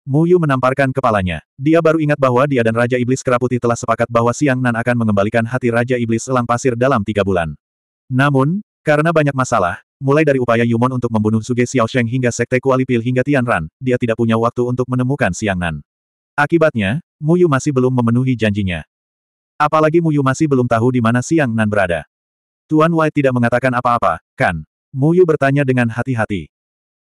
Muyu menamparkan kepalanya. Dia baru ingat bahwa dia dan Raja Iblis Keraputi telah sepakat bahwa Siang Nan akan mengembalikan hati Raja Iblis Elang Pasir dalam tiga bulan. Namun, karena banyak masalah, mulai dari upaya Yumon untuk membunuh Suge Sheng hingga Sekte Kualipil hingga Tianran, dia tidak punya waktu untuk menemukan Siang Nan. Akibatnya, Muyu masih belum memenuhi janjinya. Apalagi Muyu masih belum tahu di mana Siang Nan berada. Tuan Wai tidak mengatakan apa-apa, kan? Muyu bertanya dengan hati-hati.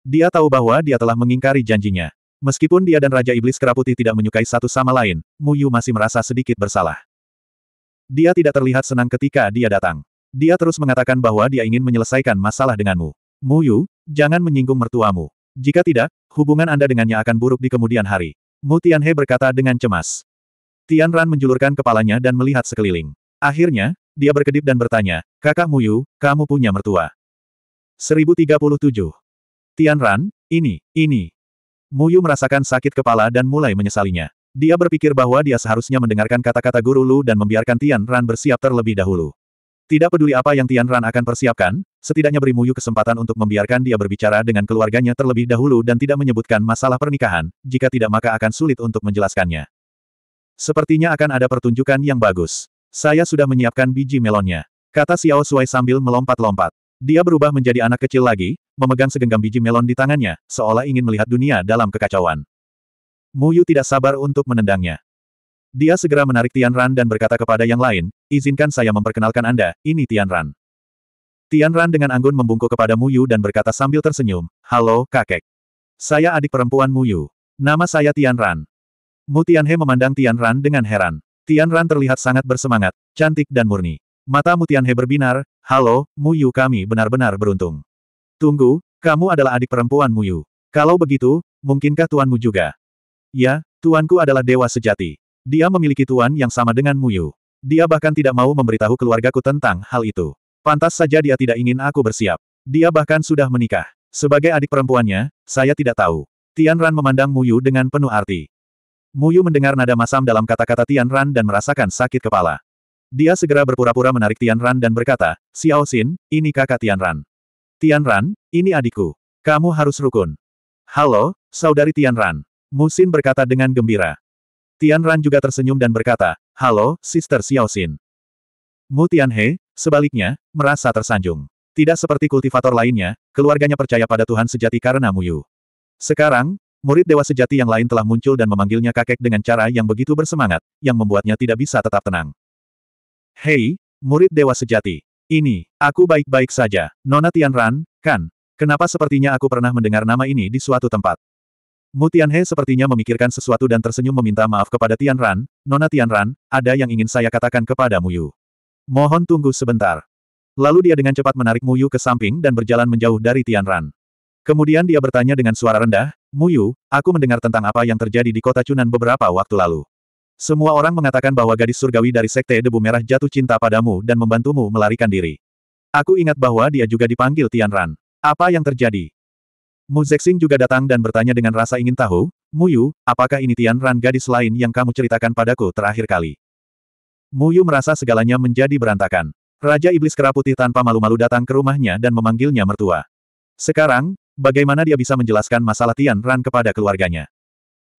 Dia tahu bahwa dia telah mengingkari janjinya. Meskipun dia dan Raja Iblis Keraputi tidak menyukai satu sama lain, Muyu masih merasa sedikit bersalah. Dia tidak terlihat senang ketika dia datang. Dia terus mengatakan bahwa dia ingin menyelesaikan masalah denganmu. Muyu, jangan menyinggung mertuamu. Jika tidak, hubungan Anda dengannya akan buruk di kemudian hari. Mu Tianhe berkata dengan cemas. Tian Ran menjulurkan kepalanya dan melihat sekeliling. Akhirnya, dia berkedip dan bertanya, Kakak Muyu, kamu punya mertua. 1037. Tian Ran, ini, ini. Muyu merasakan sakit kepala dan mulai menyesalinya. Dia berpikir bahwa dia seharusnya mendengarkan kata-kata guru Lu dan membiarkan Tian Ran bersiap terlebih dahulu. Tidak peduli apa yang Tian Ran akan persiapkan, setidaknya beri Muyu kesempatan untuk membiarkan dia berbicara dengan keluarganya terlebih dahulu dan tidak menyebutkan masalah pernikahan, jika tidak maka akan sulit untuk menjelaskannya. Sepertinya akan ada pertunjukan yang bagus. Saya sudah menyiapkan biji melonnya. Kata Xiao Suai sambil melompat-lompat. Dia berubah menjadi anak kecil lagi, memegang segenggam biji melon di tangannya, seolah ingin melihat dunia dalam kekacauan. Muyu tidak sabar untuk menendangnya. Dia segera menarik Tian Ran dan berkata kepada yang lain, izinkan saya memperkenalkan Anda, ini Tian Ran. Tian Ran dengan anggun membungkuk kepada Mu Yu dan berkata sambil tersenyum, Halo, kakek. Saya adik perempuan Mu Yu. Nama saya Tian Ran. Mu Tianhe memandang Tian Ran dengan heran. Tian Ran terlihat sangat bersemangat, cantik dan murni. Mata Mu Tianhe berbinar, Halo, Mu Yu kami benar-benar beruntung. Tunggu, kamu adalah adik perempuan Mu Yu. Kalau begitu, mungkinkah tuanmu juga? Ya, tuanku adalah dewa sejati. Dia memiliki tuan yang sama dengan Muyu. Dia bahkan tidak mau memberitahu keluargaku tentang hal itu. Pantas saja dia tidak ingin aku bersiap. Dia bahkan sudah menikah. Sebagai adik perempuannya, saya tidak tahu. Tian Ran memandang Muyu dengan penuh arti. Muyu mendengar nada masam dalam kata-kata Tian Ran dan merasakan sakit kepala. Dia segera berpura-pura menarik Tian Ran dan berkata, Xiao Xin, ini kakak Tian Ran. Tian Ran, ini adikku. Kamu harus rukun. Halo, saudari Tian Ran. Musin berkata dengan gembira. Tian Ran juga tersenyum dan berkata, Halo, Sister Xiao Xin. Mu Tianhe, sebaliknya, merasa tersanjung. Tidak seperti kultivator lainnya, keluarganya percaya pada Tuhan sejati karena Mu Yu. Sekarang, murid dewa sejati yang lain telah muncul dan memanggilnya kakek dengan cara yang begitu bersemangat, yang membuatnya tidak bisa tetap tenang. Hei, murid dewa sejati. Ini, aku baik-baik saja. Nona Tian Ran, kan? Kenapa sepertinya aku pernah mendengar nama ini di suatu tempat? Mu Tianhe sepertinya memikirkan sesuatu dan tersenyum meminta maaf kepada Tian Ran, Nona Tian Ran, ada yang ingin saya katakan kepada Yu. Mohon tunggu sebentar. Lalu dia dengan cepat menarik Muyu ke samping dan berjalan menjauh dari Tian Ran. Kemudian dia bertanya dengan suara rendah, Muyu, aku mendengar tentang apa yang terjadi di kota Cunan beberapa waktu lalu. Semua orang mengatakan bahwa gadis surgawi dari Sekte Debu Merah jatuh cinta padamu dan membantumu melarikan diri. Aku ingat bahwa dia juga dipanggil Tian Ran. Apa yang terjadi? Mu Zexing juga datang dan bertanya dengan rasa ingin tahu, Mu Yu, apakah ini Tian Ran gadis lain yang kamu ceritakan padaku terakhir kali? Mu Yu merasa segalanya menjadi berantakan. Raja Iblis Putih tanpa malu-malu datang ke rumahnya dan memanggilnya mertua. Sekarang, bagaimana dia bisa menjelaskan masalah Tian Ran kepada keluarganya?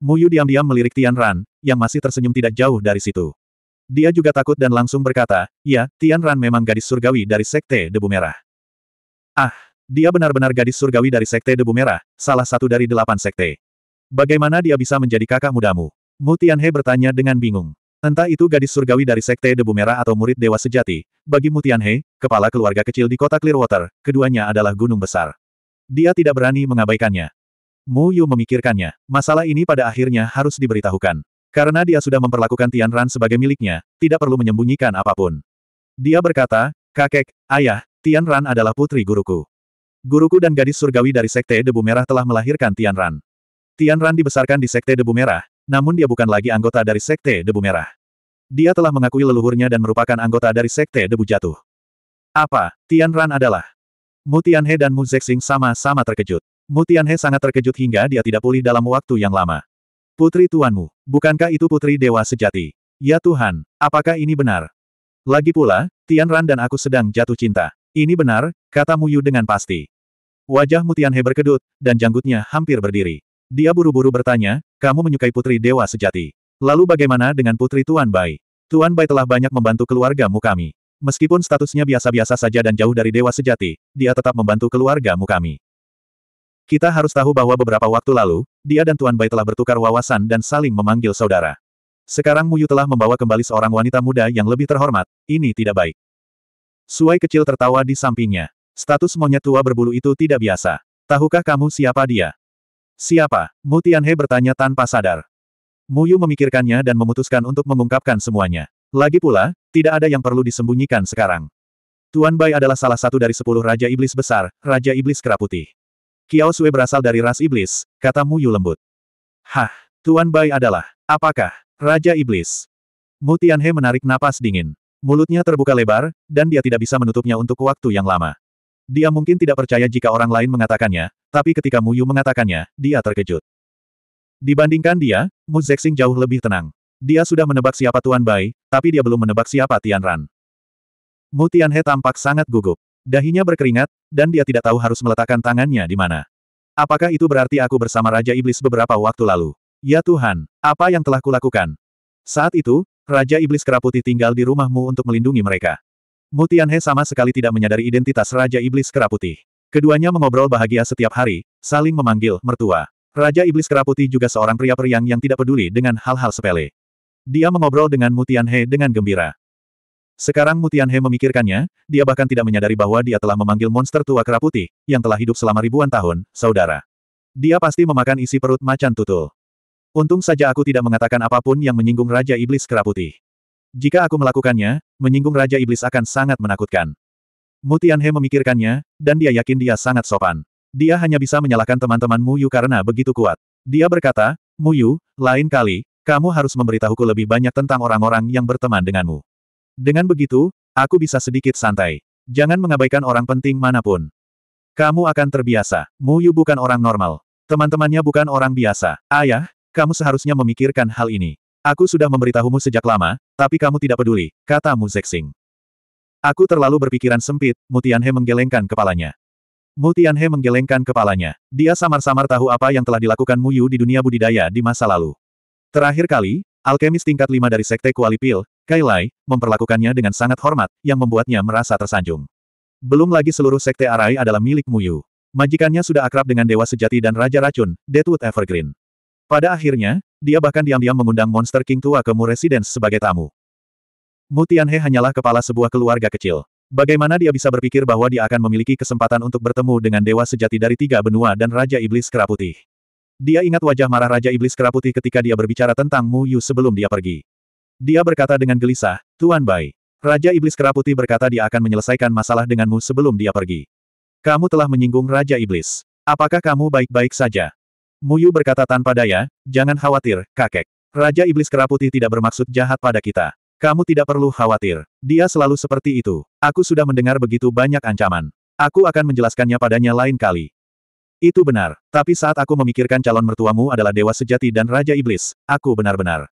Mu Yu diam-diam melirik Tian Ran, yang masih tersenyum tidak jauh dari situ. Dia juga takut dan langsung berkata, ya, Tian Ran memang gadis surgawi dari Sekte Debu Merah. Ah! Dia benar-benar gadis surgawi dari Sekte Debu Merah, salah satu dari delapan sekte. Bagaimana dia bisa menjadi kakak mudamu? Mu Tianhe bertanya dengan bingung. Entah itu gadis surgawi dari Sekte Debu Merah atau murid dewa sejati, bagi Mu Tianhe, kepala keluarga kecil di kota Clearwater, keduanya adalah gunung besar. Dia tidak berani mengabaikannya. Mu Yu memikirkannya, masalah ini pada akhirnya harus diberitahukan. Karena dia sudah memperlakukan Tian Ran sebagai miliknya, tidak perlu menyembunyikan apapun. Dia berkata, kakek, ayah, Tian Ran adalah putri guruku. Guruku dan gadis surgawi dari Sekte Debu Merah telah melahirkan Tian Ran. Tian Ran dibesarkan di Sekte Debu Merah, namun dia bukan lagi anggota dari Sekte Debu Merah. Dia telah mengakui leluhurnya dan merupakan anggota dari Sekte Debu Jatuh. Apa, Tian Ran adalah? Mu Tianhe dan Mu Zexing sama-sama terkejut. Mu Tianhe sangat terkejut hingga dia tidak pulih dalam waktu yang lama. Putri tuanmu, bukankah itu putri dewa sejati? Ya Tuhan, apakah ini benar? Lagi pula, Tian Ran dan aku sedang jatuh cinta. Ini benar, kata Muyu dengan pasti. Wajah Mutianhe berkedut, dan janggutnya hampir berdiri. Dia buru-buru bertanya, kamu menyukai putri dewa sejati. Lalu bagaimana dengan putri Tuan Bai? Tuan Bai telah banyak membantu keluargamu kami. Meskipun statusnya biasa-biasa saja dan jauh dari dewa sejati, dia tetap membantu keluarga mu kami. Kita harus tahu bahwa beberapa waktu lalu, dia dan Tuan Bai telah bertukar wawasan dan saling memanggil saudara. Sekarang Muyu telah membawa kembali seorang wanita muda yang lebih terhormat, ini tidak baik. Suai kecil tertawa di sampingnya. Status monyet tua berbulu itu tidak biasa. Tahukah kamu siapa dia? Siapa? Mu Tianhe bertanya tanpa sadar. Mu Yu memikirkannya dan memutuskan untuk mengungkapkan semuanya. Lagi pula, tidak ada yang perlu disembunyikan sekarang. Tuan Bai adalah salah satu dari sepuluh Raja Iblis Besar, Raja Iblis keraputi. Kiao Sui berasal dari ras iblis, kata Mu Yu lembut. Hah, Tuan Bai adalah, apakah, Raja Iblis? Mu Tianhe menarik napas dingin. Mulutnya terbuka lebar, dan dia tidak bisa menutupnya untuk waktu yang lama. Dia mungkin tidak percaya jika orang lain mengatakannya, tapi ketika Mu Yu mengatakannya, dia terkejut. Dibandingkan dia, Mu Zexing jauh lebih tenang. Dia sudah menebak siapa Tuan Bai, tapi dia belum menebak siapa Tian Ran. Mu Tianhe tampak sangat gugup. Dahinya berkeringat, dan dia tidak tahu harus meletakkan tangannya di mana. Apakah itu berarti aku bersama Raja Iblis beberapa waktu lalu? Ya Tuhan, apa yang telah kulakukan? Saat itu, Raja Iblis Keraputi tinggal di rumahmu untuk melindungi mereka. Mutianhe sama sekali tidak menyadari identitas Raja Iblis Keraputi. Keduanya mengobrol bahagia setiap hari, saling memanggil mertua. Raja Iblis Keraputi juga seorang pria periang yang tidak peduli dengan hal-hal sepele. Dia mengobrol dengan Mutianhe dengan gembira. Sekarang Mutianhe memikirkannya, dia bahkan tidak menyadari bahwa dia telah memanggil monster tua Keraputi yang telah hidup selama ribuan tahun, saudara. Dia pasti memakan isi perut macan tutul. Untung saja aku tidak mengatakan apapun yang menyinggung Raja Iblis Keraputi. Jika aku melakukannya, menyinggung Raja Iblis akan sangat menakutkan. Mutianhe memikirkannya, dan dia yakin dia sangat sopan. Dia hanya bisa menyalahkan teman-teman Muyu karena begitu kuat. Dia berkata, Muyu, lain kali, kamu harus memberitahuku lebih banyak tentang orang-orang yang berteman denganmu. Dengan begitu, aku bisa sedikit santai. Jangan mengabaikan orang penting manapun. Kamu akan terbiasa. Muyu bukan orang normal. Teman-temannya bukan orang biasa. Ayah, kamu seharusnya memikirkan hal ini. Aku sudah memberitahumu sejak lama, tapi kamu tidak peduli, kata Mu Zexing. Aku terlalu berpikiran sempit, Mutianhe menggelengkan kepalanya. Mutianhe menggelengkan kepalanya. Dia samar-samar tahu apa yang telah dilakukan Muyu di dunia budidaya di masa lalu. Terakhir kali, alkemis tingkat 5 dari Sekte Kualipil, Kailai, memperlakukannya dengan sangat hormat, yang membuatnya merasa tersanjung. Belum lagi seluruh Sekte Arai adalah milik Muyu. Majikannya sudah akrab dengan Dewa Sejati dan Raja Racun, Deadwood Evergreen. Pada akhirnya, dia bahkan diam-diam mengundang Monster King tua ke Mu Residence sebagai tamu. Mu Tianhe hanyalah kepala sebuah keluarga kecil. Bagaimana dia bisa berpikir bahwa dia akan memiliki kesempatan untuk bertemu dengan dewa sejati dari tiga benua dan Raja Iblis Keraputih? Dia ingat wajah marah Raja Iblis Keraputih ketika dia berbicara tentang Mu Yu sebelum dia pergi. Dia berkata dengan gelisah, Tuan Bai. Raja Iblis Keraputih berkata dia akan menyelesaikan masalah denganmu sebelum dia pergi. Kamu telah menyinggung Raja Iblis. Apakah kamu baik-baik saja? Muyu berkata tanpa daya, jangan khawatir, kakek. Raja Iblis Keraputi tidak bermaksud jahat pada kita. Kamu tidak perlu khawatir. Dia selalu seperti itu. Aku sudah mendengar begitu banyak ancaman. Aku akan menjelaskannya padanya lain kali. Itu benar. Tapi saat aku memikirkan calon mertuamu adalah dewa sejati dan Raja Iblis, aku benar-benar.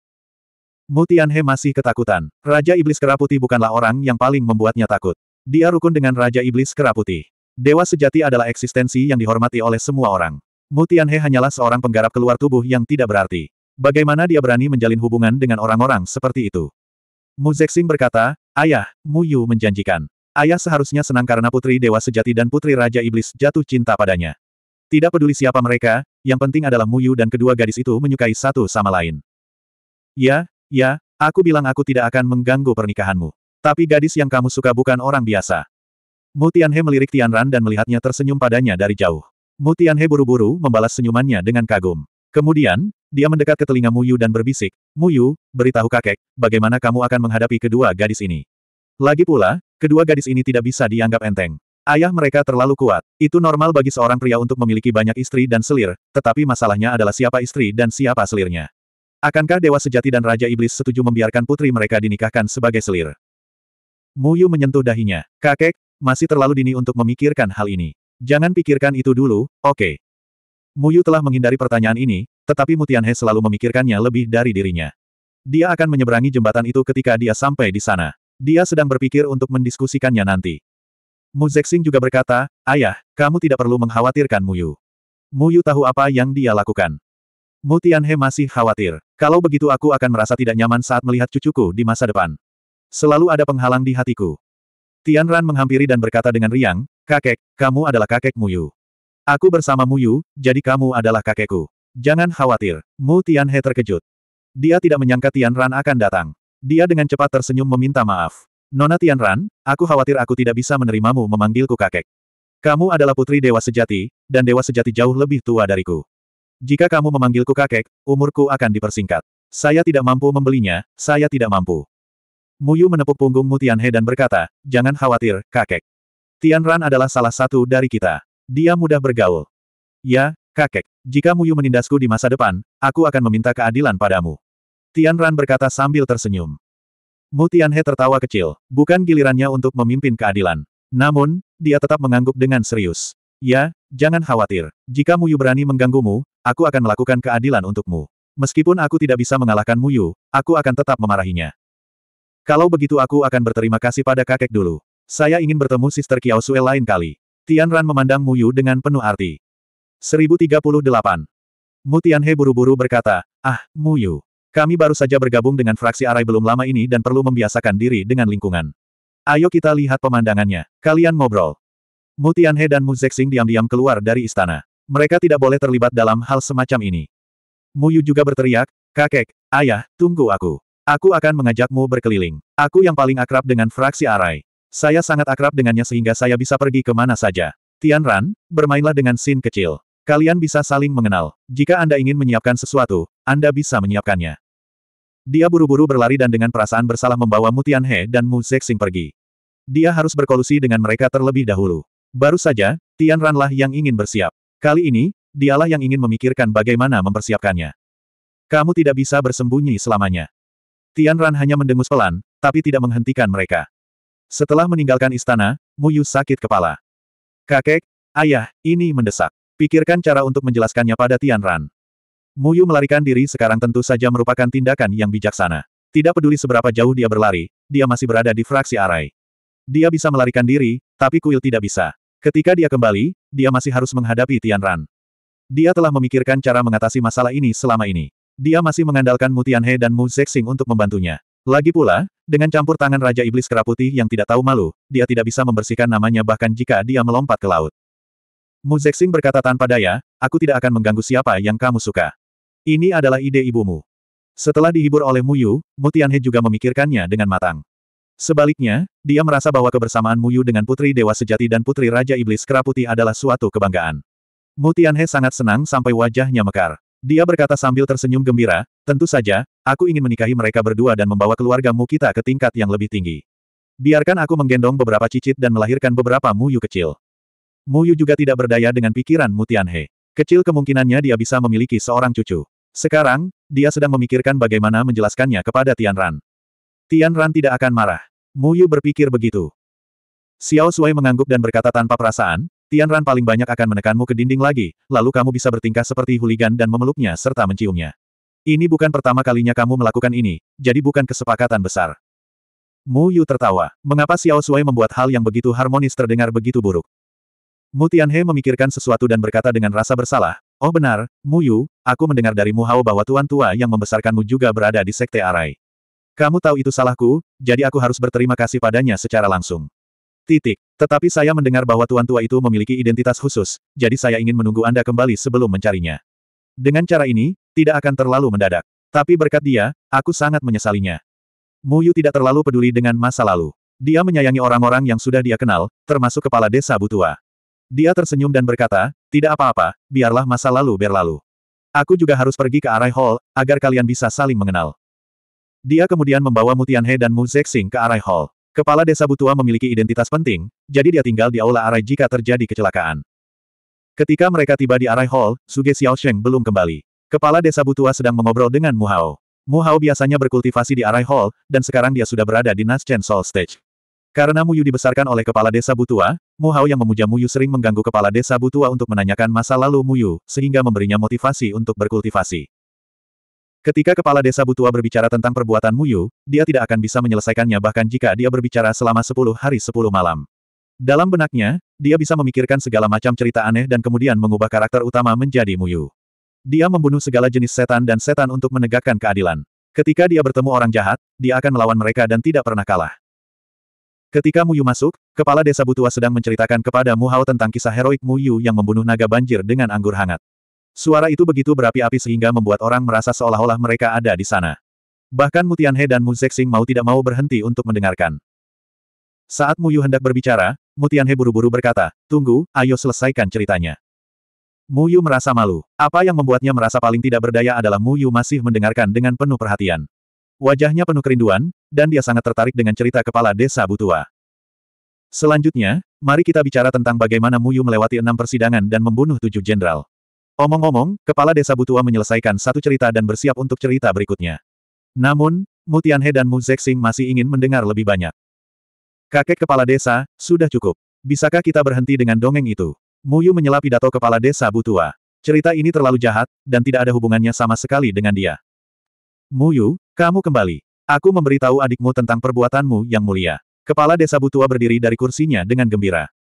Mutianhe masih ketakutan. Raja Iblis Keraputi bukanlah orang yang paling membuatnya takut. Dia rukun dengan Raja Iblis Keraputi. Dewa sejati adalah eksistensi yang dihormati oleh semua orang. Mu Tianhe hanyalah seorang penggarap keluar tubuh yang tidak berarti. Bagaimana dia berani menjalin hubungan dengan orang-orang seperti itu? Mu Zexing berkata, Ayah, Mu Yu menjanjikan. Ayah seharusnya senang karena putri dewa sejati dan putri raja iblis jatuh cinta padanya. Tidak peduli siapa mereka, yang penting adalah Mu Yu dan kedua gadis itu menyukai satu sama lain. Ya, ya, aku bilang aku tidak akan mengganggu pernikahanmu. Tapi gadis yang kamu suka bukan orang biasa. Mu Tianhe melirik Tianran dan melihatnya tersenyum padanya dari jauh. Mutianhe buru-buru membalas senyumannya dengan kagum. Kemudian, dia mendekat ke telinga Muyu dan berbisik, Muyu, beritahu kakek, bagaimana kamu akan menghadapi kedua gadis ini. Lagi pula, kedua gadis ini tidak bisa dianggap enteng. Ayah mereka terlalu kuat. Itu normal bagi seorang pria untuk memiliki banyak istri dan selir, tetapi masalahnya adalah siapa istri dan siapa selirnya. Akankah Dewa Sejati dan Raja Iblis setuju membiarkan putri mereka dinikahkan sebagai selir? Muyu menyentuh dahinya. Kakek, masih terlalu dini untuk memikirkan hal ini. Jangan pikirkan itu dulu, oke. Okay. Muyu telah menghindari pertanyaan ini, tetapi Mutianhe selalu memikirkannya lebih dari dirinya. Dia akan menyeberangi jembatan itu ketika dia sampai di sana. Dia sedang berpikir untuk mendiskusikannya nanti. Mu Zexing juga berkata, Ayah, kamu tidak perlu mengkhawatirkan Muyu. Muyu tahu apa yang dia lakukan. Mutianhe masih khawatir. Kalau begitu aku akan merasa tidak nyaman saat melihat cucuku di masa depan. Selalu ada penghalang di hatiku. Tianran menghampiri dan berkata dengan riang, Kakek, kamu adalah kakek Muyu. Aku bersama Muyu, jadi kamu adalah kakekku. Jangan khawatir, Mu Tianhe terkejut. Dia tidak menyangka Tian Ran akan datang. Dia dengan cepat tersenyum meminta maaf. Nona Tian Ran, aku khawatir aku tidak bisa menerimamu memanggilku kakek. Kamu adalah putri dewa sejati, dan dewa sejati jauh lebih tua dariku. Jika kamu memanggilku kakek, umurku akan dipersingkat. Saya tidak mampu membelinya, saya tidak mampu. Muyu menepuk punggung Mutianhe dan berkata, jangan khawatir, kakek. Tian Ran adalah salah satu dari kita. Dia mudah bergaul. Ya, kakek, jika Muyu menindasku di masa depan, aku akan meminta keadilan padamu. Tian Ran berkata sambil tersenyum. Mu Tianhe tertawa kecil, bukan gilirannya untuk memimpin keadilan. Namun, dia tetap mengangguk dengan serius. Ya, jangan khawatir. Jika Muyu berani mengganggumu, aku akan melakukan keadilan untukmu. Meskipun aku tidak bisa mengalahkan Muyu, aku akan tetap memarahinya. Kalau begitu aku akan berterima kasih pada kakek dulu. Saya ingin bertemu Sister Kiao Sue lain kali. Tian Ran memandang Yu dengan penuh arti. 1038. Mu Tianhe buru-buru berkata, Ah, Mu Yu, Kami baru saja bergabung dengan fraksi Arai belum lama ini dan perlu membiasakan diri dengan lingkungan. Ayo kita lihat pemandangannya. Kalian ngobrol. Mu Tianhe dan Mu Zexing diam-diam keluar dari istana. Mereka tidak boleh terlibat dalam hal semacam ini. Mu Yu juga berteriak, Kakek, ayah, tunggu aku. Aku akan mengajakmu berkeliling. Aku yang paling akrab dengan fraksi Arai. Saya sangat akrab dengannya sehingga saya bisa pergi ke mana saja. Tian Ran, bermainlah dengan Sin kecil. Kalian bisa saling mengenal. Jika Anda ingin menyiapkan sesuatu, Anda bisa menyiapkannya. Dia buru-buru berlari dan dengan perasaan bersalah membawa Mu Tianhe dan Mu Zexing pergi. Dia harus berkolusi dengan mereka terlebih dahulu. Baru saja, Tian Ranlah yang ingin bersiap. Kali ini, dialah yang ingin memikirkan bagaimana mempersiapkannya. Kamu tidak bisa bersembunyi selamanya. Tian Ran hanya mendengus pelan, tapi tidak menghentikan mereka. Setelah meninggalkan istana, Muyu sakit kepala. Kakek, ayah, ini mendesak. Pikirkan cara untuk menjelaskannya pada Tian Ran. Muyu melarikan diri sekarang tentu saja merupakan tindakan yang bijaksana. Tidak peduli seberapa jauh dia berlari, dia masih berada di fraksi arai. Dia bisa melarikan diri, tapi kuil tidak bisa. Ketika dia kembali, dia masih harus menghadapi Tian Ran. Dia telah memikirkan cara mengatasi masalah ini selama ini. Dia masih mengandalkan Mu Tianhe dan Mu Zexing untuk membantunya. Lagi pula, dengan campur tangan Raja Iblis Keraputi yang tidak tahu malu, dia tidak bisa membersihkan namanya bahkan jika dia melompat ke laut. Mu Zexing berkata tanpa daya, aku tidak akan mengganggu siapa yang kamu suka. Ini adalah ide ibumu. Setelah dihibur oleh Mu Yu, Mu Tianhe juga memikirkannya dengan matang. Sebaliknya, dia merasa bahwa kebersamaan Mu Yu dengan Putri Dewa Sejati dan Putri Raja Iblis Keraputi adalah suatu kebanggaan. Mu Tianhe sangat senang sampai wajahnya mekar. Dia berkata sambil tersenyum gembira, tentu saja, aku ingin menikahi mereka berdua dan membawa keluargamu kita ke tingkat yang lebih tinggi. Biarkan aku menggendong beberapa cicit dan melahirkan beberapa Muyu kecil. Muyu juga tidak berdaya dengan pikiran Mutianhe. Kecil kemungkinannya dia bisa memiliki seorang cucu. Sekarang, dia sedang memikirkan bagaimana menjelaskannya kepada Tian Ran. Tian Ran tidak akan marah. Muyu berpikir begitu. Xiao Sui mengangguk dan berkata tanpa perasaan, Tianran paling banyak akan menekanmu ke dinding lagi, lalu kamu bisa bertingkah seperti huligan dan memeluknya serta menciumnya. Ini bukan pertama kalinya kamu melakukan ini, jadi bukan kesepakatan besar. Mu Yu tertawa. Mengapa Xiao Sui membuat hal yang begitu harmonis terdengar begitu buruk? Mu Tianhe memikirkan sesuatu dan berkata dengan rasa bersalah, Oh benar, Mu Yu, aku mendengar dari Mu Hao bahwa Tuan Tua yang membesarkanmu juga berada di Sekte Arai. Kamu tahu itu salahku, jadi aku harus berterima kasih padanya secara langsung. Titik. Tetapi saya mendengar bahwa tuan tua itu memiliki identitas khusus, jadi saya ingin menunggu Anda kembali sebelum mencarinya. Dengan cara ini, tidak akan terlalu mendadak. Tapi berkat dia, aku sangat menyesalinya. Mu Yu tidak terlalu peduli dengan masa lalu. Dia menyayangi orang-orang yang sudah dia kenal, termasuk kepala desa Butua. Dia tersenyum dan berkata, tidak apa-apa, biarlah masa lalu berlalu. Aku juga harus pergi ke Arai Hall, agar kalian bisa saling mengenal. Dia kemudian membawa Mutianhe dan Mu Zexing ke Arai Hall. Kepala desa Butua memiliki identitas penting, jadi dia tinggal di Aula Arai jika terjadi kecelakaan. Ketika mereka tiba di Arai Hall, Suge Sheng belum kembali. Kepala desa Butua sedang mengobrol dengan Mu Hao. Mu Hao biasanya berkultivasi di Arai Hall, dan sekarang dia sudah berada di Naschen Soul Stage. Karena Muyu dibesarkan oleh kepala desa Butua, Mu Hao yang memuja Muyu sering mengganggu kepala desa Butua untuk menanyakan masa lalu Muyu, sehingga memberinya motivasi untuk berkultivasi. Ketika kepala desa Butua berbicara tentang perbuatan Muyu, dia tidak akan bisa menyelesaikannya bahkan jika dia berbicara selama 10 hari 10 malam. Dalam benaknya, dia bisa memikirkan segala macam cerita aneh dan kemudian mengubah karakter utama menjadi Muyu. Dia membunuh segala jenis setan dan setan untuk menegakkan keadilan. Ketika dia bertemu orang jahat, dia akan melawan mereka dan tidak pernah kalah. Ketika Muyu masuk, kepala desa Butua sedang menceritakan kepada Mu tentang kisah heroik Muyu yang membunuh naga banjir dengan anggur hangat. Suara itu begitu berapi-api sehingga membuat orang merasa seolah-olah mereka ada di sana. Bahkan Mutianhe dan Mu Zexing mau tidak mau berhenti untuk mendengarkan. Saat Mu Yu hendak berbicara, Mutianhe buru-buru berkata, Tunggu, ayo selesaikan ceritanya. Mu Yu merasa malu. Apa yang membuatnya merasa paling tidak berdaya adalah Mu Yu masih mendengarkan dengan penuh perhatian. Wajahnya penuh kerinduan, dan dia sangat tertarik dengan cerita kepala desa Butua. Selanjutnya, mari kita bicara tentang bagaimana Mu Yu melewati enam persidangan dan membunuh tujuh jenderal. Omong-omong, kepala desa Butua menyelesaikan satu cerita dan bersiap untuk cerita berikutnya. Namun, Mutianhe dan Mu Zexing masih ingin mendengar lebih banyak. Kakek kepala desa, sudah cukup. Bisakah kita berhenti dengan dongeng itu? Mu Yu menyela pidato kepala desa Butua. Cerita ini terlalu jahat, dan tidak ada hubungannya sama sekali dengan dia. Mu Yu, kamu kembali. Aku memberitahu adikmu tentang perbuatanmu yang mulia. Kepala desa Butua berdiri dari kursinya dengan gembira.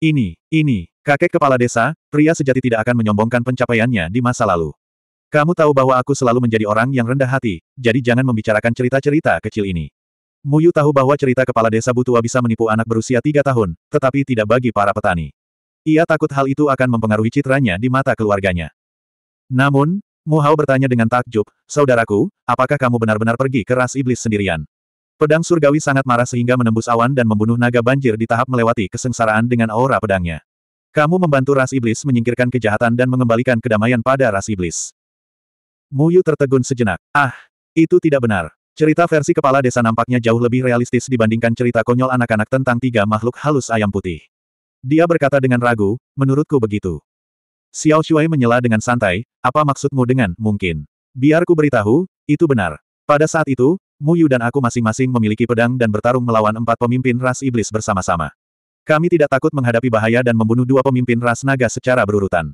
Ini, ini, Kakek kepala desa, pria sejati tidak akan menyombongkan pencapaiannya di masa lalu. Kamu tahu bahwa aku selalu menjadi orang yang rendah hati, jadi jangan membicarakan cerita-cerita kecil ini. Muyu tahu bahwa cerita kepala desa Butua bisa menipu anak berusia tiga tahun, tetapi tidak bagi para petani. Ia takut hal itu akan mempengaruhi citranya di mata keluarganya. Namun, Muhao bertanya dengan takjub, Saudaraku, apakah kamu benar-benar pergi ke ras iblis sendirian? Pedang surgawi sangat marah sehingga menembus awan dan membunuh naga banjir di tahap melewati kesengsaraan dengan aura pedangnya. Kamu membantu ras iblis menyingkirkan kejahatan dan mengembalikan kedamaian pada ras iblis. Muyu tertegun sejenak. Ah, itu tidak benar. Cerita versi kepala desa nampaknya jauh lebih realistis dibandingkan cerita konyol anak-anak tentang tiga makhluk halus ayam putih. Dia berkata dengan ragu, menurutku begitu. Xiao Shuai menyela dengan santai, apa maksudmu dengan mungkin? Biarku beritahu, itu benar. Pada saat itu, Muyu dan aku masing-masing memiliki pedang dan bertarung melawan empat pemimpin ras iblis bersama-sama. Kami tidak takut menghadapi bahaya dan membunuh dua pemimpin ras naga secara berurutan.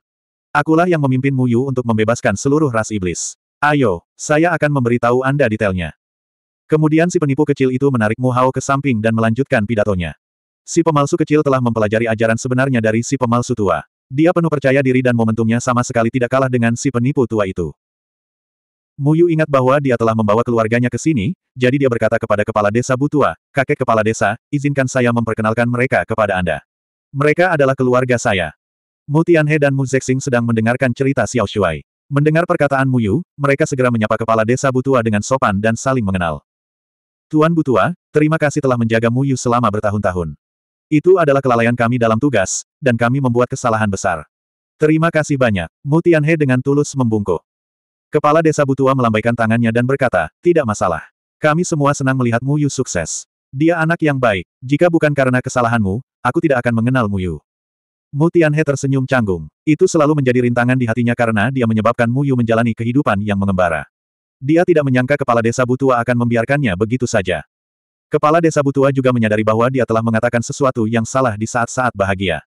Akulah yang memimpin Muyu untuk membebaskan seluruh ras iblis. Ayo, saya akan memberitahu Anda detailnya. Kemudian si penipu kecil itu menarik Mu Hao ke samping dan melanjutkan pidatonya. Si pemalsu kecil telah mempelajari ajaran sebenarnya dari si pemalsu tua. Dia penuh percaya diri dan momentumnya sama sekali tidak kalah dengan si penipu tua itu. Muyu ingat bahwa dia telah membawa keluarganya ke sini, jadi dia berkata kepada kepala desa Butua, kakek kepala desa, izinkan saya memperkenalkan mereka kepada Anda. Mereka adalah keluarga saya. Mu Tianhe dan Mu Zexing sedang mendengarkan cerita Xiao Shuai. Mendengar perkataan Muyu, mereka segera menyapa kepala desa Butua dengan sopan dan saling mengenal. Tuan Butua, terima kasih telah menjaga Muyu selama bertahun-tahun. Itu adalah kelalaian kami dalam tugas, dan kami membuat kesalahan besar. Terima kasih banyak, Mu Tianhe dengan tulus membungkuk. Kepala desa Butua melambaikan tangannya dan berkata, tidak masalah. Kami semua senang melihatmu Yu sukses. Dia anak yang baik. Jika bukan karena kesalahanmu, aku tidak akan mengenalmu Yu. Mu Tianhe tersenyum canggung. Itu selalu menjadi rintangan di hatinya karena dia menyebabkan Mu menjalani kehidupan yang mengembara. Dia tidak menyangka kepala desa Butua akan membiarkannya begitu saja. Kepala desa Butua juga menyadari bahwa dia telah mengatakan sesuatu yang salah di saat-saat bahagia.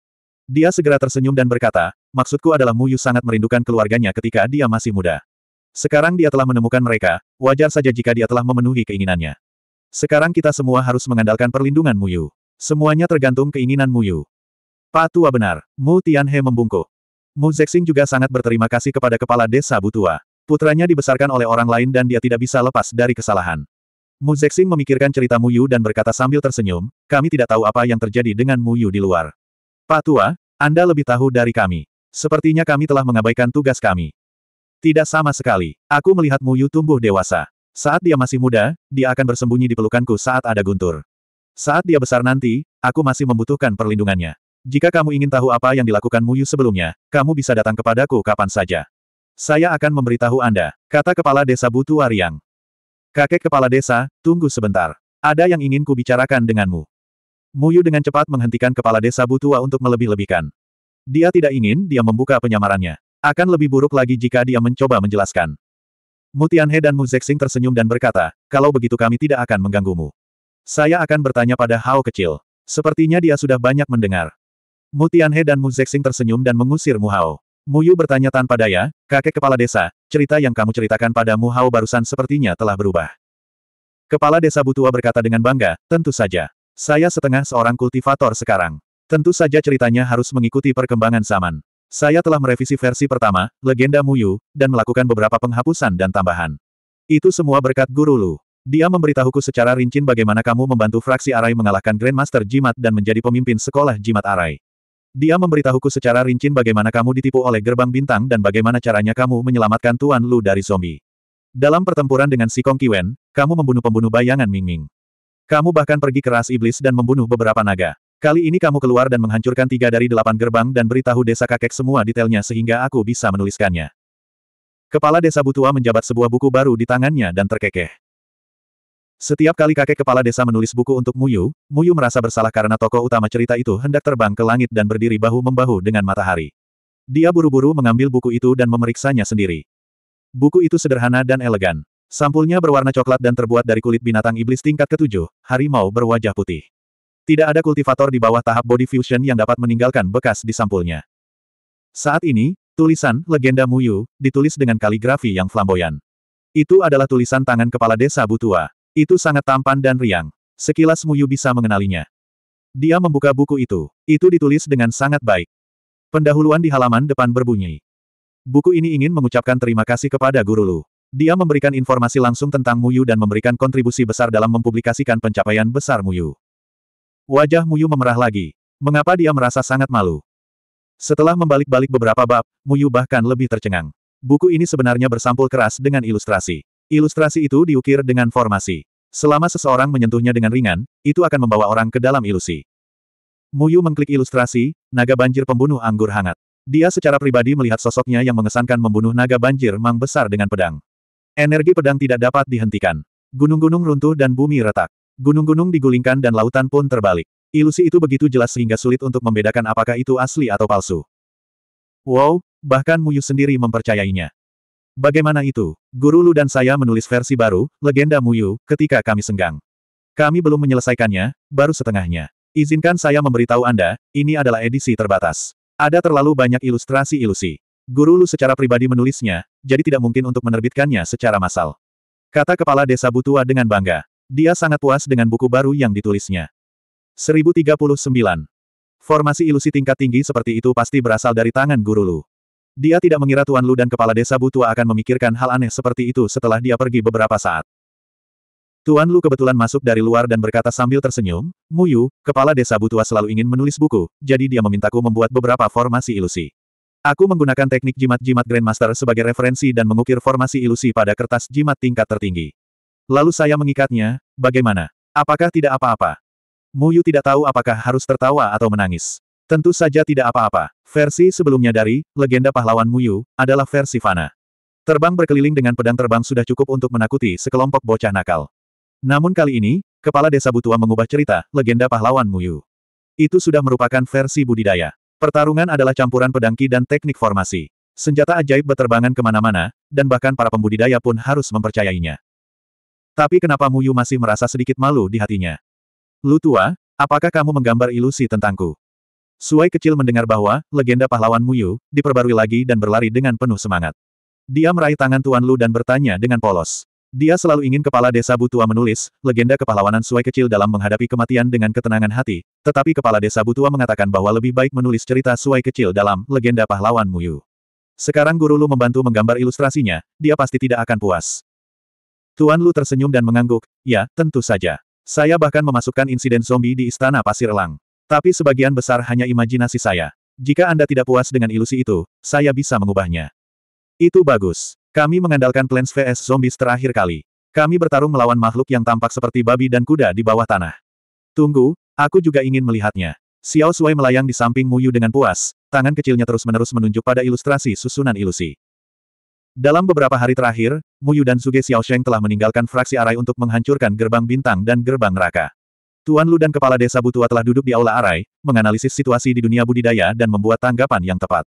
Dia segera tersenyum dan berkata, maksudku adalah Muyu sangat merindukan keluarganya ketika dia masih muda. Sekarang dia telah menemukan mereka, wajar saja jika dia telah memenuhi keinginannya. Sekarang kita semua harus mengandalkan perlindungan Muyu. Semuanya tergantung keinginan Muyu. Pak Tua benar, Mu Tianhe membungkuk. Mu Zexing juga sangat berterima kasih kepada kepala desa Butua. Putranya dibesarkan oleh orang lain dan dia tidak bisa lepas dari kesalahan. Mu Zexing memikirkan cerita Muyu dan berkata sambil tersenyum, kami tidak tahu apa yang terjadi dengan Muyu di luar. Pak Tua, Anda lebih tahu dari kami. Sepertinya kami telah mengabaikan tugas kami. Tidak sama sekali. Aku melihat Muyu tumbuh dewasa. Saat dia masih muda, dia akan bersembunyi di pelukanku saat ada guntur. Saat dia besar nanti, aku masih membutuhkan perlindungannya. Jika kamu ingin tahu apa yang dilakukan Muyu sebelumnya, kamu bisa datang kepadaku kapan saja. Saya akan memberitahu Anda, kata Kepala Desa Butu Ariang. Kakek Kepala Desa, tunggu sebentar. Ada yang ingin ku bicarakan denganmu. Muyu dengan cepat menghentikan Kepala Desa Butua untuk melebih-lebihkan. Dia tidak ingin dia membuka penyamarannya. Akan lebih buruk lagi jika dia mencoba menjelaskan. Mutianhe dan Mu Zexing tersenyum dan berkata, kalau begitu kami tidak akan mengganggumu. Saya akan bertanya pada Hao kecil. Sepertinya dia sudah banyak mendengar. Mutianhe dan Mu Zexing tersenyum dan mengusir Mu Hao. Mu Yu bertanya tanpa daya, kakek kepala desa, cerita yang kamu ceritakan pada Mu Hao barusan sepertinya telah berubah. Kepala desa Butua berkata dengan bangga, tentu saja. Saya setengah seorang kultivator sekarang. Tentu saja ceritanya harus mengikuti perkembangan zaman. Saya telah merevisi versi pertama, Legenda Muyu, dan melakukan beberapa penghapusan dan tambahan. Itu semua berkat Guru Lu. Dia memberitahuku secara rincin bagaimana kamu membantu fraksi Arai mengalahkan Grandmaster Jimat dan menjadi pemimpin sekolah Jimat Arai. Dia memberitahuku secara rincin bagaimana kamu ditipu oleh gerbang bintang dan bagaimana caranya kamu menyelamatkan Tuan Lu dari zombie. Dalam pertempuran dengan si Kong Kiwen, kamu membunuh pembunuh bayangan Ming -Ming. Kamu bahkan pergi ke ras iblis dan membunuh beberapa naga. Kali ini kamu keluar dan menghancurkan tiga dari delapan gerbang dan beritahu desa kakek semua detailnya sehingga aku bisa menuliskannya. Kepala desa Butua menjabat sebuah buku baru di tangannya dan terkekeh. Setiap kali kakek kepala desa menulis buku untuk Muyu, Muyu merasa bersalah karena tokoh utama cerita itu hendak terbang ke langit dan berdiri bahu-membahu dengan matahari. Dia buru-buru mengambil buku itu dan memeriksanya sendiri. Buku itu sederhana dan elegan. Sampulnya berwarna coklat dan terbuat dari kulit binatang iblis tingkat ketujuh, harimau berwajah putih. Tidak ada kultivator di bawah tahap body fusion yang dapat meninggalkan bekas di sampulnya. Saat ini, tulisan Legenda Muyu ditulis dengan kaligrafi yang flamboyan. Itu adalah tulisan tangan kepala desa Butua. Itu sangat tampan dan riang. Sekilas Muyu bisa mengenalinya. Dia membuka buku itu. Itu ditulis dengan sangat baik. Pendahuluan di halaman depan berbunyi. Buku ini ingin mengucapkan terima kasih kepada Guru Lu. Dia memberikan informasi langsung tentang Muyu dan memberikan kontribusi besar dalam mempublikasikan pencapaian besar Muyu. Wajah Muyu memerah lagi. Mengapa dia merasa sangat malu? Setelah membalik-balik beberapa bab, Muyu bahkan lebih tercengang. Buku ini sebenarnya bersampul keras dengan ilustrasi. Ilustrasi itu diukir dengan formasi. Selama seseorang menyentuhnya dengan ringan, itu akan membawa orang ke dalam ilusi. Muyu mengklik ilustrasi, naga banjir pembunuh anggur hangat. Dia secara pribadi melihat sosoknya yang mengesankan membunuh naga banjir mang besar dengan pedang. Energi pedang tidak dapat dihentikan. Gunung-gunung runtuh dan bumi retak. Gunung-gunung digulingkan dan lautan pun terbalik. Ilusi itu begitu jelas sehingga sulit untuk membedakan apakah itu asli atau palsu. Wow, bahkan Muyu sendiri mempercayainya. Bagaimana itu? Guru Lu dan saya menulis versi baru, legenda Muyu, ketika kami senggang. Kami belum menyelesaikannya, baru setengahnya. Izinkan saya memberitahu Anda, ini adalah edisi terbatas. Ada terlalu banyak ilustrasi ilusi. Guru Lu secara pribadi menulisnya, jadi tidak mungkin untuk menerbitkannya secara massal. Kata kepala desa Butua dengan bangga. Dia sangat puas dengan buku baru yang ditulisnya. 1039. Formasi ilusi tingkat tinggi seperti itu pasti berasal dari tangan Guru Lu. Dia tidak mengira Tuan Lu dan kepala desa Butua akan memikirkan hal aneh seperti itu setelah dia pergi beberapa saat. Tuan Lu kebetulan masuk dari luar dan berkata sambil tersenyum, Muyu, kepala desa Butua selalu ingin menulis buku, jadi dia memintaku membuat beberapa formasi ilusi. Aku menggunakan teknik jimat-jimat Grandmaster sebagai referensi dan mengukir formasi ilusi pada kertas jimat tingkat tertinggi. Lalu saya mengikatnya, bagaimana? Apakah tidak apa-apa? Muyu tidak tahu apakah harus tertawa atau menangis. Tentu saja tidak apa-apa. Versi sebelumnya dari Legenda Pahlawan Muyu adalah versi Fana. Terbang berkeliling dengan pedang terbang sudah cukup untuk menakuti sekelompok bocah nakal. Namun kali ini, kepala desa Butua mengubah cerita Legenda Pahlawan Muyu. Itu sudah merupakan versi budidaya. Pertarungan adalah campuran pedangki dan teknik formasi. Senjata ajaib berterbangan kemana-mana, dan bahkan para pembudidaya pun harus mempercayainya. Tapi kenapa Mu Yu masih merasa sedikit malu di hatinya? Lu tua, apakah kamu menggambar ilusi tentangku? Suai kecil mendengar bahwa, legenda pahlawan Mu Yu diperbarui lagi dan berlari dengan penuh semangat. Dia meraih tangan Tuan Lu dan bertanya dengan polos. Dia selalu ingin kepala desa Butua menulis, legenda kepahlawanan Suai kecil dalam menghadapi kematian dengan ketenangan hati, tetapi kepala desa Butua mengatakan bahwa lebih baik menulis cerita Suai kecil dalam legenda pahlawan Mu Yu. Sekarang guru Lu membantu menggambar ilustrasinya, dia pasti tidak akan puas. Tuan Lu tersenyum dan mengangguk, ya, tentu saja. Saya bahkan memasukkan insiden zombie di Istana Pasir Elang. Tapi sebagian besar hanya imajinasi saya. Jika Anda tidak puas dengan ilusi itu, saya bisa mengubahnya. Itu bagus. Kami mengandalkan Plans vs Zombies terakhir kali. Kami bertarung melawan makhluk yang tampak seperti babi dan kuda di bawah tanah. Tunggu, aku juga ingin melihatnya. Xiao Sui melayang di samping Muyu dengan puas, tangan kecilnya terus-menerus menunjuk pada ilustrasi susunan ilusi. Dalam beberapa hari terakhir, Muyu dan Suge Sheng telah meninggalkan fraksi Arai untuk menghancurkan gerbang bintang dan gerbang neraka. Tuan Lu dan kepala desa Butua telah duduk di aula Arai, menganalisis situasi di dunia budidaya dan membuat tanggapan yang tepat.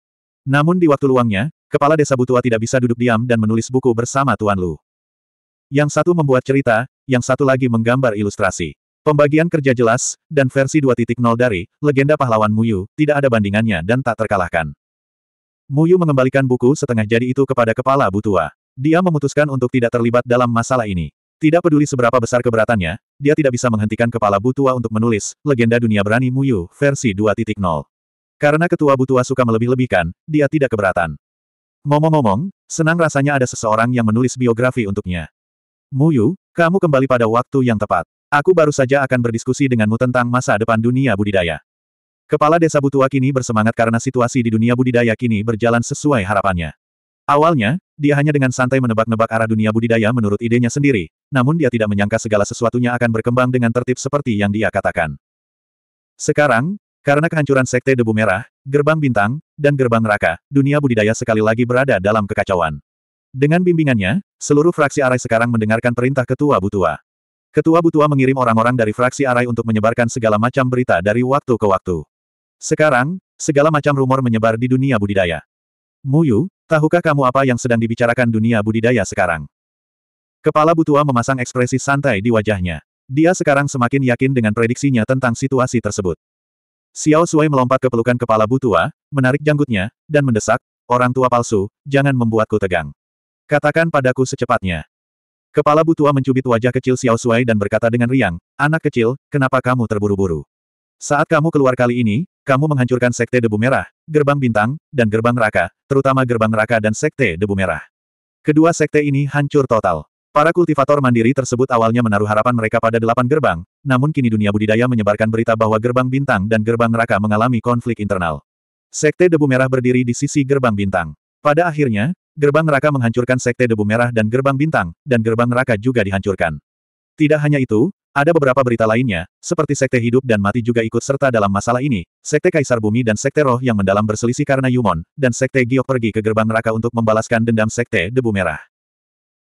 Namun di waktu luangnya, kepala desa Butua tidak bisa duduk diam dan menulis buku bersama Tuan Lu. Yang satu membuat cerita, yang satu lagi menggambar ilustrasi. Pembagian kerja jelas, dan versi 2.0 dari Legenda Pahlawan Muyu, tidak ada bandingannya dan tak terkalahkan. Muyu mengembalikan buku setengah jadi itu kepada kepala Butua. Dia memutuskan untuk tidak terlibat dalam masalah ini. Tidak peduli seberapa besar keberatannya, dia tidak bisa menghentikan kepala Butua untuk menulis Legenda Dunia Berani Muyu versi 2.0. Karena ketua Butua suka melebih-lebihkan, dia tidak keberatan. Ngomong-ngomong, senang rasanya ada seseorang yang menulis biografi untuknya. Muyu, kamu kembali pada waktu yang tepat. Aku baru saja akan berdiskusi denganmu tentang masa depan dunia budidaya. Kepala desa Butua kini bersemangat karena situasi di dunia budidaya kini berjalan sesuai harapannya. Awalnya, dia hanya dengan santai menebak-nebak arah dunia budidaya menurut idenya sendiri, namun dia tidak menyangka segala sesuatunya akan berkembang dengan tertib seperti yang dia katakan. Sekarang, karena kehancuran Sekte Debu Merah, Gerbang Bintang, dan Gerbang Neraka, dunia budidaya sekali lagi berada dalam kekacauan. Dengan bimbingannya, seluruh fraksi Arai sekarang mendengarkan perintah Ketua Butua. Ketua Butua mengirim orang-orang dari fraksi Arai untuk menyebarkan segala macam berita dari waktu ke waktu. Sekarang, segala macam rumor menyebar di dunia budidaya. Muyu, tahukah kamu apa yang sedang dibicarakan dunia budidaya sekarang? Kepala Butua memasang ekspresi santai di wajahnya. Dia sekarang semakin yakin dengan prediksinya tentang situasi tersebut. Xiao Sui melompat ke pelukan kepala Butua, menarik janggutnya, dan mendesak, orang tua palsu, jangan membuatku tegang. Katakan padaku secepatnya. Kepala Butua mencubit wajah kecil Xiao Sui dan berkata dengan riang, anak kecil, kenapa kamu terburu-buru? Saat kamu keluar kali ini, kamu menghancurkan Sekte Debu Merah, Gerbang Bintang, dan Gerbang Neraka, terutama Gerbang Neraka dan Sekte Debu Merah. Kedua sekte ini hancur total. Para kultivator mandiri tersebut awalnya menaruh harapan mereka pada delapan gerbang, namun kini dunia budidaya menyebarkan berita bahwa Gerbang Bintang dan Gerbang Neraka mengalami konflik internal. Sekte Debu Merah berdiri di sisi Gerbang Bintang. Pada akhirnya, Gerbang Neraka menghancurkan Sekte Debu Merah dan Gerbang Bintang, dan Gerbang Neraka juga dihancurkan. Tidak hanya itu, ada beberapa berita lainnya, seperti sekte hidup dan mati juga ikut serta dalam masalah ini, sekte Kaisar Bumi dan sekte Roh yang mendalam berselisih karena Yumon, dan sekte Giok pergi ke gerbang neraka untuk membalaskan dendam sekte Debu Merah.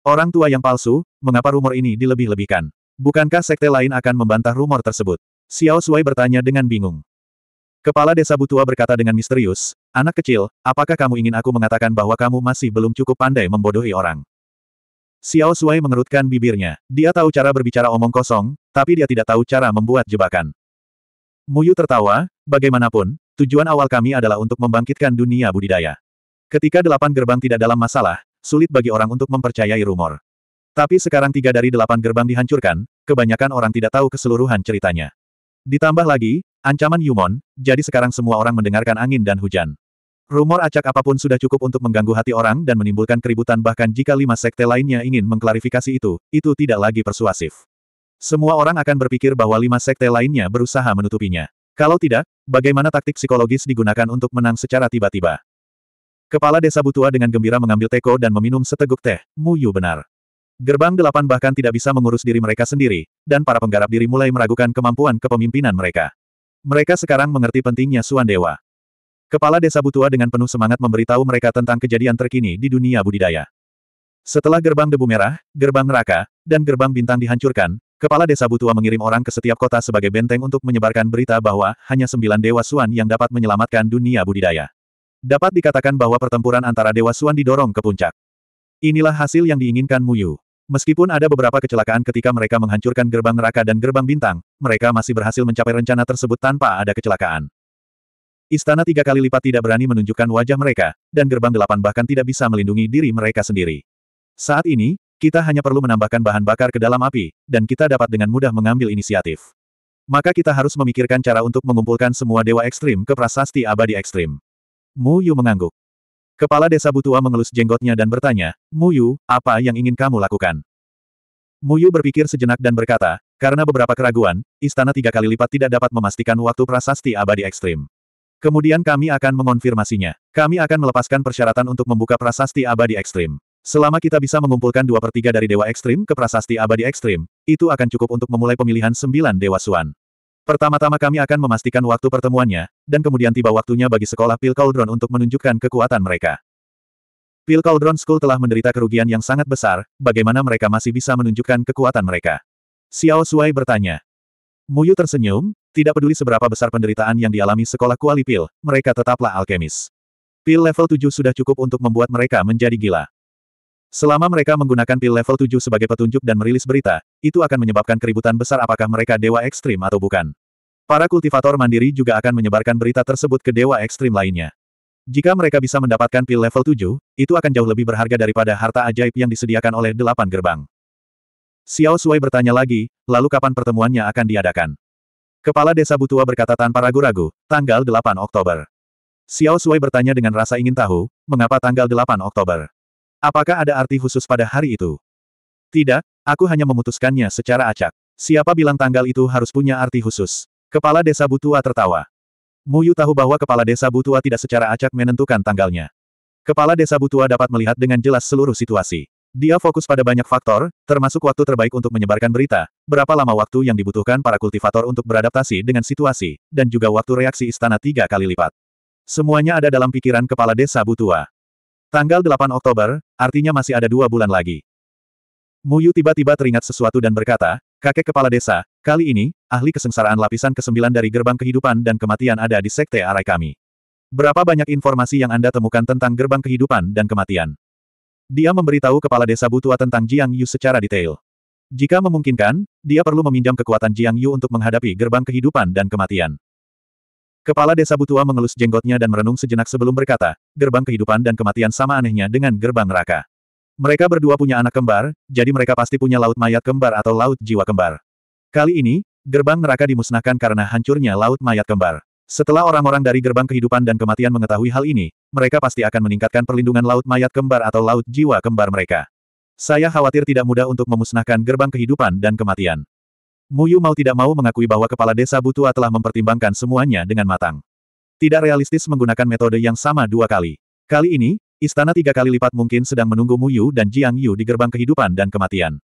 Orang tua yang palsu, mengapa rumor ini dilebih-lebihkan? Bukankah sekte lain akan membantah rumor tersebut? Xiao Shuai bertanya dengan bingung. Kepala desa Butua berkata dengan misterius, Anak kecil, apakah kamu ingin aku mengatakan bahwa kamu masih belum cukup pandai membodohi orang? Xiao Suai mengerutkan bibirnya. Dia tahu cara berbicara omong kosong, tapi dia tidak tahu cara membuat jebakan. Muyu tertawa, bagaimanapun, tujuan awal kami adalah untuk membangkitkan dunia budidaya. Ketika delapan gerbang tidak dalam masalah, sulit bagi orang untuk mempercayai rumor. Tapi sekarang tiga dari delapan gerbang dihancurkan, kebanyakan orang tidak tahu keseluruhan ceritanya. Ditambah lagi, ancaman Yumon, jadi sekarang semua orang mendengarkan angin dan hujan. Rumor acak apapun sudah cukup untuk mengganggu hati orang dan menimbulkan keributan bahkan jika lima sekte lainnya ingin mengklarifikasi itu, itu tidak lagi persuasif. Semua orang akan berpikir bahwa lima sekte lainnya berusaha menutupinya. Kalau tidak, bagaimana taktik psikologis digunakan untuk menang secara tiba-tiba? Kepala desa Butua dengan gembira mengambil teko dan meminum seteguk teh, muyu benar. Gerbang delapan bahkan tidak bisa mengurus diri mereka sendiri, dan para penggarap diri mulai meragukan kemampuan kepemimpinan mereka. Mereka sekarang mengerti pentingnya Suan Dewa. Kepala desa Butua dengan penuh semangat memberitahu mereka tentang kejadian terkini di dunia budidaya. Setelah gerbang debu merah, gerbang neraka, dan gerbang bintang dihancurkan, kepala desa Butua mengirim orang ke setiap kota sebagai benteng untuk menyebarkan berita bahwa hanya sembilan dewa suan yang dapat menyelamatkan dunia budidaya. Dapat dikatakan bahwa pertempuran antara dewa suan didorong ke puncak. Inilah hasil yang diinginkan Muyu. Meskipun ada beberapa kecelakaan ketika mereka menghancurkan gerbang neraka dan gerbang bintang, mereka masih berhasil mencapai rencana tersebut tanpa ada kecelakaan. Istana tiga kali lipat tidak berani menunjukkan wajah mereka, dan gerbang delapan bahkan tidak bisa melindungi diri mereka sendiri. Saat ini, kita hanya perlu menambahkan bahan bakar ke dalam api, dan kita dapat dengan mudah mengambil inisiatif. Maka kita harus memikirkan cara untuk mengumpulkan semua dewa ekstrim ke prasasti abadi ekstrim. Mu Yu mengangguk. Kepala desa Butua mengelus jenggotnya dan bertanya, Mu Yu, apa yang ingin kamu lakukan? Mu Yu berpikir sejenak dan berkata, karena beberapa keraguan, istana tiga kali lipat tidak dapat memastikan waktu prasasti abadi ekstrim. Kemudian kami akan mengonfirmasinya. Kami akan melepaskan persyaratan untuk membuka prasasti abadi ekstrim. Selama kita bisa mengumpulkan dua per tiga dari Dewa Ekstrim ke prasasti abadi ekstrim, itu akan cukup untuk memulai pemilihan sembilan Dewa Suan. Pertama-tama kami akan memastikan waktu pertemuannya, dan kemudian tiba waktunya bagi sekolah Pil Cauldron untuk menunjukkan kekuatan mereka. Pil Cauldron School telah menderita kerugian yang sangat besar, bagaimana mereka masih bisa menunjukkan kekuatan mereka? Xiao Suai bertanya. Muyu tersenyum, tidak peduli seberapa besar penderitaan yang dialami sekolah kuali pil, mereka tetaplah alkemis. Pil level 7 sudah cukup untuk membuat mereka menjadi gila. Selama mereka menggunakan pil level 7 sebagai petunjuk dan merilis berita, itu akan menyebabkan keributan besar apakah mereka dewa ekstrim atau bukan. Para kultivator mandiri juga akan menyebarkan berita tersebut ke dewa ekstrim lainnya. Jika mereka bisa mendapatkan pil level 7, itu akan jauh lebih berharga daripada harta ajaib yang disediakan oleh delapan gerbang. Xiao Sui bertanya lagi, lalu kapan pertemuannya akan diadakan? Kepala Desa Butua berkata tanpa ragu-ragu, tanggal 8 Oktober. Xiao Sui bertanya dengan rasa ingin tahu, mengapa tanggal 8 Oktober? Apakah ada arti khusus pada hari itu? Tidak, aku hanya memutuskannya secara acak. Siapa bilang tanggal itu harus punya arti khusus? Kepala Desa Butua tertawa. Muyu tahu bahwa Kepala Desa Butua tidak secara acak menentukan tanggalnya. Kepala Desa Butua dapat melihat dengan jelas seluruh situasi. Dia fokus pada banyak faktor, termasuk waktu terbaik untuk menyebarkan berita, berapa lama waktu yang dibutuhkan para kultivator untuk beradaptasi dengan situasi, dan juga waktu reaksi istana tiga kali lipat. Semuanya ada dalam pikiran kepala desa Butua. Tanggal 8 Oktober, artinya masih ada dua bulan lagi. Muyu tiba-tiba teringat sesuatu dan berkata, kakek kepala desa, kali ini, ahli kesengsaraan lapisan ke-9 dari gerbang kehidupan dan kematian ada di sekte arai kami. Berapa banyak informasi yang Anda temukan tentang gerbang kehidupan dan kematian? Dia memberitahu kepala desa Butua tentang Jiang Yu secara detail. Jika memungkinkan, dia perlu meminjam kekuatan Jiang Yu untuk menghadapi gerbang kehidupan dan kematian. Kepala desa Butua mengelus jenggotnya dan merenung sejenak sebelum berkata, gerbang kehidupan dan kematian sama anehnya dengan gerbang neraka. Mereka berdua punya anak kembar, jadi mereka pasti punya laut mayat kembar atau laut jiwa kembar. Kali ini, gerbang neraka dimusnahkan karena hancurnya laut mayat kembar. Setelah orang-orang dari gerbang kehidupan dan kematian mengetahui hal ini, mereka pasti akan meningkatkan perlindungan laut mayat kembar atau laut jiwa kembar mereka. Saya khawatir tidak mudah untuk memusnahkan gerbang kehidupan dan kematian. Muyu mau tidak mau mengakui bahwa kepala desa Butua telah mempertimbangkan semuanya dengan matang. Tidak realistis menggunakan metode yang sama dua kali. Kali ini, istana tiga kali lipat mungkin sedang menunggu Muyu dan Jiang Yu di gerbang kehidupan dan kematian.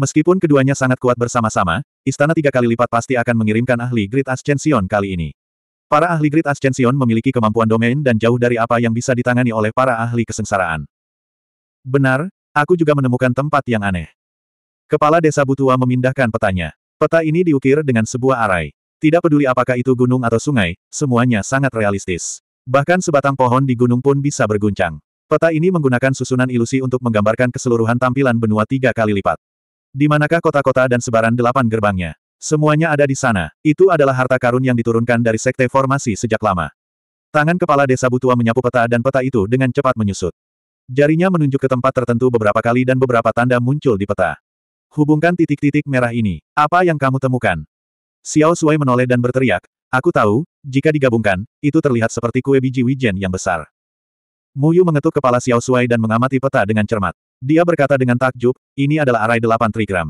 Meskipun keduanya sangat kuat bersama-sama, istana tiga kali lipat pasti akan mengirimkan ahli Great Ascension kali ini. Para ahli Great Ascension memiliki kemampuan domain dan jauh dari apa yang bisa ditangani oleh para ahli kesengsaraan. Benar, aku juga menemukan tempat yang aneh. Kepala desa Butua memindahkan petanya. Peta ini diukir dengan sebuah arai. Tidak peduli apakah itu gunung atau sungai, semuanya sangat realistis. Bahkan sebatang pohon di gunung pun bisa berguncang. Peta ini menggunakan susunan ilusi untuk menggambarkan keseluruhan tampilan benua tiga kali lipat. Di manakah kota-kota dan sebaran delapan gerbangnya? Semuanya ada di sana. Itu adalah harta karun yang diturunkan dari sekte formasi sejak lama. Tangan kepala desa Butua menyapu peta dan peta itu dengan cepat menyusut. Jarinya menunjuk ke tempat tertentu beberapa kali dan beberapa tanda muncul di peta. Hubungkan titik-titik merah ini. Apa yang kamu temukan? Xiao Sui menoleh dan berteriak, Aku tahu, jika digabungkan, itu terlihat seperti kue biji wijen yang besar. Muyu mengetuk kepala Xiao Sui dan mengamati peta dengan cermat. Dia berkata dengan takjub, ini adalah arai delapan trigram.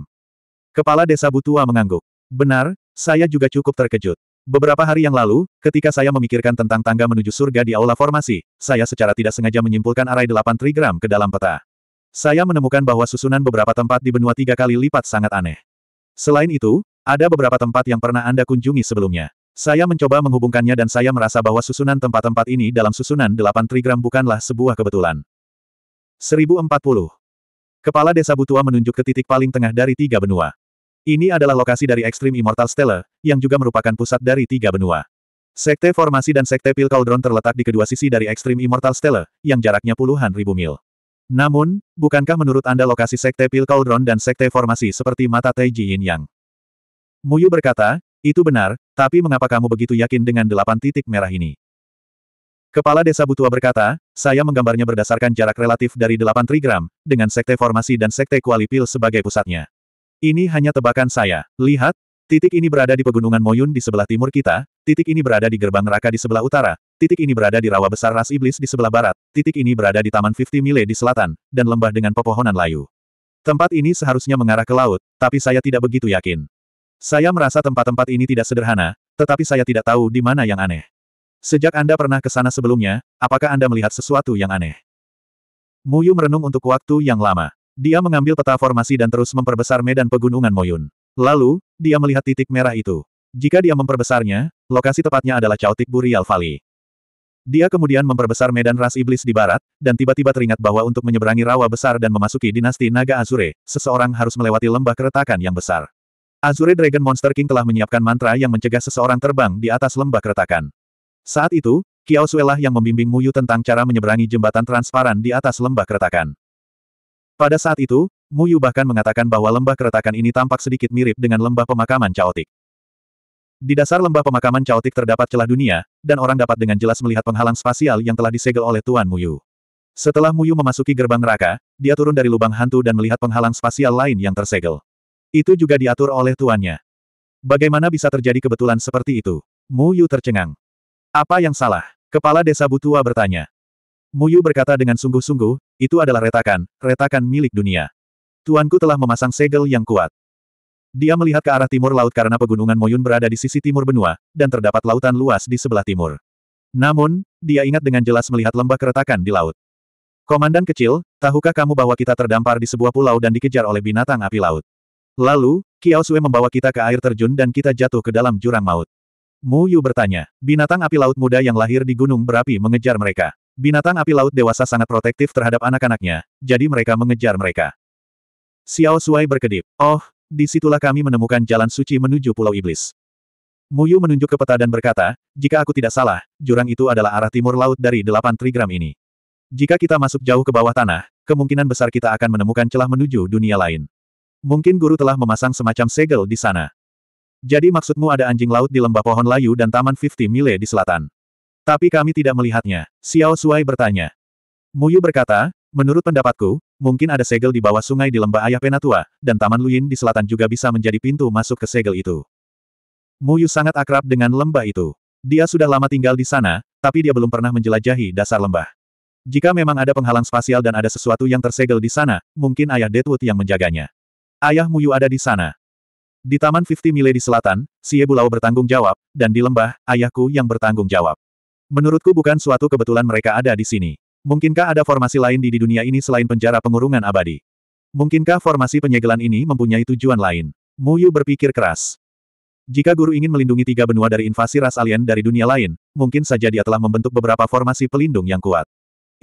Kepala desa Butua mengangguk. Benar, saya juga cukup terkejut. Beberapa hari yang lalu, ketika saya memikirkan tentang tangga menuju surga di aula formasi, saya secara tidak sengaja menyimpulkan arai delapan trigram ke dalam peta. Saya menemukan bahwa susunan beberapa tempat di benua tiga kali lipat sangat aneh. Selain itu, ada beberapa tempat yang pernah Anda kunjungi sebelumnya. Saya mencoba menghubungkannya dan saya merasa bahwa susunan tempat-tempat ini dalam susunan delapan trigram bukanlah sebuah kebetulan. 1040. Kepala desa Butua menunjuk ke titik paling tengah dari tiga benua. Ini adalah lokasi dari Extreme Immortal Stella, yang juga merupakan pusat dari tiga benua. Sekte formasi dan sekte pil Cauldron terletak di kedua sisi dari Extreme Immortal Stella, yang jaraknya puluhan ribu mil. Namun, bukankah menurut Anda lokasi sekte pil Cauldron dan sekte formasi seperti mata Taiji Yin Yang? Muyu berkata, itu benar, tapi mengapa kamu begitu yakin dengan delapan titik merah ini? Kepala Desa Butua berkata, saya menggambarnya berdasarkan jarak relatif dari delapan trigram, dengan sekte formasi dan sekte Kuali Pil sebagai pusatnya. Ini hanya tebakan saya. Lihat, titik ini berada di pegunungan Moyun di sebelah timur kita, titik ini berada di gerbang neraka di sebelah utara, titik ini berada di rawa besar ras iblis di sebelah barat, titik ini berada di taman 50 mile di selatan, dan lembah dengan pepohonan layu. Tempat ini seharusnya mengarah ke laut, tapi saya tidak begitu yakin. Saya merasa tempat-tempat ini tidak sederhana, tetapi saya tidak tahu di mana yang aneh. Sejak Anda pernah ke sana sebelumnya, apakah Anda melihat sesuatu yang aneh? Muyu merenung untuk waktu yang lama. Dia mengambil peta formasi dan terus memperbesar medan pegunungan Moyun. Lalu, dia melihat titik merah itu. Jika dia memperbesarnya, lokasi tepatnya adalah Chaotic Burial Valley. Dia kemudian memperbesar medan ras iblis di barat, dan tiba-tiba teringat bahwa untuk menyeberangi rawa besar dan memasuki dinasti Naga Azure, seseorang harus melewati lembah keretakan yang besar. Azure Dragon Monster King telah menyiapkan mantra yang mencegah seseorang terbang di atas lembah keretakan. Saat itu, Kiao Suelah yang membimbing Muyu tentang cara menyeberangi jembatan transparan di atas lembah keretakan. Pada saat itu, Mu Yu bahkan mengatakan bahwa lembah keretakan ini tampak sedikit mirip dengan lembah pemakaman caotik. Di dasar lembah pemakaman caotik terdapat celah dunia, dan orang dapat dengan jelas melihat penghalang spasial yang telah disegel oleh Tuan Mu Yu. Setelah Mu Yu memasuki gerbang neraka, dia turun dari lubang hantu dan melihat penghalang spasial lain yang tersegel. Itu juga diatur oleh tuannya. Bagaimana bisa terjadi kebetulan seperti itu? Mu Yu tercengang. Apa yang salah? Kepala desa Butua bertanya. Muyu berkata dengan sungguh-sungguh, itu adalah retakan, retakan milik dunia. Tuanku telah memasang segel yang kuat. Dia melihat ke arah timur laut karena pegunungan Moyun berada di sisi timur benua, dan terdapat lautan luas di sebelah timur. Namun, dia ingat dengan jelas melihat lembah keretakan di laut. Komandan kecil, tahukah kamu bahwa kita terdampar di sebuah pulau dan dikejar oleh binatang api laut? Lalu, Kiao Sue membawa kita ke air terjun dan kita jatuh ke dalam jurang maut. Mu Yu bertanya, binatang api laut muda yang lahir di gunung berapi mengejar mereka. Binatang api laut dewasa sangat protektif terhadap anak-anaknya, jadi mereka mengejar mereka. Xiao Suai berkedip. Oh, disitulah kami menemukan jalan suci menuju Pulau Iblis. Muyu menunjuk ke peta dan berkata, jika aku tidak salah, jurang itu adalah arah timur laut dari delapan trigram ini. Jika kita masuk jauh ke bawah tanah, kemungkinan besar kita akan menemukan celah menuju dunia lain. Mungkin guru telah memasang semacam segel di sana. Jadi maksudmu ada anjing laut di lembah pohon layu dan taman 50 mile di selatan. Tapi kami tidak melihatnya. Xiao Suai bertanya. Muyu berkata, menurut pendapatku, mungkin ada segel di bawah sungai di lembah ayah Penatua, dan Taman Luyin di selatan juga bisa menjadi pintu masuk ke segel itu. Muyu sangat akrab dengan lembah itu. Dia sudah lama tinggal di sana, tapi dia belum pernah menjelajahi dasar lembah. Jika memang ada penghalang spasial dan ada sesuatu yang tersegel di sana, mungkin ayah Deadwood yang menjaganya. Ayah Muyu ada di sana. Di Taman 50 Mile di selatan, Xie Bulau bertanggung jawab, dan di lembah, ayahku yang bertanggung jawab. Menurutku bukan suatu kebetulan mereka ada di sini. Mungkinkah ada formasi lain di, di dunia ini selain penjara pengurungan abadi? Mungkinkah formasi penyegelan ini mempunyai tujuan lain? Mu Yu berpikir keras. Jika guru ingin melindungi tiga benua dari invasi ras alien dari dunia lain, mungkin saja dia telah membentuk beberapa formasi pelindung yang kuat.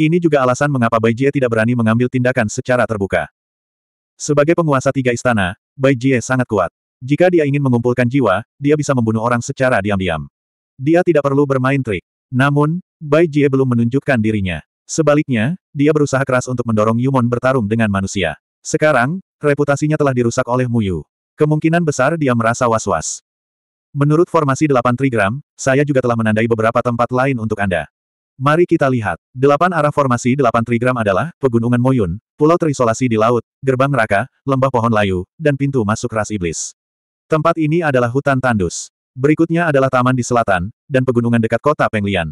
Ini juga alasan mengapa Bai Jie tidak berani mengambil tindakan secara terbuka. Sebagai penguasa tiga istana, Bai Jie sangat kuat. Jika dia ingin mengumpulkan jiwa, dia bisa membunuh orang secara diam-diam. Dia tidak perlu bermain trik. Namun, Bai Jie belum menunjukkan dirinya. Sebaliknya, dia berusaha keras untuk mendorong Yumon bertarung dengan manusia. Sekarang, reputasinya telah dirusak oleh Muyu. Kemungkinan besar dia merasa was-was. Menurut formasi 8 trigram, saya juga telah menandai beberapa tempat lain untuk Anda. Mari kita lihat. Delapan arah formasi delapan trigram adalah Pegunungan Moyun, Pulau Terisolasi di Laut, Gerbang Neraka, Lembah Pohon Layu, dan Pintu Masuk Ras Iblis. Tempat ini adalah hutan tandus. Berikutnya adalah taman di selatan, dan pegunungan dekat kota Penglian.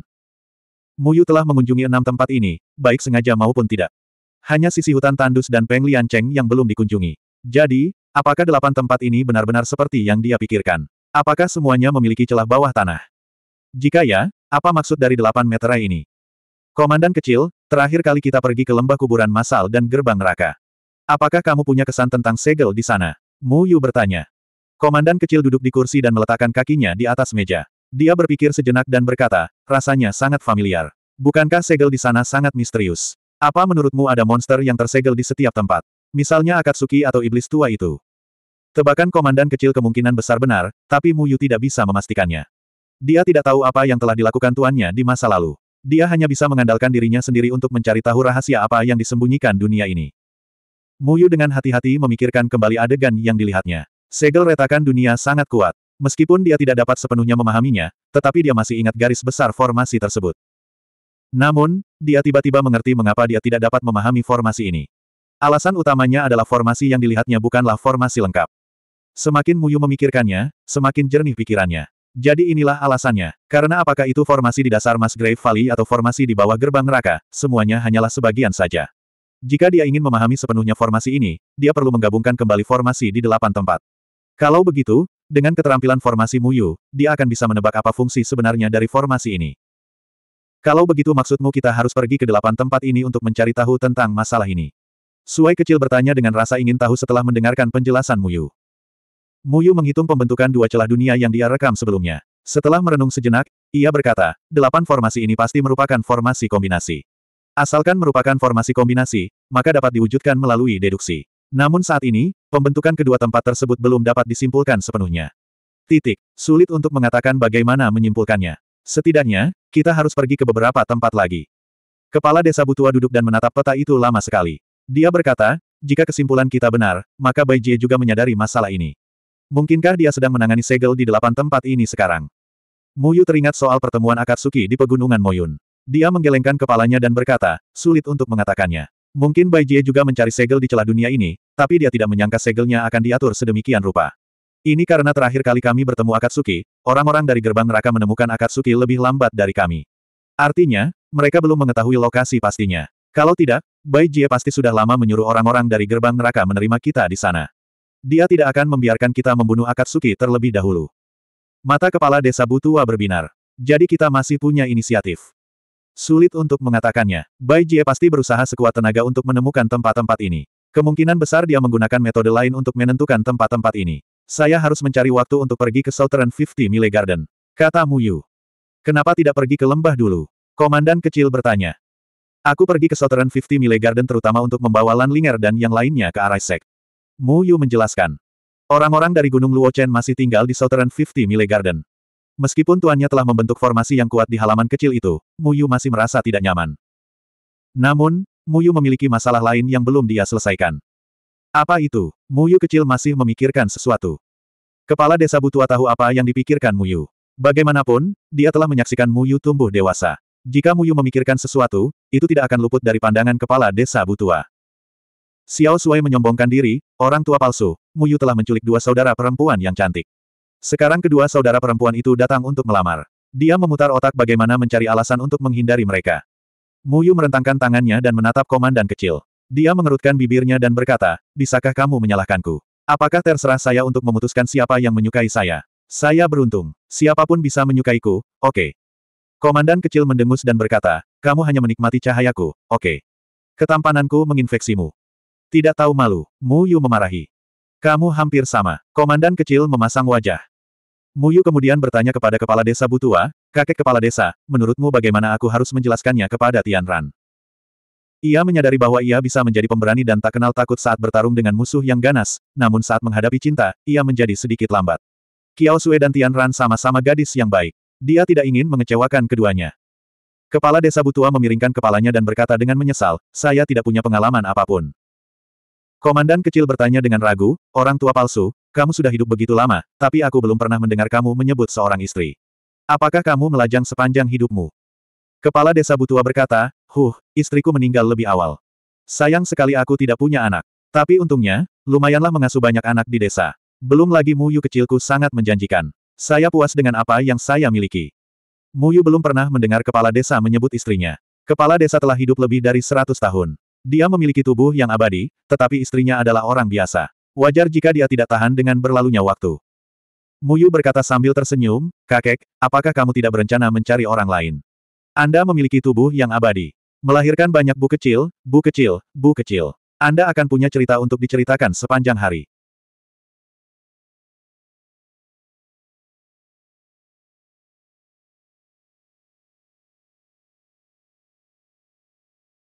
Muyu telah mengunjungi enam tempat ini, baik sengaja maupun tidak. Hanya sisi hutan tandus dan Penglian Cheng yang belum dikunjungi. Jadi, apakah delapan tempat ini benar-benar seperti yang dia pikirkan? Apakah semuanya memiliki celah bawah tanah? Jika ya, apa maksud dari delapan metera ini? Komandan kecil, terakhir kali kita pergi ke lembah kuburan masal dan gerbang neraka. Apakah kamu punya kesan tentang segel di sana? Mu Yu bertanya. Komandan kecil duduk di kursi dan meletakkan kakinya di atas meja. Dia berpikir sejenak dan berkata, rasanya sangat familiar. Bukankah segel di sana sangat misterius? Apa menurutmu ada monster yang tersegel di setiap tempat? Misalnya Akatsuki atau iblis tua itu. Tebakan komandan kecil kemungkinan besar benar, tapi Muyu tidak bisa memastikannya. Dia tidak tahu apa yang telah dilakukan tuannya di masa lalu. Dia hanya bisa mengandalkan dirinya sendiri untuk mencari tahu rahasia apa yang disembunyikan dunia ini. Muyu dengan hati-hati memikirkan kembali adegan yang dilihatnya. Segel retakan dunia sangat kuat. Meskipun dia tidak dapat sepenuhnya memahaminya, tetapi dia masih ingat garis besar formasi tersebut. Namun, dia tiba-tiba mengerti mengapa dia tidak dapat memahami formasi ini. Alasan utamanya adalah formasi yang dilihatnya bukanlah formasi lengkap. Semakin Muyu memikirkannya, semakin jernih pikirannya. Jadi inilah alasannya. Karena apakah itu formasi di dasar Mas Grave Valley atau formasi di bawah gerbang neraka, semuanya hanyalah sebagian saja. Jika dia ingin memahami sepenuhnya formasi ini, dia perlu menggabungkan kembali formasi di delapan tempat. Kalau begitu, dengan keterampilan formasi Muyu, dia akan bisa menebak apa fungsi sebenarnya dari formasi ini. Kalau begitu maksudmu kita harus pergi ke delapan tempat ini untuk mencari tahu tentang masalah ini. Suai kecil bertanya dengan rasa ingin tahu setelah mendengarkan penjelasan Muyu. Muyu menghitung pembentukan dua celah dunia yang dia rekam sebelumnya. Setelah merenung sejenak, ia berkata, delapan formasi ini pasti merupakan formasi kombinasi. Asalkan merupakan formasi kombinasi, maka dapat diwujudkan melalui deduksi. Namun saat ini, Pembentukan kedua tempat tersebut belum dapat disimpulkan sepenuhnya. Titik. Sulit untuk mengatakan bagaimana menyimpulkannya. Setidaknya, kita harus pergi ke beberapa tempat lagi. Kepala desa Butua duduk dan menatap peta itu lama sekali. Dia berkata, jika kesimpulan kita benar, maka Bai Jie juga menyadari masalah ini. Mungkinkah dia sedang menangani segel di delapan tempat ini sekarang? Muyu teringat soal pertemuan Akatsuki di pegunungan Moyun. Dia menggelengkan kepalanya dan berkata, sulit untuk mengatakannya. Mungkin Bai Jie juga mencari segel di celah dunia ini, tapi dia tidak menyangka segelnya akan diatur sedemikian rupa. Ini karena terakhir kali kami bertemu Akatsuki, orang-orang dari gerbang neraka menemukan Akatsuki lebih lambat dari kami. Artinya, mereka belum mengetahui lokasi pastinya. Kalau tidak, Bai Jie pasti sudah lama menyuruh orang-orang dari gerbang neraka menerima kita di sana. Dia tidak akan membiarkan kita membunuh Akatsuki terlebih dahulu. Mata kepala desa Butua berbinar. Jadi kita masih punya inisiatif. Sulit untuk mengatakannya. Bai Jie pasti berusaha sekuat tenaga untuk menemukan tempat-tempat ini. Kemungkinan besar dia menggunakan metode lain untuk menentukan tempat-tempat ini. Saya harus mencari waktu untuk pergi ke Southern 50 Mile Garden. Kata Mu Yu. Kenapa tidak pergi ke lembah dulu? Komandan kecil bertanya. Aku pergi ke Southern 50 Mile Garden terutama untuk membawa Lan Ling'er dan yang lainnya ke arah sek. Mu Yu menjelaskan. Orang-orang dari Gunung Luochen masih tinggal di Southern 50 Mile Garden. Meskipun tuannya telah membentuk formasi yang kuat di halaman kecil itu, Mu Yu masih merasa tidak nyaman. Namun, Muyu memiliki masalah lain yang belum dia selesaikan. Apa itu? Muyu kecil masih memikirkan sesuatu. Kepala desa Butua tahu apa yang dipikirkan Muyu. Bagaimanapun, dia telah menyaksikan Muyu tumbuh dewasa. Jika Muyu memikirkan sesuatu, itu tidak akan luput dari pandangan kepala desa Butua. Xiao Sui menyombongkan diri, orang tua palsu, Muyu telah menculik dua saudara perempuan yang cantik. Sekarang kedua saudara perempuan itu datang untuk melamar. Dia memutar otak bagaimana mencari alasan untuk menghindari mereka. Muyu merentangkan tangannya dan menatap komandan kecil. Dia mengerutkan bibirnya dan berkata, bisakah kamu menyalahkanku? Apakah terserah saya untuk memutuskan siapa yang menyukai saya? Saya beruntung. Siapapun bisa menyukaiku, oke. Okay. Komandan kecil mendengus dan berkata, kamu hanya menikmati cahayaku, oke. Okay. Ketampananku menginfeksimu. Tidak tahu malu, Muyu memarahi. Kamu hampir sama. Komandan kecil memasang wajah. Muyu kemudian bertanya kepada kepala desa Butua, kakek kepala desa, menurutmu bagaimana aku harus menjelaskannya kepada Tian Ran? Ia menyadari bahwa ia bisa menjadi pemberani dan tak kenal takut saat bertarung dengan musuh yang ganas, namun saat menghadapi cinta, ia menjadi sedikit lambat. Kiao Sue dan Tian Ran sama-sama gadis yang baik. Dia tidak ingin mengecewakan keduanya. Kepala desa Butua memiringkan kepalanya dan berkata dengan menyesal, saya tidak punya pengalaman apapun. Komandan kecil bertanya dengan ragu, orang tua palsu, kamu sudah hidup begitu lama, tapi aku belum pernah mendengar kamu menyebut seorang istri. Apakah kamu melajang sepanjang hidupmu? Kepala desa Butua berkata, Huh, istriku meninggal lebih awal. Sayang sekali aku tidak punya anak. Tapi untungnya, lumayanlah mengasuh banyak anak di desa. Belum lagi Muyu kecilku sangat menjanjikan. Saya puas dengan apa yang saya miliki. Muyu belum pernah mendengar kepala desa menyebut istrinya. Kepala desa telah hidup lebih dari 100 tahun. Dia memiliki tubuh yang abadi, tetapi istrinya adalah orang biasa. Wajar jika dia tidak tahan dengan berlalunya waktu. Muyu berkata sambil tersenyum, kakek, apakah kamu tidak berencana mencari orang lain? Anda memiliki tubuh yang abadi. Melahirkan banyak bu kecil, bu kecil, bu kecil. Anda akan punya cerita untuk diceritakan sepanjang hari.